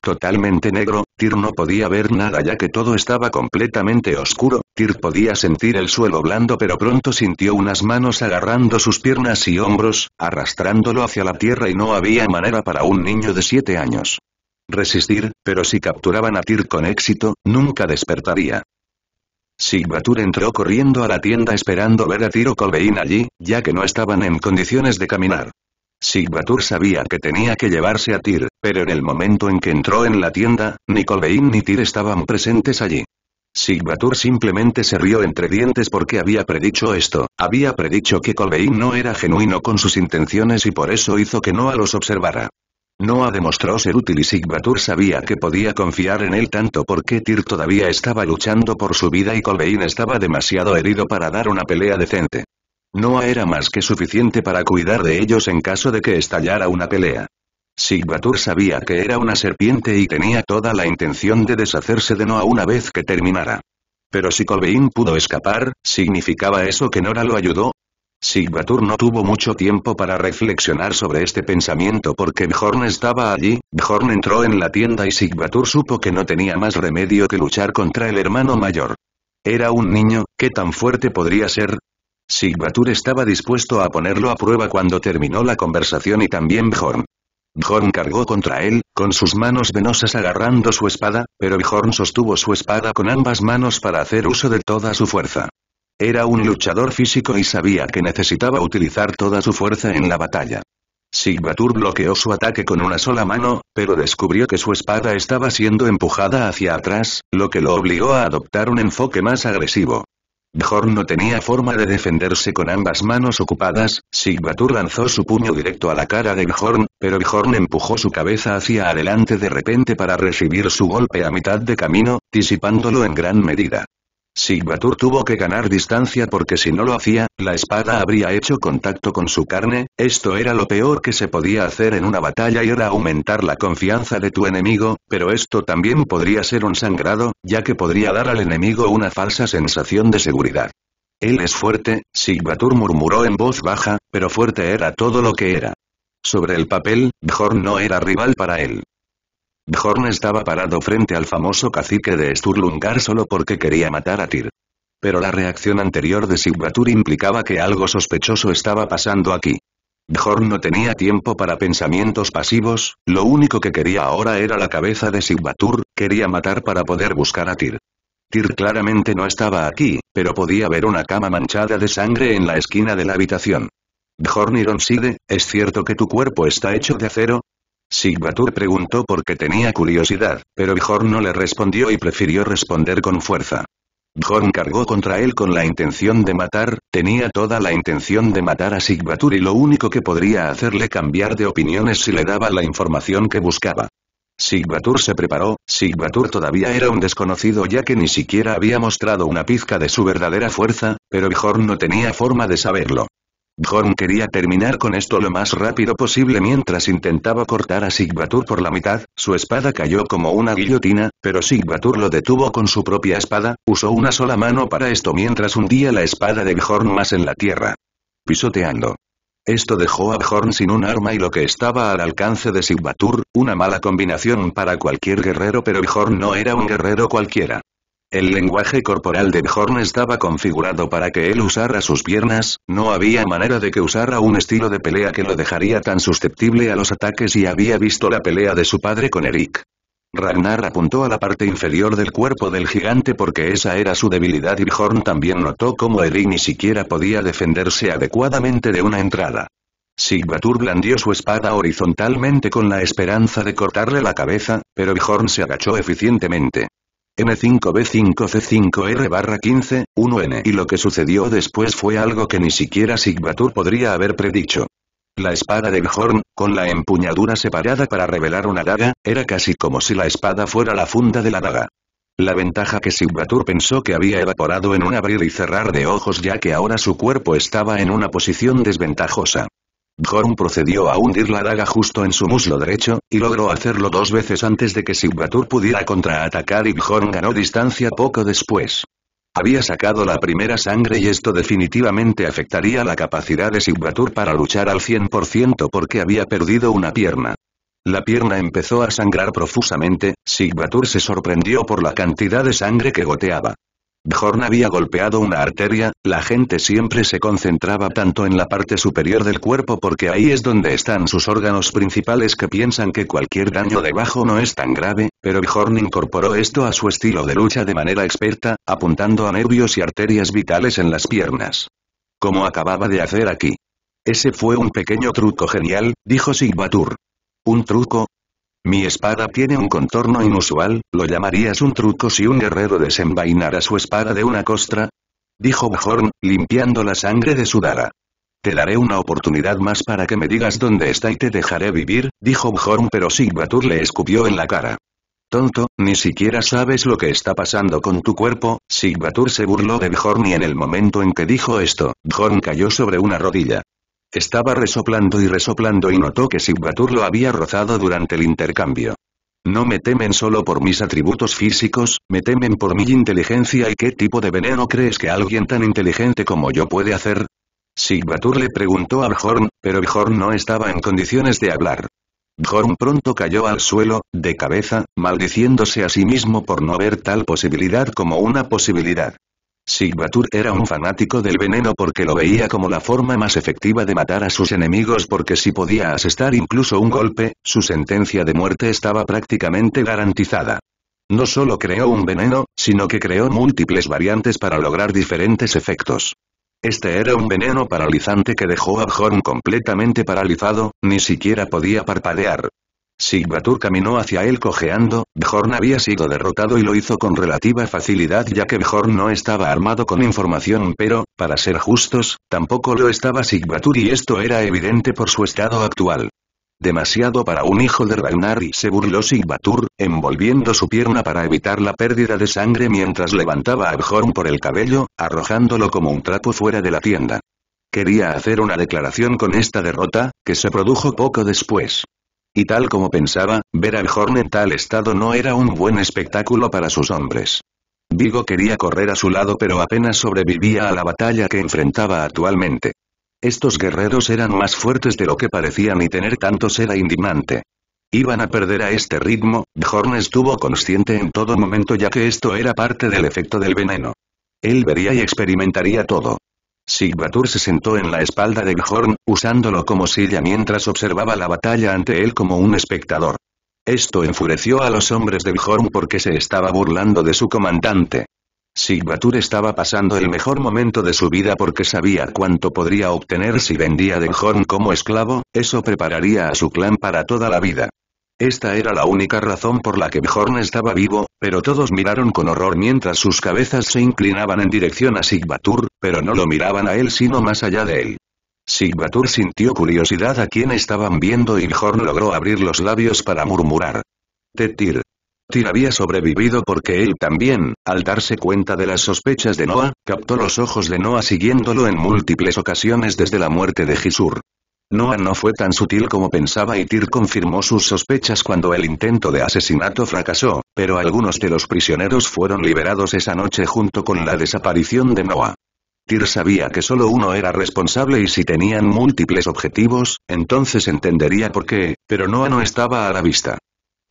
Totalmente negro, Tyr no podía ver nada ya que todo estaba completamente oscuro, Tyr podía sentir el suelo blando pero pronto sintió unas manos agarrando sus piernas y hombros, arrastrándolo hacia la tierra y no había manera para un niño de siete años resistir, pero si capturaban a Tyr con éxito, nunca despertaría. Sigvatur entró corriendo a la tienda esperando ver a Tiro Colbein allí, ya que no estaban en condiciones de caminar. Sigvatur sabía que tenía que llevarse a Tyr, pero en el momento en que entró en la tienda, ni Colbein ni Tyr estaban presentes allí. Sigvatur simplemente se rió entre dientes porque había predicho esto, había predicho que Colbein no era genuino con sus intenciones y por eso hizo que no a los observara. Noah demostró ser útil y Sigvatur sabía que podía confiar en él tanto porque Tyr todavía estaba luchando por su vida y Colbein estaba demasiado herido para dar una pelea decente. Noah era más que suficiente para cuidar de ellos en caso de que estallara una pelea. Sigvatur sabía que era una serpiente y tenía toda la intención de deshacerse de Noah una vez que terminara. Pero si Colbein pudo escapar, ¿significaba eso que Nora lo ayudó? Sigvatur no tuvo mucho tiempo para reflexionar sobre este pensamiento porque Bjorn estaba allí, Bjorn entró en la tienda y Sigvatur supo que no tenía más remedio que luchar contra el hermano mayor. Era un niño, ¿qué tan fuerte podría ser? Sigvatur estaba dispuesto a ponerlo a prueba cuando terminó la conversación y también Bjorn. Bjorn cargó contra él, con sus manos venosas agarrando su espada, pero Bjorn sostuvo su espada con ambas manos para hacer uso de toda su fuerza. Era un luchador físico y sabía que necesitaba utilizar toda su fuerza en la batalla. Sigvatur bloqueó su ataque con una sola mano, pero descubrió que su espada estaba siendo empujada hacia atrás, lo que lo obligó a adoptar un enfoque más agresivo. Bjorn no tenía forma de defenderse con ambas manos ocupadas, Sigvatur lanzó su puño directo a la cara de Bjorn, pero Bjorn empujó su cabeza hacia adelante de repente para recibir su golpe a mitad de camino, disipándolo en gran medida. Sigvatur tuvo que ganar distancia porque si no lo hacía, la espada habría hecho contacto con su carne, esto era lo peor que se podía hacer en una batalla y era aumentar la confianza de tu enemigo, pero esto también podría ser un sangrado, ya que podría dar al enemigo una falsa sensación de seguridad. Él es fuerte, Sigvatur murmuró en voz baja, pero fuerte era todo lo que era. Sobre el papel, Bjorn no era rival para él. Bjorn estaba parado frente al famoso cacique de Sturlungar solo porque quería matar a Tyr. Pero la reacción anterior de Sigvatur implicaba que algo sospechoso estaba pasando aquí. Bjorn no tenía tiempo para pensamientos pasivos, lo único que quería ahora era la cabeza de Sigvatur, quería matar para poder buscar a Tyr. Tyr claramente no estaba aquí, pero podía ver una cama manchada de sangre en la esquina de la habitación. Bjorn Ironside, ¿es cierto que tu cuerpo está hecho de acero? Sigvatur preguntó porque tenía curiosidad, pero Bjorn no le respondió y prefirió responder con fuerza. Bjorn cargó contra él con la intención de matar, tenía toda la intención de matar a Sigvatur y lo único que podría hacerle cambiar de opinión es si le daba la información que buscaba. Sigvatur se preparó, Sigvatur todavía era un desconocido ya que ni siquiera había mostrado una pizca de su verdadera fuerza, pero Bjorn no tenía forma de saberlo. Bjorn quería terminar con esto lo más rápido posible mientras intentaba cortar a Sigvatur por la mitad, su espada cayó como una guillotina, pero Sigvatur lo detuvo con su propia espada, usó una sola mano para esto mientras hundía la espada de Bjorn más en la tierra. Pisoteando. Esto dejó a Bjorn sin un arma y lo que estaba al alcance de Sigvatur, una mala combinación para cualquier guerrero pero Bjorn no era un guerrero cualquiera. El lenguaje corporal de Bjorn estaba configurado para que él usara sus piernas, no había manera de que usara un estilo de pelea que lo dejaría tan susceptible a los ataques y había visto la pelea de su padre con Eric. Ragnar apuntó a la parte inferior del cuerpo del gigante porque esa era su debilidad y Bjorn también notó cómo Eric ni siquiera podía defenderse adecuadamente de una entrada. Sigvatur blandió su espada horizontalmente con la esperanza de cortarle la cabeza, pero Bjorn se agachó eficientemente. M5B5C5R-15, 1N y lo que sucedió después fue algo que ni siquiera Sigvatur podría haber predicho. La espada del Horn, con la empuñadura separada para revelar una daga, era casi como si la espada fuera la funda de la daga. La ventaja que Sigvatur pensó que había evaporado en un abrir y cerrar de ojos ya que ahora su cuerpo estaba en una posición desventajosa. Bjorn procedió a hundir la daga justo en su muslo derecho, y logró hacerlo dos veces antes de que Sigvatur pudiera contraatacar y Bjorn ganó distancia poco después. Había sacado la primera sangre y esto definitivamente afectaría la capacidad de Sigvatur para luchar al 100% porque había perdido una pierna. La pierna empezó a sangrar profusamente, Sigvatur se sorprendió por la cantidad de sangre que goteaba. Bjorn había golpeado una arteria, la gente siempre se concentraba tanto en la parte superior del cuerpo porque ahí es donde están sus órganos principales que piensan que cualquier daño debajo no es tan grave, pero Bjorn incorporó esto a su estilo de lucha de manera experta, apuntando a nervios y arterias vitales en las piernas. Como acababa de hacer aquí. Ese fue un pequeño truco genial, dijo Sigvatur. ¿Un truco? Mi espada tiene un contorno inusual, ¿lo llamarías un truco si un guerrero desenvainara su espada de una costra? Dijo Bajorn, limpiando la sangre de su daga. Te daré una oportunidad más para que me digas dónde está y te dejaré vivir, dijo Bjorn pero Sigvatur le escupió en la cara. Tonto, ni siquiera sabes lo que está pasando con tu cuerpo, Sigvatur se burló de Bjorn y en el momento en que dijo esto, Bjorn cayó sobre una rodilla. Estaba resoplando y resoplando y notó que Sigvatur lo había rozado durante el intercambio. No me temen solo por mis atributos físicos, me temen por mi inteligencia y qué tipo de veneno crees que alguien tan inteligente como yo puede hacer. Sigvatur le preguntó a Bjorn, pero Bjorn no estaba en condiciones de hablar. Bjorn pronto cayó al suelo, de cabeza, maldiciéndose a sí mismo por no ver tal posibilidad como una posibilidad. Sigvatur era un fanático del veneno porque lo veía como la forma más efectiva de matar a sus enemigos porque si podía asestar incluso un golpe, su sentencia de muerte estaba prácticamente garantizada. No solo creó un veneno, sino que creó múltiples variantes para lograr diferentes efectos. Este era un veneno paralizante que dejó a Horn completamente paralizado, ni siquiera podía parpadear. Sigvatur caminó hacia él cojeando, Bjorn había sido derrotado y lo hizo con relativa facilidad ya que Bjorn no estaba armado con información pero, para ser justos, tampoco lo estaba Sigvatur y esto era evidente por su estado actual. Demasiado para un hijo de Ragnar y se burló Sigvatur, envolviendo su pierna para evitar la pérdida de sangre mientras levantaba a Bjorn por el cabello, arrojándolo como un trapo fuera de la tienda. Quería hacer una declaración con esta derrota, que se produjo poco después. Y tal como pensaba, ver al Horn en tal estado no era un buen espectáculo para sus hombres. Vigo quería correr a su lado pero apenas sobrevivía a la batalla que enfrentaba actualmente. Estos guerreros eran más fuertes de lo que parecían y tener tantos era indignante. Iban a perder a este ritmo, Bjorn estuvo consciente en todo momento ya que esto era parte del efecto del veneno. Él vería y experimentaría todo. Sigvatur se sentó en la espalda de Bjorn, usándolo como silla mientras observaba la batalla ante él como un espectador. Esto enfureció a los hombres de Bjorn porque se estaba burlando de su comandante. Sigvatur estaba pasando el mejor momento de su vida porque sabía cuánto podría obtener si vendía de Bjorn como esclavo, eso prepararía a su clan para toda la vida. Esta era la única razón por la que Bjorn estaba vivo, pero todos miraron con horror mientras sus cabezas se inclinaban en dirección a Sigvatur, pero no lo miraban a él sino más allá de él. Sigvatur sintió curiosidad a quién estaban viendo y Bjorn logró abrir los labios para murmurar. Tetir. Tir había sobrevivido porque él también, al darse cuenta de las sospechas de Noah, captó los ojos de Noah siguiéndolo en múltiples ocasiones desde la muerte de Gisur. Noah no fue tan sutil como pensaba y Tyr confirmó sus sospechas cuando el intento de asesinato fracasó, pero algunos de los prisioneros fueron liberados esa noche junto con la desaparición de Noah. Tyr sabía que solo uno era responsable y si tenían múltiples objetivos, entonces entendería por qué, pero Noah no estaba a la vista.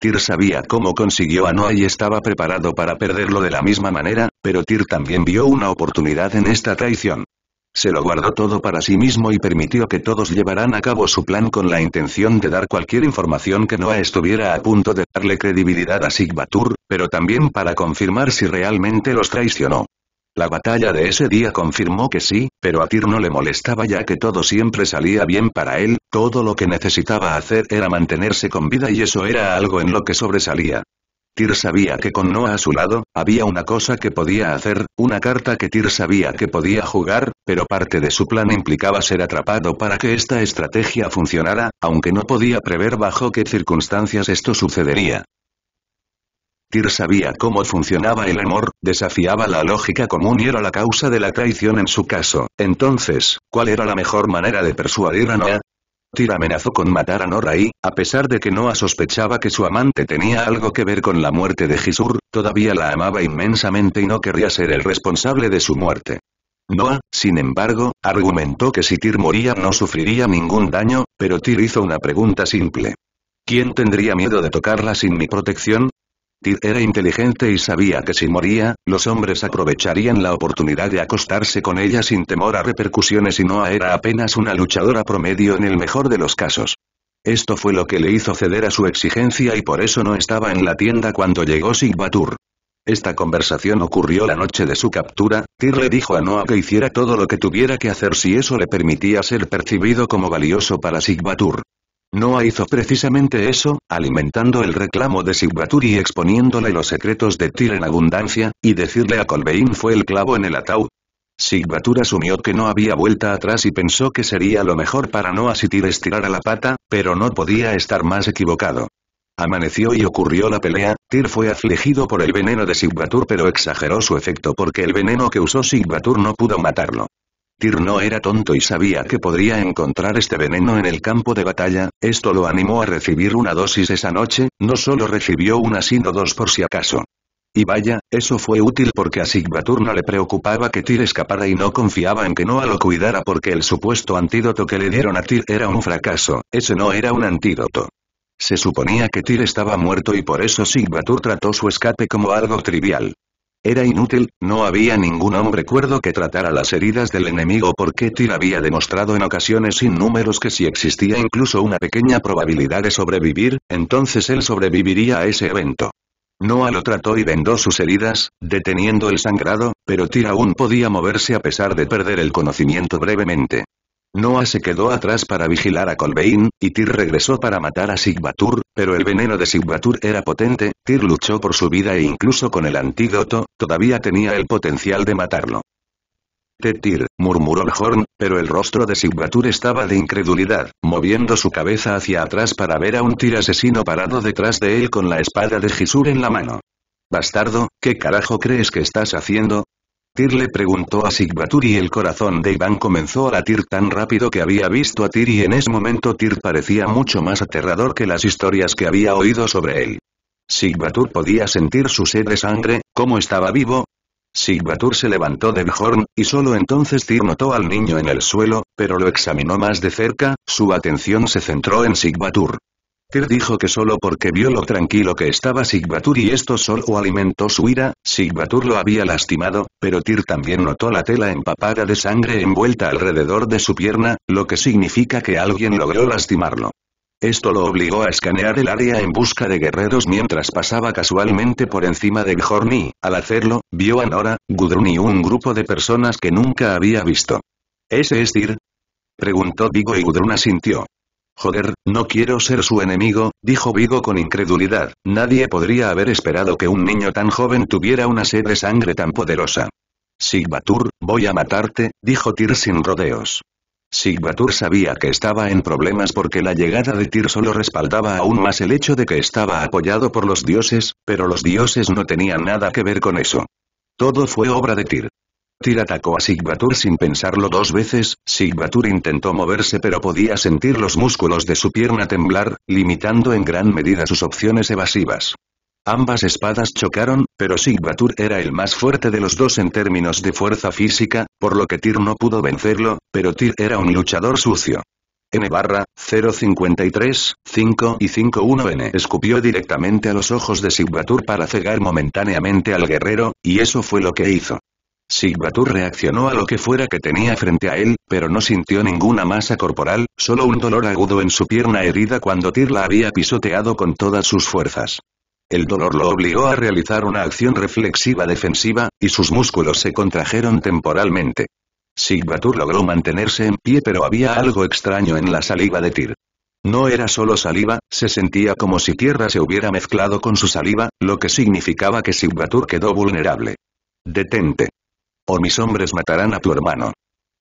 Tyr sabía cómo consiguió a Noah y estaba preparado para perderlo de la misma manera, pero Tyr también vio una oportunidad en esta traición. Se lo guardó todo para sí mismo y permitió que todos llevaran a cabo su plan con la intención de dar cualquier información que Noah estuviera a punto de darle credibilidad a Sigbatur, pero también para confirmar si realmente los traicionó. La batalla de ese día confirmó que sí, pero a Tyr no le molestaba ya que todo siempre salía bien para él, todo lo que necesitaba hacer era mantenerse con vida y eso era algo en lo que sobresalía. Tyr sabía que con Noah a su lado, había una cosa que podía hacer, una carta que Tyr sabía que podía jugar, pero parte de su plan implicaba ser atrapado para que esta estrategia funcionara, aunque no podía prever bajo qué circunstancias esto sucedería. Tyr sabía cómo funcionaba el amor, desafiaba la lógica común y era la causa de la traición en su caso. Entonces, ¿cuál era la mejor manera de persuadir a Noah? Tyr amenazó con matar a Nora y, a pesar de que Noah sospechaba que su amante tenía algo que ver con la muerte de Gisur, todavía la amaba inmensamente y no querría ser el responsable de su muerte. Noah, sin embargo, argumentó que si Tyr moría no sufriría ningún daño, pero Tyr hizo una pregunta simple. ¿Quién tendría miedo de tocarla sin mi protección? Tir era inteligente y sabía que si moría, los hombres aprovecharían la oportunidad de acostarse con ella sin temor a repercusiones y Noah era apenas una luchadora promedio en el mejor de los casos. Esto fue lo que le hizo ceder a su exigencia y por eso no estaba en la tienda cuando llegó Sigbatur. Esta conversación ocurrió la noche de su captura, Tyr le dijo a Noah que hiciera todo lo que tuviera que hacer si eso le permitía ser percibido como valioso para Sigbatur. Noah hizo precisamente eso, alimentando el reclamo de Sigvatur y exponiéndole los secretos de Tyr en abundancia, y decirle a Colbein fue el clavo en el ataúd. Sigvatur asumió que no había vuelta atrás y pensó que sería lo mejor para Noah si Tyr estirara la pata, pero no podía estar más equivocado. Amaneció y ocurrió la pelea, Tyr fue afligido por el veneno de Sigvatur pero exageró su efecto porque el veneno que usó Sigvatur no pudo matarlo. Tyr no era tonto y sabía que podría encontrar este veneno en el campo de batalla, esto lo animó a recibir una dosis esa noche, no solo recibió una sino dos por si acaso. Y vaya, eso fue útil porque a Sigvatur no le preocupaba que Tyr escapara y no confiaba en que Noah lo cuidara porque el supuesto antídoto que le dieron a Tyr era un fracaso, ese no era un antídoto. Se suponía que Tyr estaba muerto y por eso Sigvatur trató su escape como algo trivial. Era inútil, no había ningún hombre cuerdo que tratara las heridas del enemigo porque Tyr había demostrado en ocasiones números que si existía incluso una pequeña probabilidad de sobrevivir, entonces él sobreviviría a ese evento. Noah lo trató y vendó sus heridas, deteniendo el sangrado, pero Tyr aún podía moverse a pesar de perder el conocimiento brevemente. Noah se quedó atrás para vigilar a Colbein, y Tyr regresó para matar a Sigvatur, pero el veneno de Sigvatur era potente, Tyr luchó por su vida e incluso con el antídoto, todavía tenía el potencial de matarlo. Tetir, murmuró Horn, pero el rostro de Sigvatur estaba de incredulidad, moviendo su cabeza hacia atrás para ver a un tir asesino parado detrás de él con la espada de Gisur en la mano. Bastardo, ¿qué carajo crees que estás haciendo? Tyr le preguntó a Sigvatur y el corazón de Iván comenzó a latir tan rápido que había visto a Tyr y en ese momento Tyr parecía mucho más aterrador que las historias que había oído sobre él. Sigvatur podía sentir su sed de sangre, ¿cómo estaba vivo? Sigvatur se levantó de Bjorn, y solo entonces Tyr notó al niño en el suelo, pero lo examinó más de cerca, su atención se centró en Sigvatur. Tyr dijo que solo porque vio lo tranquilo que estaba Sigvatur y esto solo alimentó su ira, Sigvatur lo había lastimado, pero Tyr también notó la tela empapada de sangre envuelta alrededor de su pierna, lo que significa que alguien logró lastimarlo. Esto lo obligó a escanear el área en busca de guerreros mientras pasaba casualmente por encima de y Al hacerlo, vio a Nora, Gudrun y un grupo de personas que nunca había visto. ¿Ese es Tyr? Preguntó Vigo y Gudrun asintió. Joder, no quiero ser su enemigo, dijo Vigo con incredulidad, nadie podría haber esperado que un niño tan joven tuviera una sed de sangre tan poderosa. Sigbatur, voy a matarte, dijo Tyr sin rodeos. Sigbatur sabía que estaba en problemas porque la llegada de Tyr solo respaldaba aún más el hecho de que estaba apoyado por los dioses, pero los dioses no tenían nada que ver con eso. Todo fue obra de Tyr. Tyr atacó a Sigvatur sin pensarlo dos veces, Sigvatur intentó moverse pero podía sentir los músculos de su pierna temblar, limitando en gran medida sus opciones evasivas. Ambas espadas chocaron, pero Sigvatur era el más fuerte de los dos en términos de fuerza física, por lo que Tyr no pudo vencerlo, pero Tyr era un luchador sucio. N barra, 053, 5 y 51N escupió directamente a los ojos de Sigvatur para cegar momentáneamente al guerrero, y eso fue lo que hizo. Sigvatur reaccionó a lo que fuera que tenía frente a él, pero no sintió ninguna masa corporal, solo un dolor agudo en su pierna herida cuando Tyr la había pisoteado con todas sus fuerzas. El dolor lo obligó a realizar una acción reflexiva defensiva, y sus músculos se contrajeron temporalmente. Sigvatur logró mantenerse en pie pero había algo extraño en la saliva de Tyr. No era solo saliva, se sentía como si tierra se hubiera mezclado con su saliva, lo que significaba que Sigvatur quedó vulnerable. Detente o mis hombres matarán a tu hermano.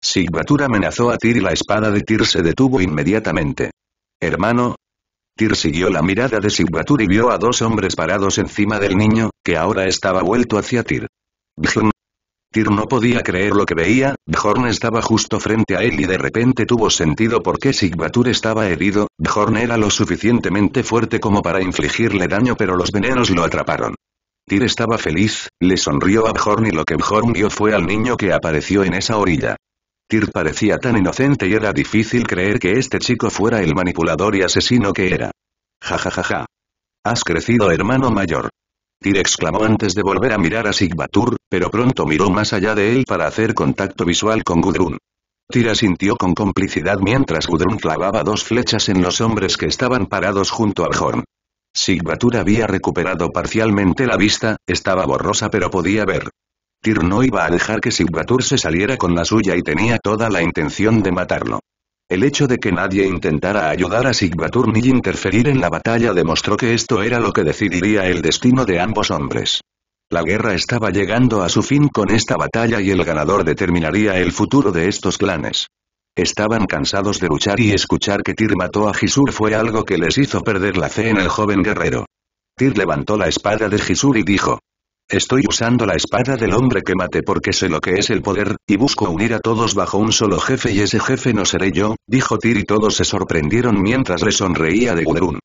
Sigvatur amenazó a Tyr y la espada de Tyr se detuvo inmediatamente. Hermano. Tyr siguió la mirada de Sigvatur y vio a dos hombres parados encima del niño, que ahora estaba vuelto hacia Tyr. Tyr no podía creer lo que veía, Bjorn estaba justo frente a él y de repente tuvo sentido por qué Sigvatur estaba herido, Bjorn era lo suficientemente fuerte como para infligirle daño pero los venenos lo atraparon. Tir estaba feliz, le sonrió a Bjorn y lo que Bjorn vio fue al niño que apareció en esa orilla. Tir parecía tan inocente y era difícil creer que este chico fuera el manipulador y asesino que era. Ja ja ja ja. Has crecido hermano mayor. Tir exclamó antes de volver a mirar a Sigvatur, pero pronto miró más allá de él para hacer contacto visual con Gudrun. tir asintió con complicidad mientras Gudrun clavaba dos flechas en los hombres que estaban parados junto a Bjorn. Sigvatur había recuperado parcialmente la vista, estaba borrosa pero podía ver. Tyr no iba a dejar que Sigvatur se saliera con la suya y tenía toda la intención de matarlo. El hecho de que nadie intentara ayudar a Sigvatur ni interferir en la batalla demostró que esto era lo que decidiría el destino de ambos hombres. La guerra estaba llegando a su fin con esta batalla y el ganador determinaría el futuro de estos clanes. Estaban cansados de luchar y escuchar que Tyr mató a Gisur fue algo que les hizo perder la fe en el joven guerrero. Tyr levantó la espada de Gisur y dijo. Estoy usando la espada del hombre que mate porque sé lo que es el poder, y busco unir a todos bajo un solo jefe y ese jefe no seré yo, dijo Tyr y todos se sorprendieron mientras le sonreía de Guderun.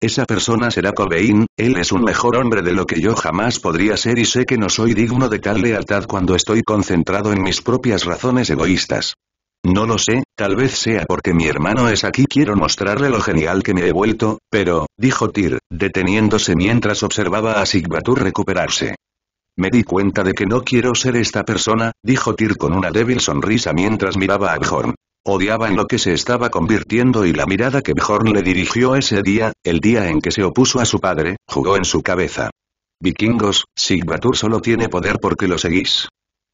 Esa persona será Cobain, él es un mejor hombre de lo que yo jamás podría ser y sé que no soy digno de tal lealtad cuando estoy concentrado en mis propias razones egoístas. No lo sé, tal vez sea porque mi hermano es aquí quiero mostrarle lo genial que me he vuelto, pero, dijo Tyr, deteniéndose mientras observaba a Sigvatur recuperarse. Me di cuenta de que no quiero ser esta persona, dijo Tyr con una débil sonrisa mientras miraba a Bjorn. Odiaba en lo que se estaba convirtiendo y la mirada que Bjorn le dirigió ese día, el día en que se opuso a su padre, jugó en su cabeza. Vikingos, Sigvatur solo tiene poder porque lo seguís.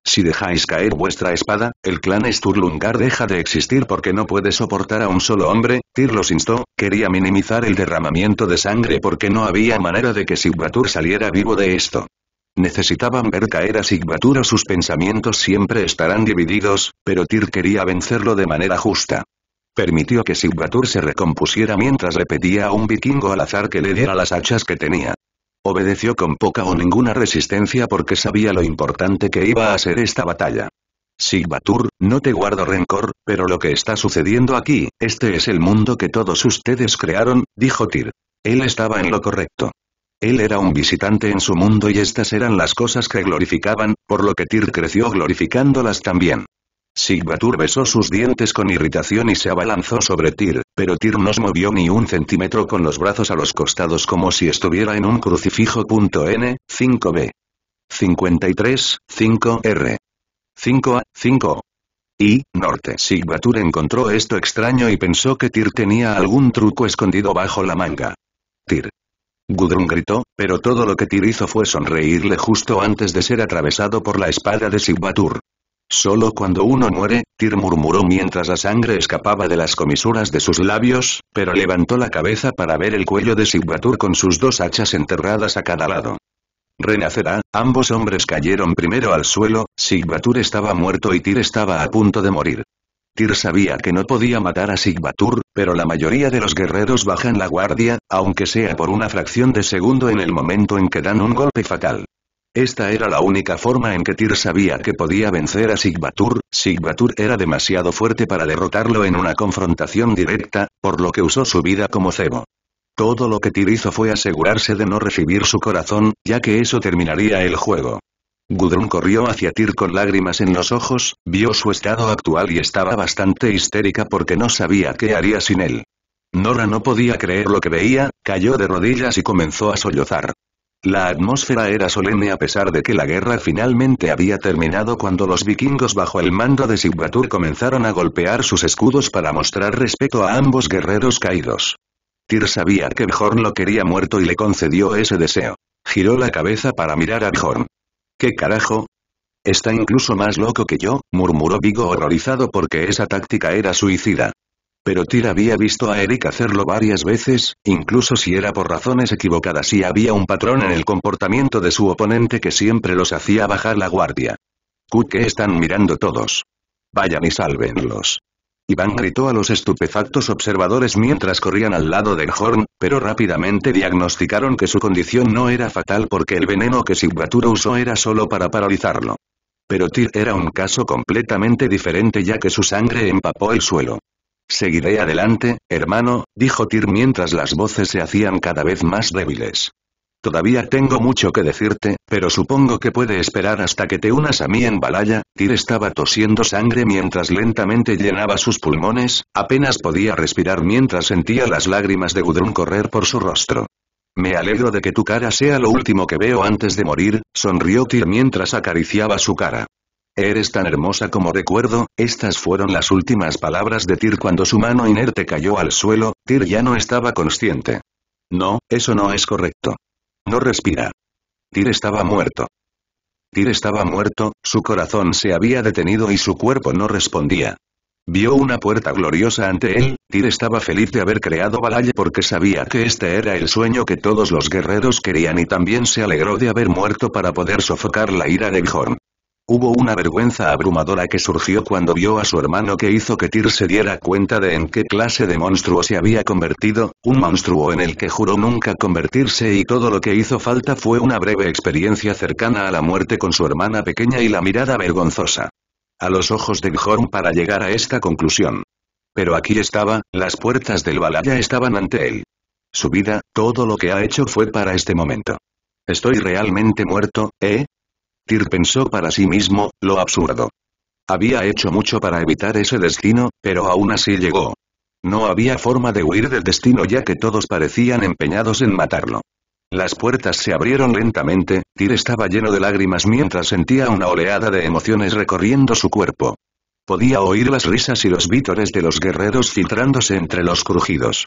Si dejáis caer vuestra espada, el clan Sturlungar deja de existir porque no puede soportar a un solo hombre, Tyr los instó, quería minimizar el derramamiento de sangre porque no había manera de que Sigvatur saliera vivo de esto. Necesitaban ver caer a Sigvatur o sus pensamientos siempre estarán divididos, pero Tyr quería vencerlo de manera justa. Permitió que Sigvatur se recompusiera mientras repetía a un vikingo al azar que le diera las hachas que tenía. Obedeció con poca o ninguna resistencia porque sabía lo importante que iba a ser esta batalla. Sigbatur, no te guardo rencor, pero lo que está sucediendo aquí, este es el mundo que todos ustedes crearon, dijo Tyr. Él estaba en lo correcto. Él era un visitante en su mundo y estas eran las cosas que glorificaban, por lo que Tyr creció glorificándolas también. Sigvatur besó sus dientes con irritación y se abalanzó sobre Tyr, pero Tyr no se movió ni un centímetro con los brazos a los costados como si estuviera en un crucifijo. N, 5b. 53, 5r. 5a, 5 y, norte. Sigvatur encontró esto extraño y pensó que Tyr tenía algún truco escondido bajo la manga. Tyr. Gudrun gritó, pero todo lo que Tyr hizo fue sonreírle justo antes de ser atravesado por la espada de Sigvatur. Solo cuando uno muere, Tyr murmuró mientras la sangre escapaba de las comisuras de sus labios, pero levantó la cabeza para ver el cuello de Sigvatur con sus dos hachas enterradas a cada lado. Renacerá, ambos hombres cayeron primero al suelo, Sigvatur estaba muerto y Tyr estaba a punto de morir. Tyr sabía que no podía matar a Sigvatur, pero la mayoría de los guerreros bajan la guardia, aunque sea por una fracción de segundo en el momento en que dan un golpe fatal. Esta era la única forma en que Tyr sabía que podía vencer a Sigvatur, Sigvatur era demasiado fuerte para derrotarlo en una confrontación directa, por lo que usó su vida como cebo. Todo lo que Tyr hizo fue asegurarse de no recibir su corazón, ya que eso terminaría el juego. Gudrun corrió hacia Tyr con lágrimas en los ojos, vio su estado actual y estaba bastante histérica porque no sabía qué haría sin él. Nora no podía creer lo que veía, cayó de rodillas y comenzó a sollozar. La atmósfera era solemne a pesar de que la guerra finalmente había terminado cuando los vikingos bajo el mando de Sigvatur comenzaron a golpear sus escudos para mostrar respeto a ambos guerreros caídos. Tyr sabía que Bjorn lo quería muerto y le concedió ese deseo. Giró la cabeza para mirar a Bjorn. ¿Qué carajo? Está incluso más loco que yo, murmuró Vigo horrorizado porque esa táctica era suicida. Pero Tyr había visto a Eric hacerlo varias veces, incluso si era por razones equivocadas y había un patrón en el comportamiento de su oponente que siempre los hacía bajar la guardia. ¿Qué están mirando todos? Vayan y sálvenlos. Iván gritó a los estupefactos observadores mientras corrían al lado del Horn, pero rápidamente diagnosticaron que su condición no era fatal porque el veneno que Sigvatura usó era solo para paralizarlo. Pero Tyr era un caso completamente diferente ya que su sangre empapó el suelo. Seguiré adelante, hermano, dijo Tyr mientras las voces se hacían cada vez más débiles. Todavía tengo mucho que decirte, pero supongo que puede esperar hasta que te unas a mí en Balaya. Tyr estaba tosiendo sangre mientras lentamente llenaba sus pulmones, apenas podía respirar mientras sentía las lágrimas de Gudrun correr por su rostro. Me alegro de que tu cara sea lo último que veo antes de morir, sonrió Tyr mientras acariciaba su cara. Eres tan hermosa como recuerdo, estas fueron las últimas palabras de Tyr cuando su mano inerte cayó al suelo, Tyr ya no estaba consciente. No, eso no es correcto. No respira. Tyr estaba muerto. Tyr estaba muerto, su corazón se había detenido y su cuerpo no respondía. Vio una puerta gloriosa ante él, Tyr estaba feliz de haber creado Balaya porque sabía que este era el sueño que todos los guerreros querían y también se alegró de haber muerto para poder sofocar la ira de Bjorn. Hubo una vergüenza abrumadora que surgió cuando vio a su hermano que hizo que Tyr se diera cuenta de en qué clase de monstruo se había convertido, un monstruo en el que juró nunca convertirse y todo lo que hizo falta fue una breve experiencia cercana a la muerte con su hermana pequeña y la mirada vergonzosa. A los ojos de Bjorn para llegar a esta conclusión. Pero aquí estaba, las puertas del Balaya estaban ante él. Su vida, todo lo que ha hecho fue para este momento. Estoy realmente muerto, ¿eh? Tyr pensó para sí mismo, lo absurdo. Había hecho mucho para evitar ese destino, pero aún así llegó. No había forma de huir del destino ya que todos parecían empeñados en matarlo. Las puertas se abrieron lentamente, Tyr estaba lleno de lágrimas mientras sentía una oleada de emociones recorriendo su cuerpo. Podía oír las risas y los vítores de los guerreros filtrándose entre los crujidos.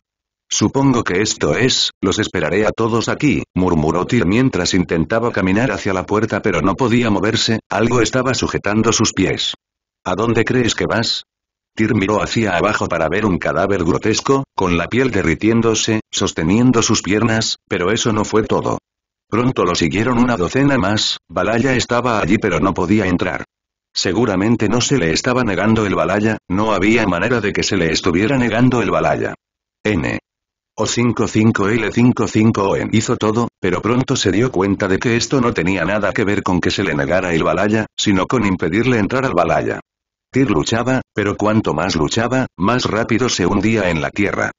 Supongo que esto es, los esperaré a todos aquí, murmuró Tyr mientras intentaba caminar hacia la puerta pero no podía moverse, algo estaba sujetando sus pies. ¿A dónde crees que vas? Tyr miró hacia abajo para ver un cadáver grotesco, con la piel derritiéndose, sosteniendo sus piernas, pero eso no fue todo. Pronto lo siguieron una docena más, Balaya estaba allí pero no podía entrar. Seguramente no se le estaba negando el Balaya, no había manera de que se le estuviera negando el Balaya. N. O55L55 on hizo todo, pero pronto se dio cuenta de que esto no tenía nada que ver con que se le negara el Balaya, sino con impedirle entrar al Balaya. Tyr luchaba, pero cuanto más luchaba, más rápido se hundía en la tierra.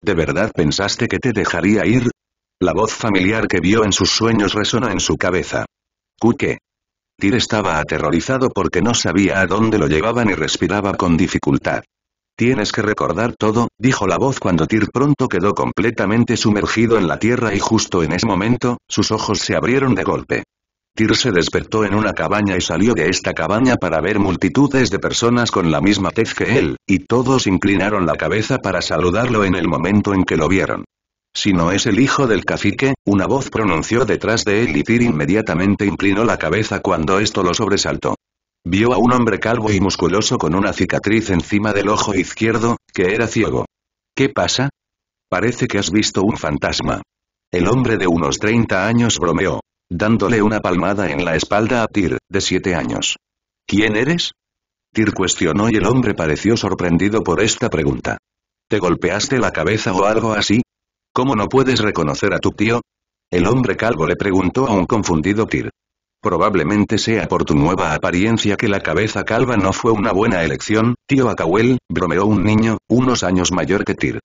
¿De verdad pensaste que te dejaría ir? La voz familiar que vio en sus sueños resonó en su cabeza. ¿Qué? Tyr estaba aterrorizado porque no sabía a dónde lo llevaban y respiraba con dificultad. Tienes que recordar todo, dijo la voz cuando Tyr pronto quedó completamente sumergido en la tierra y justo en ese momento, sus ojos se abrieron de golpe. Tyr se despertó en una cabaña y salió de esta cabaña para ver multitudes de personas con la misma tez que él, y todos inclinaron la cabeza para saludarlo en el momento en que lo vieron. Si no es el hijo del cacique, una voz pronunció detrás de él y Tyr inmediatamente inclinó la cabeza cuando esto lo sobresaltó. Vio a un hombre calvo y musculoso con una cicatriz encima del ojo izquierdo, que era ciego. ¿Qué pasa? Parece que has visto un fantasma. El hombre de unos 30 años bromeó, dándole una palmada en la espalda a Tyr, de 7 años. ¿Quién eres? Tyr cuestionó y el hombre pareció sorprendido por esta pregunta. ¿Te golpeaste la cabeza o algo así? ¿Cómo no puedes reconocer a tu tío? El hombre calvo le preguntó a un confundido Tyr. Probablemente sea por tu nueva apariencia que la cabeza calva no fue una buena elección, tío Acawell, bromeó un niño, unos años mayor que Tyr.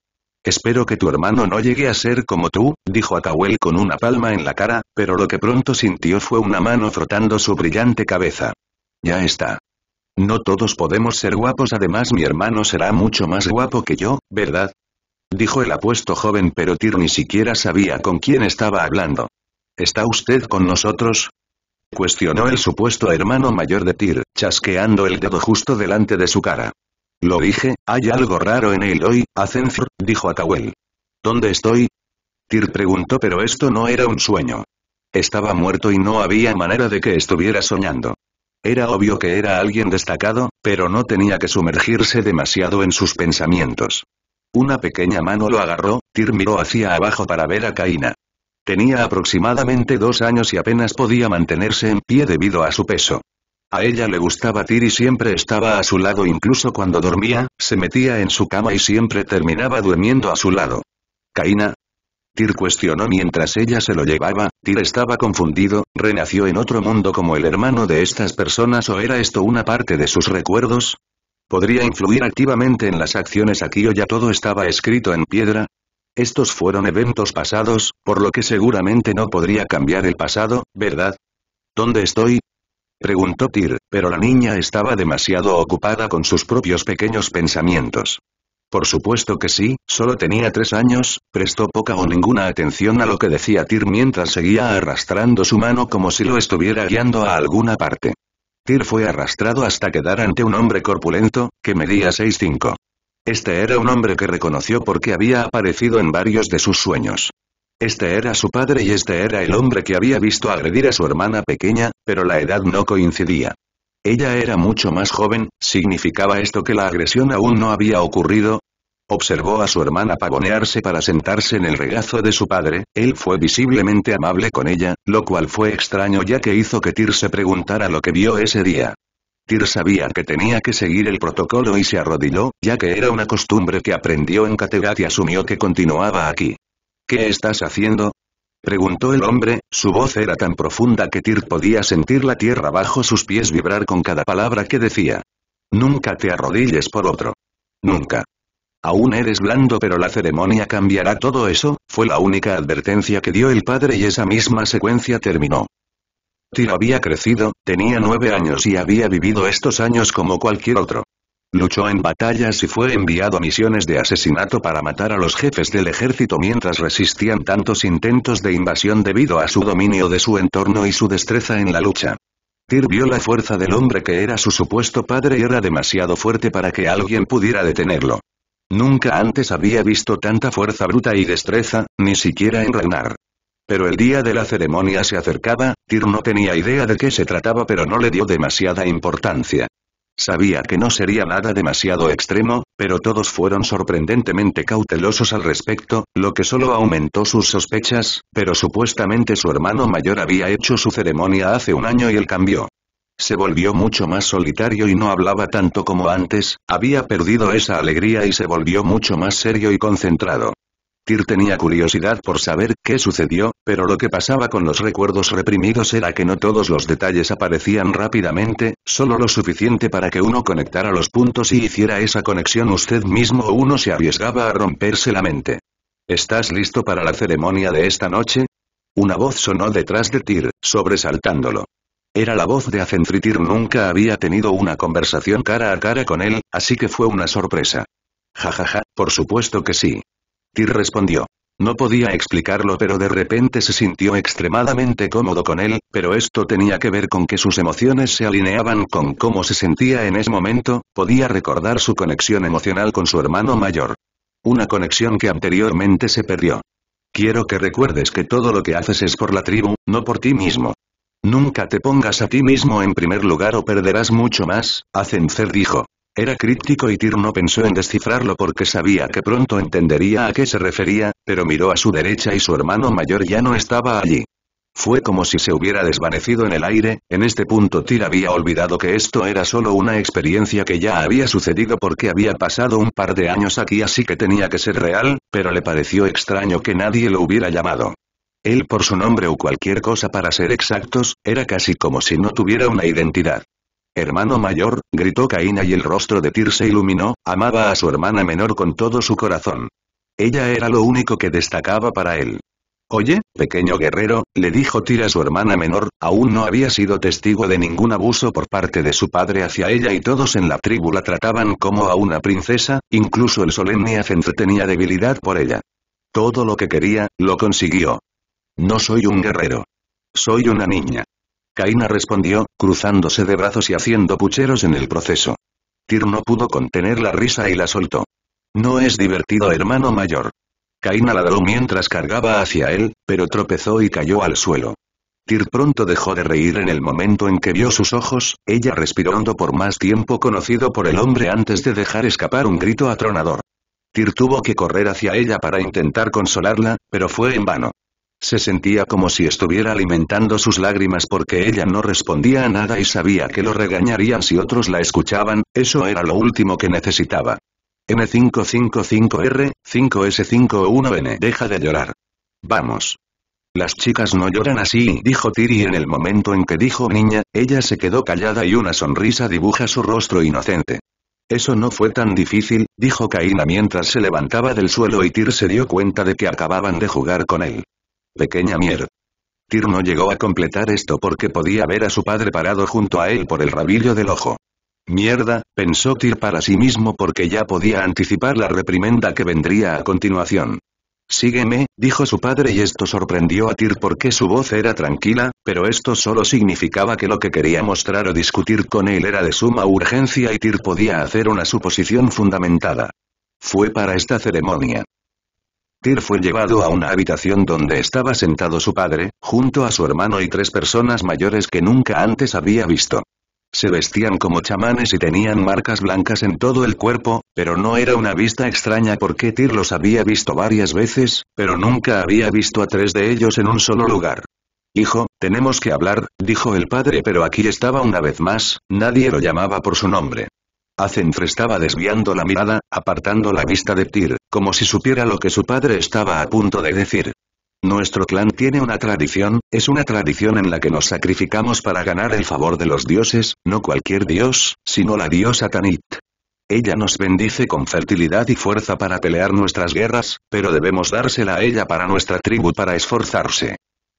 Espero que tu hermano no llegue a ser como tú, dijo Akawel con una palma en la cara, pero lo que pronto sintió fue una mano frotando su brillante cabeza. Ya está. No todos podemos ser guapos además mi hermano será mucho más guapo que yo, ¿verdad? Dijo el apuesto joven pero Tyr ni siquiera sabía con quién estaba hablando. ¿Está usted con nosotros, cuestionó el supuesto hermano mayor de Tyr, chasqueando el dedo justo delante de su cara. Lo dije, hay algo raro en él hoy, dijo Akawel. ¿Dónde estoy? Tyr preguntó pero esto no era un sueño. Estaba muerto y no había manera de que estuviera soñando. Era obvio que era alguien destacado, pero no tenía que sumergirse demasiado en sus pensamientos. Una pequeña mano lo agarró, Tyr miró hacia abajo para ver a Caína. Tenía aproximadamente dos años y apenas podía mantenerse en pie debido a su peso. A ella le gustaba Tir y siempre estaba a su lado incluso cuando dormía, se metía en su cama y siempre terminaba durmiendo a su lado. ¿Caina? Tir cuestionó mientras ella se lo llevaba, Tir estaba confundido, renació en otro mundo como el hermano de estas personas o era esto una parte de sus recuerdos? ¿Podría influir activamente en las acciones aquí o ya todo estaba escrito en piedra? Estos fueron eventos pasados, por lo que seguramente no podría cambiar el pasado, ¿verdad? ¿Dónde estoy? Preguntó Tyr, pero la niña estaba demasiado ocupada con sus propios pequeños pensamientos. Por supuesto que sí, solo tenía tres años, prestó poca o ninguna atención a lo que decía Tyr mientras seguía arrastrando su mano como si lo estuviera guiando a alguna parte. Tyr fue arrastrado hasta quedar ante un hombre corpulento, que medía 6'5". Este era un hombre que reconoció porque había aparecido en varios de sus sueños. Este era su padre y este era el hombre que había visto agredir a su hermana pequeña, pero la edad no coincidía. Ella era mucho más joven, ¿significaba esto que la agresión aún no había ocurrido? Observó a su hermana pavonearse para sentarse en el regazo de su padre, él fue visiblemente amable con ella, lo cual fue extraño ya que hizo que Tyr se preguntara lo que vio ese día. Tyr sabía que tenía que seguir el protocolo y se arrodilló, ya que era una costumbre que aprendió en catedral y asumió que continuaba aquí. ¿Qué estás haciendo? Preguntó el hombre, su voz era tan profunda que Tyr podía sentir la tierra bajo sus pies vibrar con cada palabra que decía. Nunca te arrodilles por otro. Nunca. Aún eres blando pero la ceremonia cambiará todo eso, fue la única advertencia que dio el padre y esa misma secuencia terminó. Tyr había crecido, tenía nueve años y había vivido estos años como cualquier otro. Luchó en batallas y fue enviado a misiones de asesinato para matar a los jefes del ejército mientras resistían tantos intentos de invasión debido a su dominio de su entorno y su destreza en la lucha. Tyr vio la fuerza del hombre que era su supuesto padre y era demasiado fuerte para que alguien pudiera detenerlo. Nunca antes había visto tanta fuerza bruta y destreza, ni siquiera en Ragnar. Pero el día de la ceremonia se acercaba, Tyr no tenía idea de qué se trataba pero no le dio demasiada importancia. Sabía que no sería nada demasiado extremo, pero todos fueron sorprendentemente cautelosos al respecto, lo que solo aumentó sus sospechas, pero supuestamente su hermano mayor había hecho su ceremonia hace un año y él cambió. Se volvió mucho más solitario y no hablaba tanto como antes, había perdido esa alegría y se volvió mucho más serio y concentrado. Tyr tenía curiosidad por saber qué sucedió, pero lo que pasaba con los recuerdos reprimidos era que no todos los detalles aparecían rápidamente, solo lo suficiente para que uno conectara los puntos y hiciera esa conexión usted mismo o uno se arriesgaba a romperse la mente. ¿Estás listo para la ceremonia de esta noche? Una voz sonó detrás de Tyr, sobresaltándolo. Era la voz de Acentritir nunca había tenido una conversación cara a cara con él, así que fue una sorpresa. Jajaja, ja, ja, por supuesto que sí. Tyr respondió. No podía explicarlo pero de repente se sintió extremadamente cómodo con él, pero esto tenía que ver con que sus emociones se alineaban con cómo se sentía en ese momento, podía recordar su conexión emocional con su hermano mayor. Una conexión que anteriormente se perdió. Quiero que recuerdes que todo lo que haces es por la tribu, no por ti mismo. Nunca te pongas a ti mismo en primer lugar o perderás mucho más, Acencer dijo. Era críptico y Tyr no pensó en descifrarlo porque sabía que pronto entendería a qué se refería, pero miró a su derecha y su hermano mayor ya no estaba allí. Fue como si se hubiera desvanecido en el aire, en este punto Tyr había olvidado que esto era solo una experiencia que ya había sucedido porque había pasado un par de años aquí así que tenía que ser real, pero le pareció extraño que nadie lo hubiera llamado. Él por su nombre o cualquier cosa para ser exactos, era casi como si no tuviera una identidad. Hermano mayor, gritó Caína y el rostro de Tyr se iluminó, amaba a su hermana menor con todo su corazón. Ella era lo único que destacaba para él. Oye, pequeño guerrero, le dijo Tyr a su hermana menor, aún no había sido testigo de ningún abuso por parte de su padre hacia ella y todos en la tribu la trataban como a una princesa, incluso el solemne acento tenía debilidad por ella. Todo lo que quería, lo consiguió. No soy un guerrero. Soy una niña. Kaina respondió, cruzándose de brazos y haciendo pucheros en el proceso. Tyr no pudo contener la risa y la soltó. No es divertido hermano mayor. Kaina ladró mientras cargaba hacia él, pero tropezó y cayó al suelo. Tyr pronto dejó de reír en el momento en que vio sus ojos, ella respirando por más tiempo conocido por el hombre antes de dejar escapar un grito atronador. Tyr tuvo que correr hacia ella para intentar consolarla, pero fue en vano. Se sentía como si estuviera alimentando sus lágrimas porque ella no respondía a nada y sabía que lo regañarían si otros la escuchaban, eso era lo último que necesitaba. N555R, 5S51N Deja de llorar. Vamos. Las chicas no lloran así, dijo Tiri en el momento en que dijo niña, ella se quedó callada y una sonrisa dibuja su rostro inocente. Eso no fue tan difícil, dijo Kaina mientras se levantaba del suelo y Tyr se dio cuenta de que acababan de jugar con él. Pequeña mierda. Tyr no llegó a completar esto porque podía ver a su padre parado junto a él por el rabillo del ojo. Mierda, pensó Tyr para sí mismo porque ya podía anticipar la reprimenda que vendría a continuación. Sígueme, dijo su padre y esto sorprendió a Tyr porque su voz era tranquila, pero esto solo significaba que lo que quería mostrar o discutir con él era de suma urgencia y Tyr podía hacer una suposición fundamentada. Fue para esta ceremonia. Tyr fue llevado a una habitación donde estaba sentado su padre, junto a su hermano y tres personas mayores que nunca antes había visto. Se vestían como chamanes y tenían marcas blancas en todo el cuerpo, pero no era una vista extraña porque Tyr los había visto varias veces, pero nunca había visto a tres de ellos en un solo lugar. Hijo, tenemos que hablar, dijo el padre pero aquí estaba una vez más, nadie lo llamaba por su nombre. Azenfre estaba desviando la mirada, apartando la vista de Tyr, como si supiera lo que su padre estaba a punto de decir. Nuestro clan tiene una tradición, es una tradición en la que nos sacrificamos para ganar el favor de los dioses, no cualquier dios, sino la diosa Tanit. Ella nos bendice con fertilidad y fuerza para pelear nuestras guerras, pero debemos dársela a ella para nuestra tribu para esforzarse.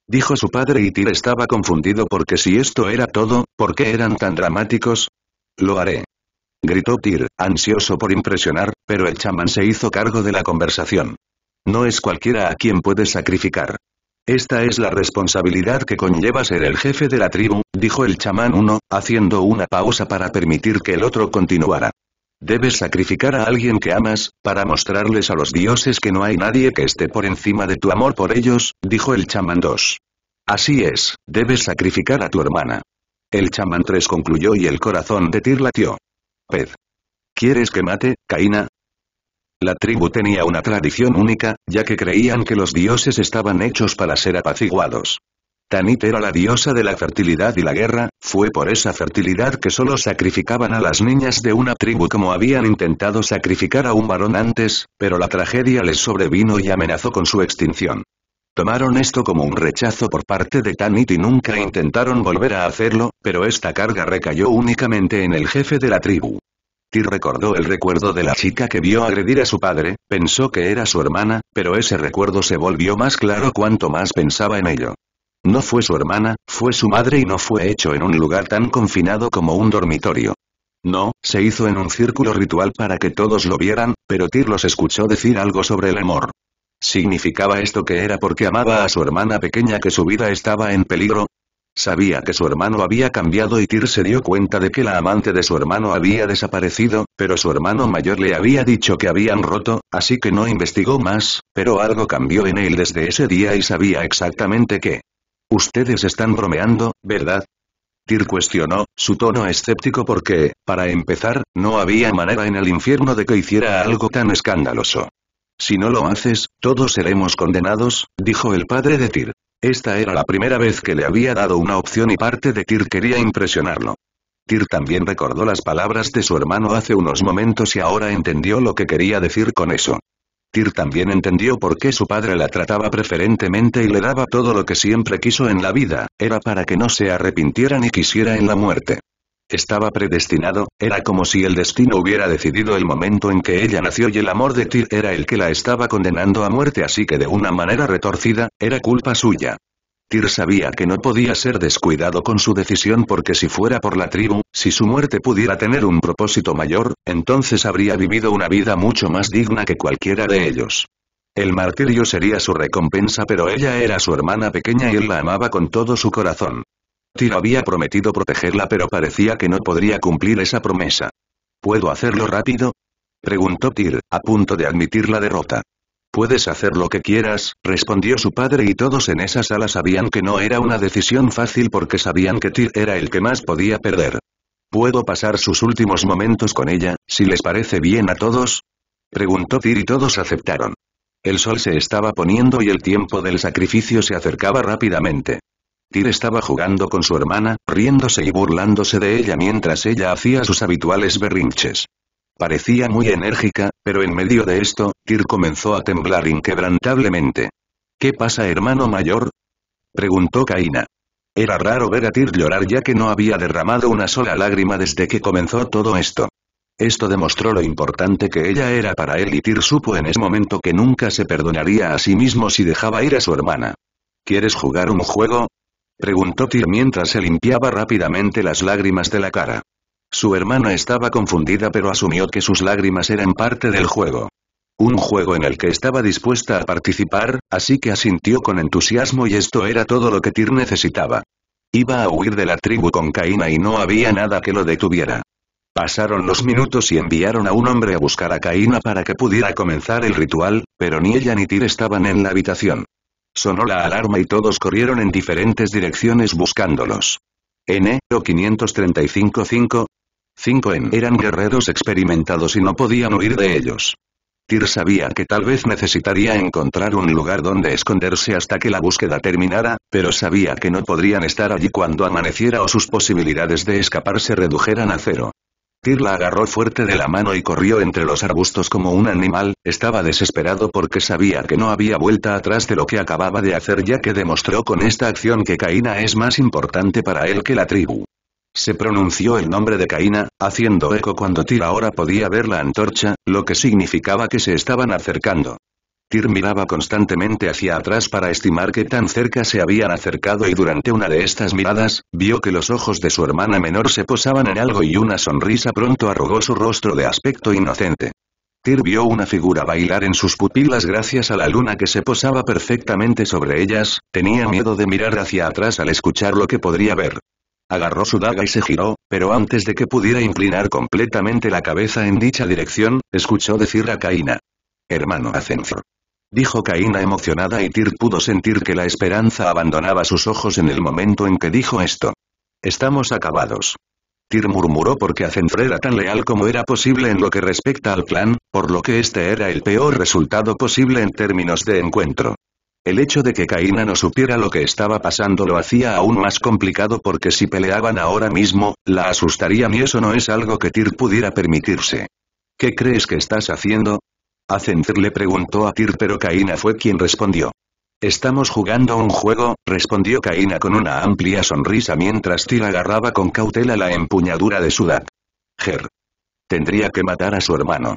Dijo su padre y Tyr estaba confundido porque si esto era todo, ¿por qué eran tan dramáticos? Lo haré gritó Tyr, ansioso por impresionar, pero el chamán se hizo cargo de la conversación. No es cualquiera a quien puedes sacrificar. Esta es la responsabilidad que conlleva ser el jefe de la tribu, dijo el chamán 1, haciendo una pausa para permitir que el otro continuara. Debes sacrificar a alguien que amas, para mostrarles a los dioses que no hay nadie que esté por encima de tu amor por ellos, dijo el chamán 2. Así es, debes sacrificar a tu hermana. El chamán 3 concluyó y el corazón de Tyr latió. Pez. ¿Quieres que mate, Caína? La tribu tenía una tradición única, ya que creían que los dioses estaban hechos para ser apaciguados. Tanit era la diosa de la fertilidad y la guerra, fue por esa fertilidad que solo sacrificaban a las niñas de una tribu como habían intentado sacrificar a un varón antes, pero la tragedia les sobrevino y amenazó con su extinción. Tomaron esto como un rechazo por parte de Tanit y nunca intentaron volver a hacerlo, pero esta carga recayó únicamente en el jefe de la tribu. Tyr recordó el recuerdo de la chica que vio agredir a su padre, pensó que era su hermana, pero ese recuerdo se volvió más claro cuanto más pensaba en ello. No fue su hermana, fue su madre y no fue hecho en un lugar tan confinado como un dormitorio. No, se hizo en un círculo ritual para que todos lo vieran, pero Tyr los escuchó decir algo sobre el amor. ¿Significaba esto que era porque amaba a su hermana pequeña que su vida estaba en peligro? Sabía que su hermano había cambiado y Tyr se dio cuenta de que la amante de su hermano había desaparecido, pero su hermano mayor le había dicho que habían roto, así que no investigó más, pero algo cambió en él desde ese día y sabía exactamente qué. Ustedes están bromeando, ¿verdad? Tyr cuestionó, su tono escéptico porque, para empezar, no había manera en el infierno de que hiciera algo tan escandaloso. Si no lo haces, todos seremos condenados, dijo el padre de Tyr. Esta era la primera vez que le había dado una opción y parte de Tyr quería impresionarlo. Tyr también recordó las palabras de su hermano hace unos momentos y ahora entendió lo que quería decir con eso. Tyr también entendió por qué su padre la trataba preferentemente y le daba todo lo que siempre quiso en la vida, era para que no se arrepintiera ni quisiera en la muerte. Estaba predestinado, era como si el destino hubiera decidido el momento en que ella nació y el amor de Tyr era el que la estaba condenando a muerte así que de una manera retorcida, era culpa suya. Tyr sabía que no podía ser descuidado con su decisión porque si fuera por la tribu, si su muerte pudiera tener un propósito mayor, entonces habría vivido una vida mucho más digna que cualquiera de ellos. El martirio sería su recompensa pero ella era su hermana pequeña y él la amaba con todo su corazón. Tir había prometido protegerla pero parecía que no podría cumplir esa promesa. ¿Puedo hacerlo rápido? Preguntó Tyr, a punto de admitir la derrota. Puedes hacer lo que quieras, respondió su padre y todos en esa sala sabían que no era una decisión fácil porque sabían que Tyr era el que más podía perder. ¿Puedo pasar sus últimos momentos con ella, si les parece bien a todos? Preguntó Tyr y todos aceptaron. El sol se estaba poniendo y el tiempo del sacrificio se acercaba rápidamente. Tyr estaba jugando con su hermana, riéndose y burlándose de ella mientras ella hacía sus habituales berrinches. Parecía muy enérgica, pero en medio de esto, Tyr comenzó a temblar inquebrantablemente. ¿Qué pasa hermano mayor? Preguntó Kaina. Era raro ver a Tyr llorar ya que no había derramado una sola lágrima desde que comenzó todo esto. Esto demostró lo importante que ella era para él y Tyr supo en ese momento que nunca se perdonaría a sí mismo si dejaba ir a su hermana. ¿Quieres jugar un juego? Preguntó tir mientras se limpiaba rápidamente las lágrimas de la cara. Su hermana estaba confundida pero asumió que sus lágrimas eran parte del juego. Un juego en el que estaba dispuesta a participar, así que asintió con entusiasmo y esto era todo lo que tir necesitaba. Iba a huir de la tribu con Caína y no había nada que lo detuviera. Pasaron los minutos y enviaron a un hombre a buscar a Caína para que pudiera comenzar el ritual, pero ni ella ni tir estaban en la habitación. Sonó la alarma y todos corrieron en diferentes direcciones buscándolos. N, o 535-5. 5 eran guerreros experimentados y no podían huir de ellos. Tyr sabía que tal vez necesitaría encontrar un lugar donde esconderse hasta que la búsqueda terminara, pero sabía que no podrían estar allí cuando amaneciera o sus posibilidades de escapar se redujeran a cero. Tyr la agarró fuerte de la mano y corrió entre los arbustos como un animal, estaba desesperado porque sabía que no había vuelta atrás de lo que acababa de hacer ya que demostró con esta acción que Caína es más importante para él que la tribu. Se pronunció el nombre de Caína, haciendo eco cuando Tyr ahora podía ver la antorcha, lo que significaba que se estaban acercando. Tyr miraba constantemente hacia atrás para estimar qué tan cerca se habían acercado y durante una de estas miradas, vio que los ojos de su hermana menor se posaban en algo y una sonrisa pronto arrogó su rostro de aspecto inocente. Tyr vio una figura bailar en sus pupilas gracias a la luna que se posaba perfectamente sobre ellas, tenía miedo de mirar hacia atrás al escuchar lo que podría ver. Agarró su daga y se giró, pero antes de que pudiera inclinar completamente la cabeza en dicha dirección, escuchó decir a Caína. Hermano Ascensor dijo Caína emocionada y Tyr pudo sentir que la esperanza abandonaba sus ojos en el momento en que dijo esto. Estamos acabados. Tyr murmuró porque Azenfre era tan leal como era posible en lo que respecta al clan, por lo que este era el peor resultado posible en términos de encuentro. El hecho de que Kaina no supiera lo que estaba pasando lo hacía aún más complicado porque si peleaban ahora mismo, la asustarían y eso no es algo que Tyr pudiera permitirse. ¿Qué crees que estás haciendo? Acentre le preguntó a Tyr pero Caína fue quien respondió. Estamos jugando un juego, respondió Caína con una amplia sonrisa mientras Tyr agarraba con cautela la empuñadura de Sudak. Ger. Tendría que matar a su hermano.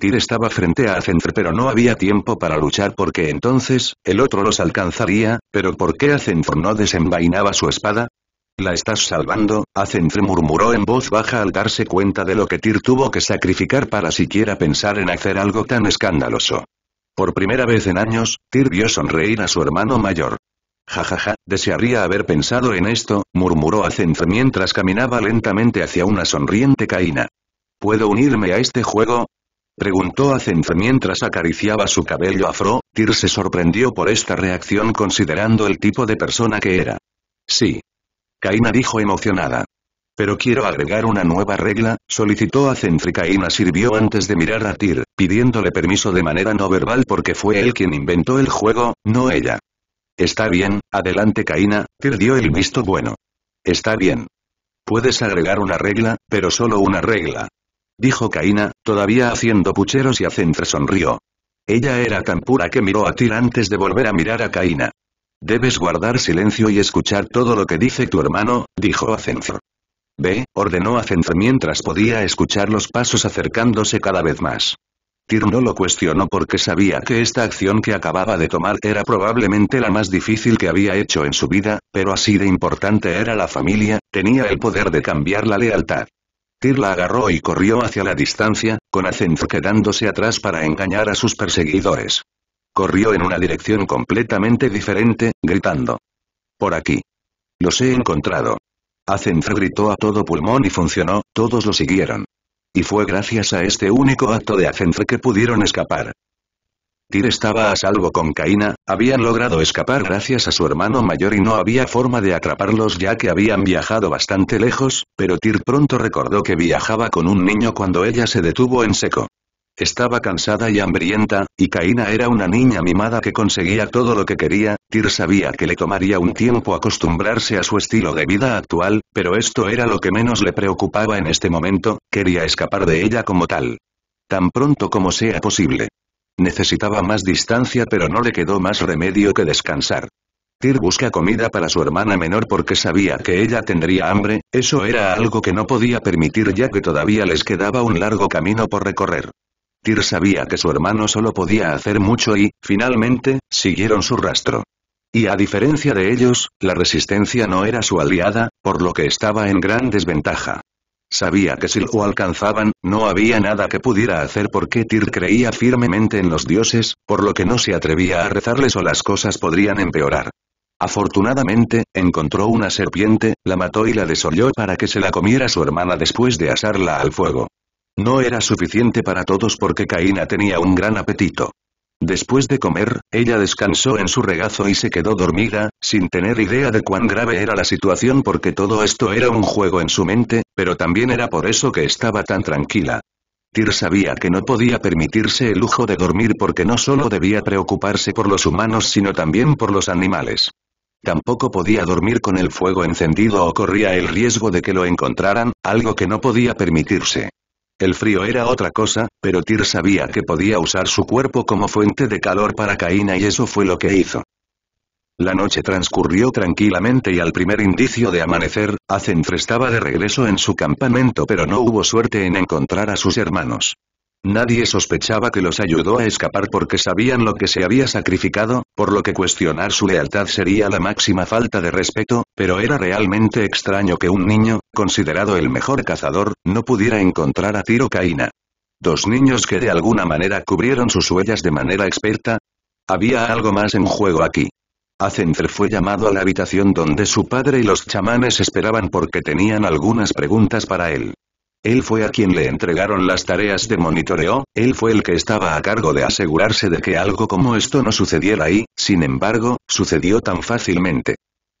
Tyr estaba frente a Acenfr pero no había tiempo para luchar porque entonces, el otro los alcanzaría, pero ¿por qué Acenfr no desenvainaba su espada? La estás salvando, Azenfre murmuró en voz baja al darse cuenta de lo que Tyr tuvo que sacrificar para siquiera pensar en hacer algo tan escandaloso. Por primera vez en años, Tyr vio sonreír a su hermano mayor. Jajaja, ja, ja, desearía haber pensado en esto, murmuró Azenfre mientras caminaba lentamente hacia una sonriente caína. ¿Puedo unirme a este juego? Preguntó Azenfre mientras acariciaba su cabello afro, Tyr se sorprendió por esta reacción considerando el tipo de persona que era. Sí, Kaina dijo emocionada. Pero quiero agregar una nueva regla, solicitó a Zenfri Kaina sirvió antes de mirar a Tyr, pidiéndole permiso de manera no verbal porque fue él quien inventó el juego, no ella. Está bien, adelante Kaina, perdió el visto bueno. Está bien. Puedes agregar una regla, pero solo una regla. Dijo Kaina, todavía haciendo pucheros y a sonrió. Ella era tan pura que miró a Tyr antes de volver a mirar a Kaina. Debes guardar silencio y escuchar todo lo que dice tu hermano, dijo Ascensor. Ve, ordenó Ascensor mientras podía escuchar los pasos acercándose cada vez más. Tyr no lo cuestionó porque sabía que esta acción que acababa de tomar era probablemente la más difícil que había hecho en su vida, pero así de importante era la familia, tenía el poder de cambiar la lealtad. Tyr la agarró y corrió hacia la distancia, con Acento quedándose atrás para engañar a sus perseguidores corrió en una dirección completamente diferente, gritando. Por aquí. Los he encontrado. Azenfer gritó a todo pulmón y funcionó, todos lo siguieron. Y fue gracias a este único acto de Azenfer que pudieron escapar. Tir estaba a salvo con Caína, habían logrado escapar gracias a su hermano mayor y no había forma de atraparlos ya que habían viajado bastante lejos, pero Tir pronto recordó que viajaba con un niño cuando ella se detuvo en seco. Estaba cansada y hambrienta, y Kaina era una niña mimada que conseguía todo lo que quería, Tyr sabía que le tomaría un tiempo acostumbrarse a su estilo de vida actual, pero esto era lo que menos le preocupaba en este momento, quería escapar de ella como tal. Tan pronto como sea posible. Necesitaba más distancia pero no le quedó más remedio que descansar. Tyr busca comida para su hermana menor porque sabía que ella tendría hambre, eso era algo que no podía permitir ya que todavía les quedaba un largo camino por recorrer. Tyr sabía que su hermano solo podía hacer mucho y, finalmente, siguieron su rastro. Y a diferencia de ellos, la resistencia no era su aliada, por lo que estaba en gran desventaja. Sabía que si lo alcanzaban, no había nada que pudiera hacer porque Tyr creía firmemente en los dioses, por lo que no se atrevía a rezarles o las cosas podrían empeorar. Afortunadamente, encontró una serpiente, la mató y la desolló para que se la comiera su hermana después de asarla al fuego. No era suficiente para todos porque Caína tenía un gran apetito. Después de comer, ella descansó en su regazo y se quedó dormida, sin tener idea de cuán grave era la situación porque todo esto era un juego en su mente, pero también era por eso que estaba tan tranquila. Tyr sabía que no podía permitirse el lujo de dormir porque no solo debía preocuparse por los humanos sino también por los animales. Tampoco podía dormir con el fuego encendido o corría el riesgo de que lo encontraran, algo que no podía permitirse. El frío era otra cosa, pero Tyr sabía que podía usar su cuerpo como fuente de calor para Caína y eso fue lo que hizo. La noche transcurrió tranquilamente y al primer indicio de amanecer, Azenfre estaba de regreso en su campamento pero no hubo suerte en encontrar a sus hermanos. Nadie sospechaba que los ayudó a escapar porque sabían lo que se había sacrificado, por lo que cuestionar su lealtad sería la máxima falta de respeto, pero era realmente extraño que un niño, considerado el mejor cazador, no pudiera encontrar a Tiro Dos niños que de alguna manera cubrieron sus huellas de manera experta. Había algo más en juego aquí. Acenter fue llamado a la habitación donde su padre y los chamanes esperaban porque tenían algunas preguntas para él. Él fue a quien le entregaron las tareas de monitoreo, él fue el que estaba a cargo de asegurarse de que algo como esto no sucediera y, sin embargo, sucedió tan fácilmente.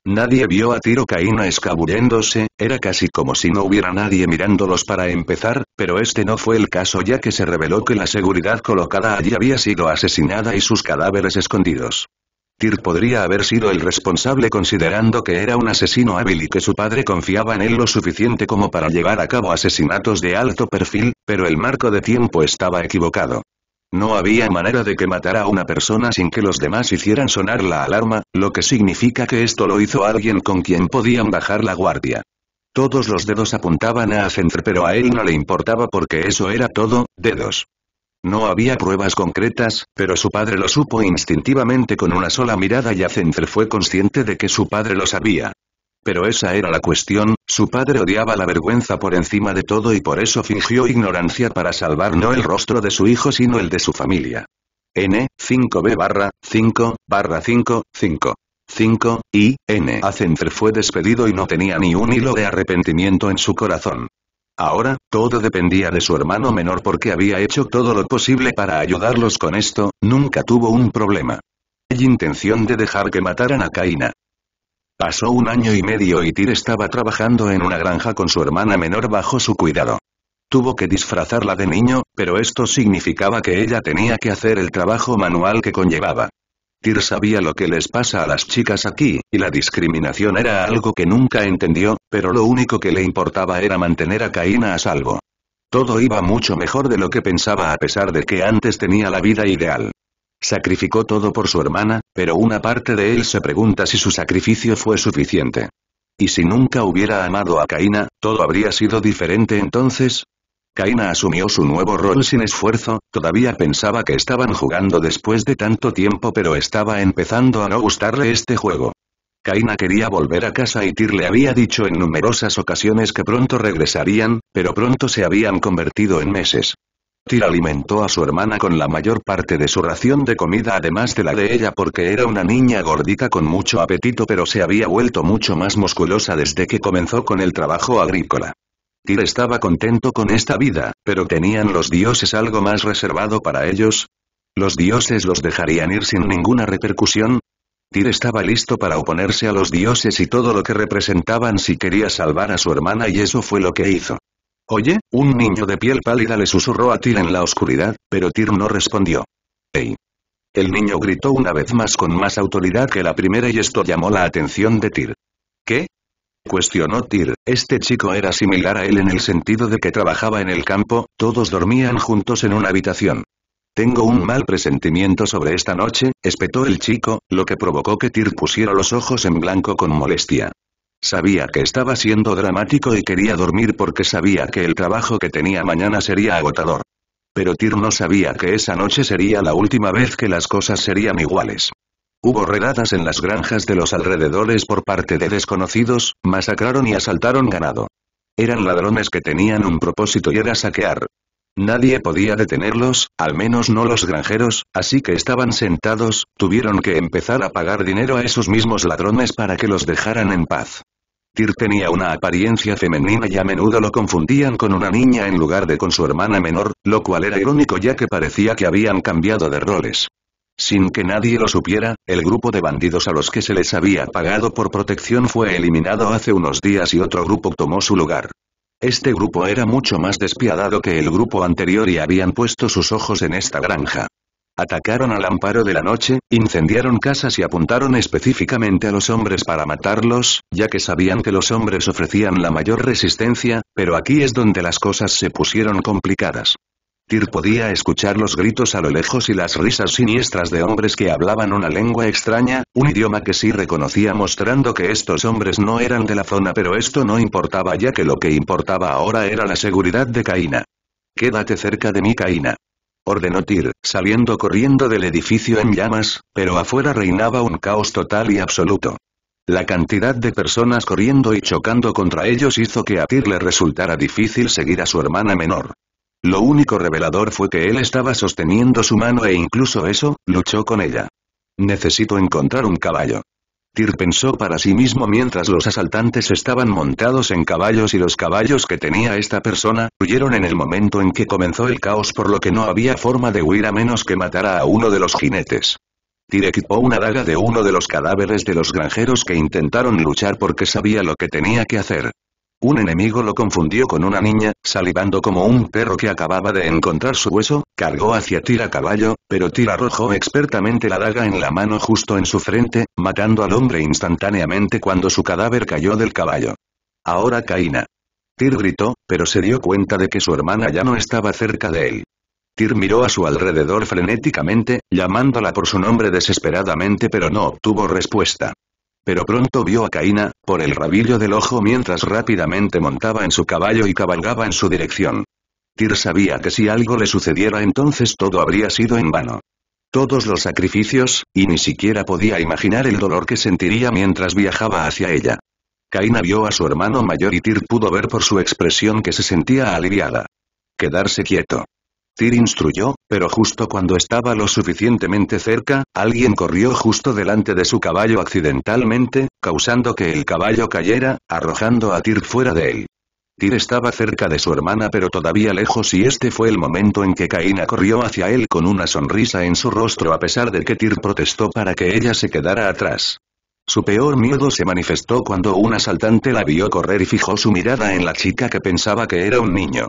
Nadie vio a Tiro Caína escabulléndose, era casi como si no hubiera nadie mirándolos para empezar, pero este no fue el caso ya que se reveló que la seguridad colocada allí había sido asesinada y sus cadáveres escondidos. Tyr podría haber sido el responsable considerando que era un asesino hábil y que su padre confiaba en él lo suficiente como para llevar a cabo asesinatos de alto perfil, pero el marco de tiempo estaba equivocado. No había manera de que matara a una persona sin que los demás hicieran sonar la alarma, lo que significa que esto lo hizo alguien con quien podían bajar la guardia. Todos los dedos apuntaban a Acentre pero a él no le importaba porque eso era todo, dedos. No había pruebas concretas, pero su padre lo supo instintivamente con una sola mirada y Azenfer fue consciente de que su padre lo sabía. Pero esa era la cuestión, su padre odiaba la vergüenza por encima de todo y por eso fingió ignorancia para salvar no el rostro de su hijo sino el de su familia. N, 5B 5, 5, 5. y, N. Azenfer fue despedido y no tenía ni un hilo de arrepentimiento en su corazón. Ahora, todo dependía de su hermano menor porque había hecho todo lo posible para ayudarlos con esto, nunca tuvo un problema. Hay intención de dejar que mataran a Kaina. Pasó un año y medio y Tyr estaba trabajando en una granja con su hermana menor bajo su cuidado. Tuvo que disfrazarla de niño, pero esto significaba que ella tenía que hacer el trabajo manual que conllevaba. Tyr sabía lo que les pasa a las chicas aquí, y la discriminación era algo que nunca entendió, pero lo único que le importaba era mantener a Caína a salvo. Todo iba mucho mejor de lo que pensaba a pesar de que antes tenía la vida ideal. Sacrificó todo por su hermana, pero una parte de él se pregunta si su sacrificio fue suficiente. ¿Y si nunca hubiera amado a Caína, todo habría sido diferente entonces? Kaina asumió su nuevo rol sin esfuerzo, todavía pensaba que estaban jugando después de tanto tiempo pero estaba empezando a no gustarle este juego. Kaina quería volver a casa y Tyr le había dicho en numerosas ocasiones que pronto regresarían, pero pronto se habían convertido en meses. Tyr alimentó a su hermana con la mayor parte de su ración de comida además de la de ella porque era una niña gordita con mucho apetito pero se había vuelto mucho más musculosa desde que comenzó con el trabajo agrícola. Tyr estaba contento con esta vida, pero tenían los dioses algo más reservado para ellos. ¿Los dioses los dejarían ir sin ninguna repercusión? Tyr estaba listo para oponerse a los dioses y todo lo que representaban si quería salvar a su hermana y eso fue lo que hizo. Oye, un niño de piel pálida le susurró a Tyr en la oscuridad, pero Tyr no respondió. ¡Ey! El niño gritó una vez más con más autoridad que la primera y esto llamó la atención de Tyr. ¿Qué? Cuestionó Tyr, este chico era similar a él en el sentido de que trabajaba en el campo, todos dormían juntos en una habitación. Tengo un mal presentimiento sobre esta noche, espetó el chico, lo que provocó que Tyr pusiera los ojos en blanco con molestia. Sabía que estaba siendo dramático y quería dormir porque sabía que el trabajo que tenía mañana sería agotador. Pero Tyr no sabía que esa noche sería la última vez que las cosas serían iguales. Hubo redadas en las granjas de los alrededores por parte de desconocidos, masacraron y asaltaron ganado. Eran ladrones que tenían un propósito y era saquear. Nadie podía detenerlos, al menos no los granjeros, así que estaban sentados, tuvieron que empezar a pagar dinero a esos mismos ladrones para que los dejaran en paz. Tyr tenía una apariencia femenina y a menudo lo confundían con una niña en lugar de con su hermana menor, lo cual era irónico ya que parecía que habían cambiado de roles. Sin que nadie lo supiera, el grupo de bandidos a los que se les había pagado por protección fue eliminado hace unos días y otro grupo tomó su lugar. Este grupo era mucho más despiadado que el grupo anterior y habían puesto sus ojos en esta granja. Atacaron al amparo de la noche, incendiaron casas y apuntaron específicamente a los hombres para matarlos, ya que sabían que los hombres ofrecían la mayor resistencia, pero aquí es donde las cosas se pusieron complicadas. Tyr podía escuchar los gritos a lo lejos y las risas siniestras de hombres que hablaban una lengua extraña, un idioma que sí reconocía mostrando que estos hombres no eran de la zona pero esto no importaba ya que lo que importaba ahora era la seguridad de Caína. Quédate cerca de mí Caína. Ordenó Tyr, saliendo corriendo del edificio en llamas, pero afuera reinaba un caos total y absoluto. La cantidad de personas corriendo y chocando contra ellos hizo que a Tyr le resultara difícil seguir a su hermana menor. Lo único revelador fue que él estaba sosteniendo su mano e incluso eso, luchó con ella. Necesito encontrar un caballo. Tyr pensó para sí mismo mientras los asaltantes estaban montados en caballos y los caballos que tenía esta persona, huyeron en el momento en que comenzó el caos por lo que no había forma de huir a menos que matara a uno de los jinetes. Tyr equipó una daga de uno de los cadáveres de los granjeros que intentaron luchar porque sabía lo que tenía que hacer. Un enemigo lo confundió con una niña, salivando como un perro que acababa de encontrar su hueso, cargó hacia a caballo, pero Tira arrojó expertamente la daga en la mano justo en su frente, matando al hombre instantáneamente cuando su cadáver cayó del caballo. Ahora Caína. Tyr gritó, pero se dio cuenta de que su hermana ya no estaba cerca de él. Tyr miró a su alrededor frenéticamente, llamándola por su nombre desesperadamente pero no obtuvo respuesta pero pronto vio a Caína, por el rabillo del ojo mientras rápidamente montaba en su caballo y cabalgaba en su dirección. Tyr sabía que si algo le sucediera entonces todo habría sido en vano. Todos los sacrificios, y ni siquiera podía imaginar el dolor que sentiría mientras viajaba hacia ella. Caína vio a su hermano mayor y Tyr pudo ver por su expresión que se sentía aliviada. Quedarse quieto. Tyr instruyó, pero justo cuando estaba lo suficientemente cerca, alguien corrió justo delante de su caballo accidentalmente, causando que el caballo cayera, arrojando a Tyr fuera de él. Tyr estaba cerca de su hermana pero todavía lejos y este fue el momento en que Kaina corrió hacia él con una sonrisa en su rostro a pesar de que Tyr protestó para que ella se quedara atrás. Su peor miedo se manifestó cuando un asaltante la vio correr y fijó su mirada en la chica que pensaba que era un niño.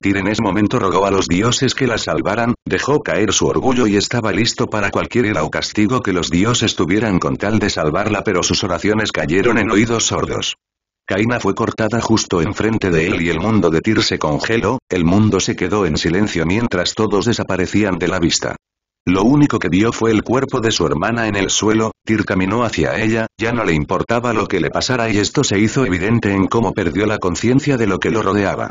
Tyr en ese momento rogó a los dioses que la salvaran, dejó caer su orgullo y estaba listo para cualquier ira o castigo que los dioses tuvieran con tal de salvarla pero sus oraciones cayeron en oídos sordos. Caina fue cortada justo enfrente de él y el mundo de Tyr se congeló, el mundo se quedó en silencio mientras todos desaparecían de la vista. Lo único que vio fue el cuerpo de su hermana en el suelo, Tyr caminó hacia ella, ya no le importaba lo que le pasara y esto se hizo evidente en cómo perdió la conciencia de lo que lo rodeaba.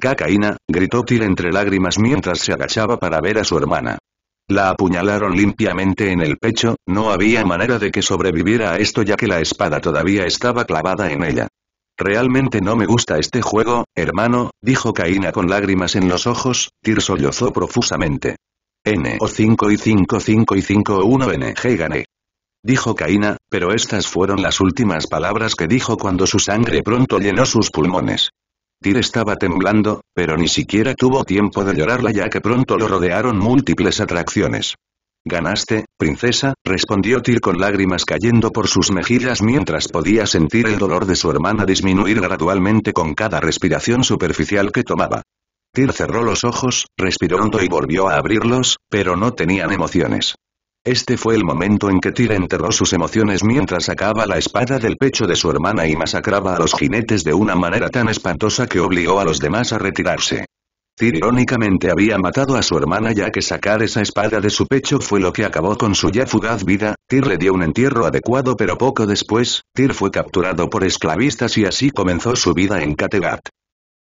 Cacaína, gritó Tyr entre lágrimas mientras se agachaba para ver a su hermana. La apuñalaron limpiamente en el pecho, no había manera de que sobreviviera a esto ya que la espada todavía estaba clavada en ella. Realmente no me gusta este juego, hermano, dijo Caína con lágrimas en los ojos, Tyr sollozó profusamente. N o 5 y 5 5 y 5 1 NG Gane». Dijo Caína, pero estas fueron las últimas palabras que dijo cuando su sangre pronto llenó sus pulmones. Tyr estaba temblando, pero ni siquiera tuvo tiempo de llorarla ya que pronto lo rodearon múltiples atracciones. Ganaste, princesa, respondió Tyr con lágrimas cayendo por sus mejillas mientras podía sentir el dolor de su hermana disminuir gradualmente con cada respiración superficial que tomaba. Tyr cerró los ojos, respiró hondo y volvió a abrirlos, pero no tenían emociones. Este fue el momento en que Tyr enterró sus emociones mientras sacaba la espada del pecho de su hermana y masacraba a los jinetes de una manera tan espantosa que obligó a los demás a retirarse. Tyr irónicamente había matado a su hermana ya que sacar esa espada de su pecho fue lo que acabó con su ya fugaz vida, Tyr le dio un entierro adecuado pero poco después, Tyr fue capturado por esclavistas y así comenzó su vida en Kattegat.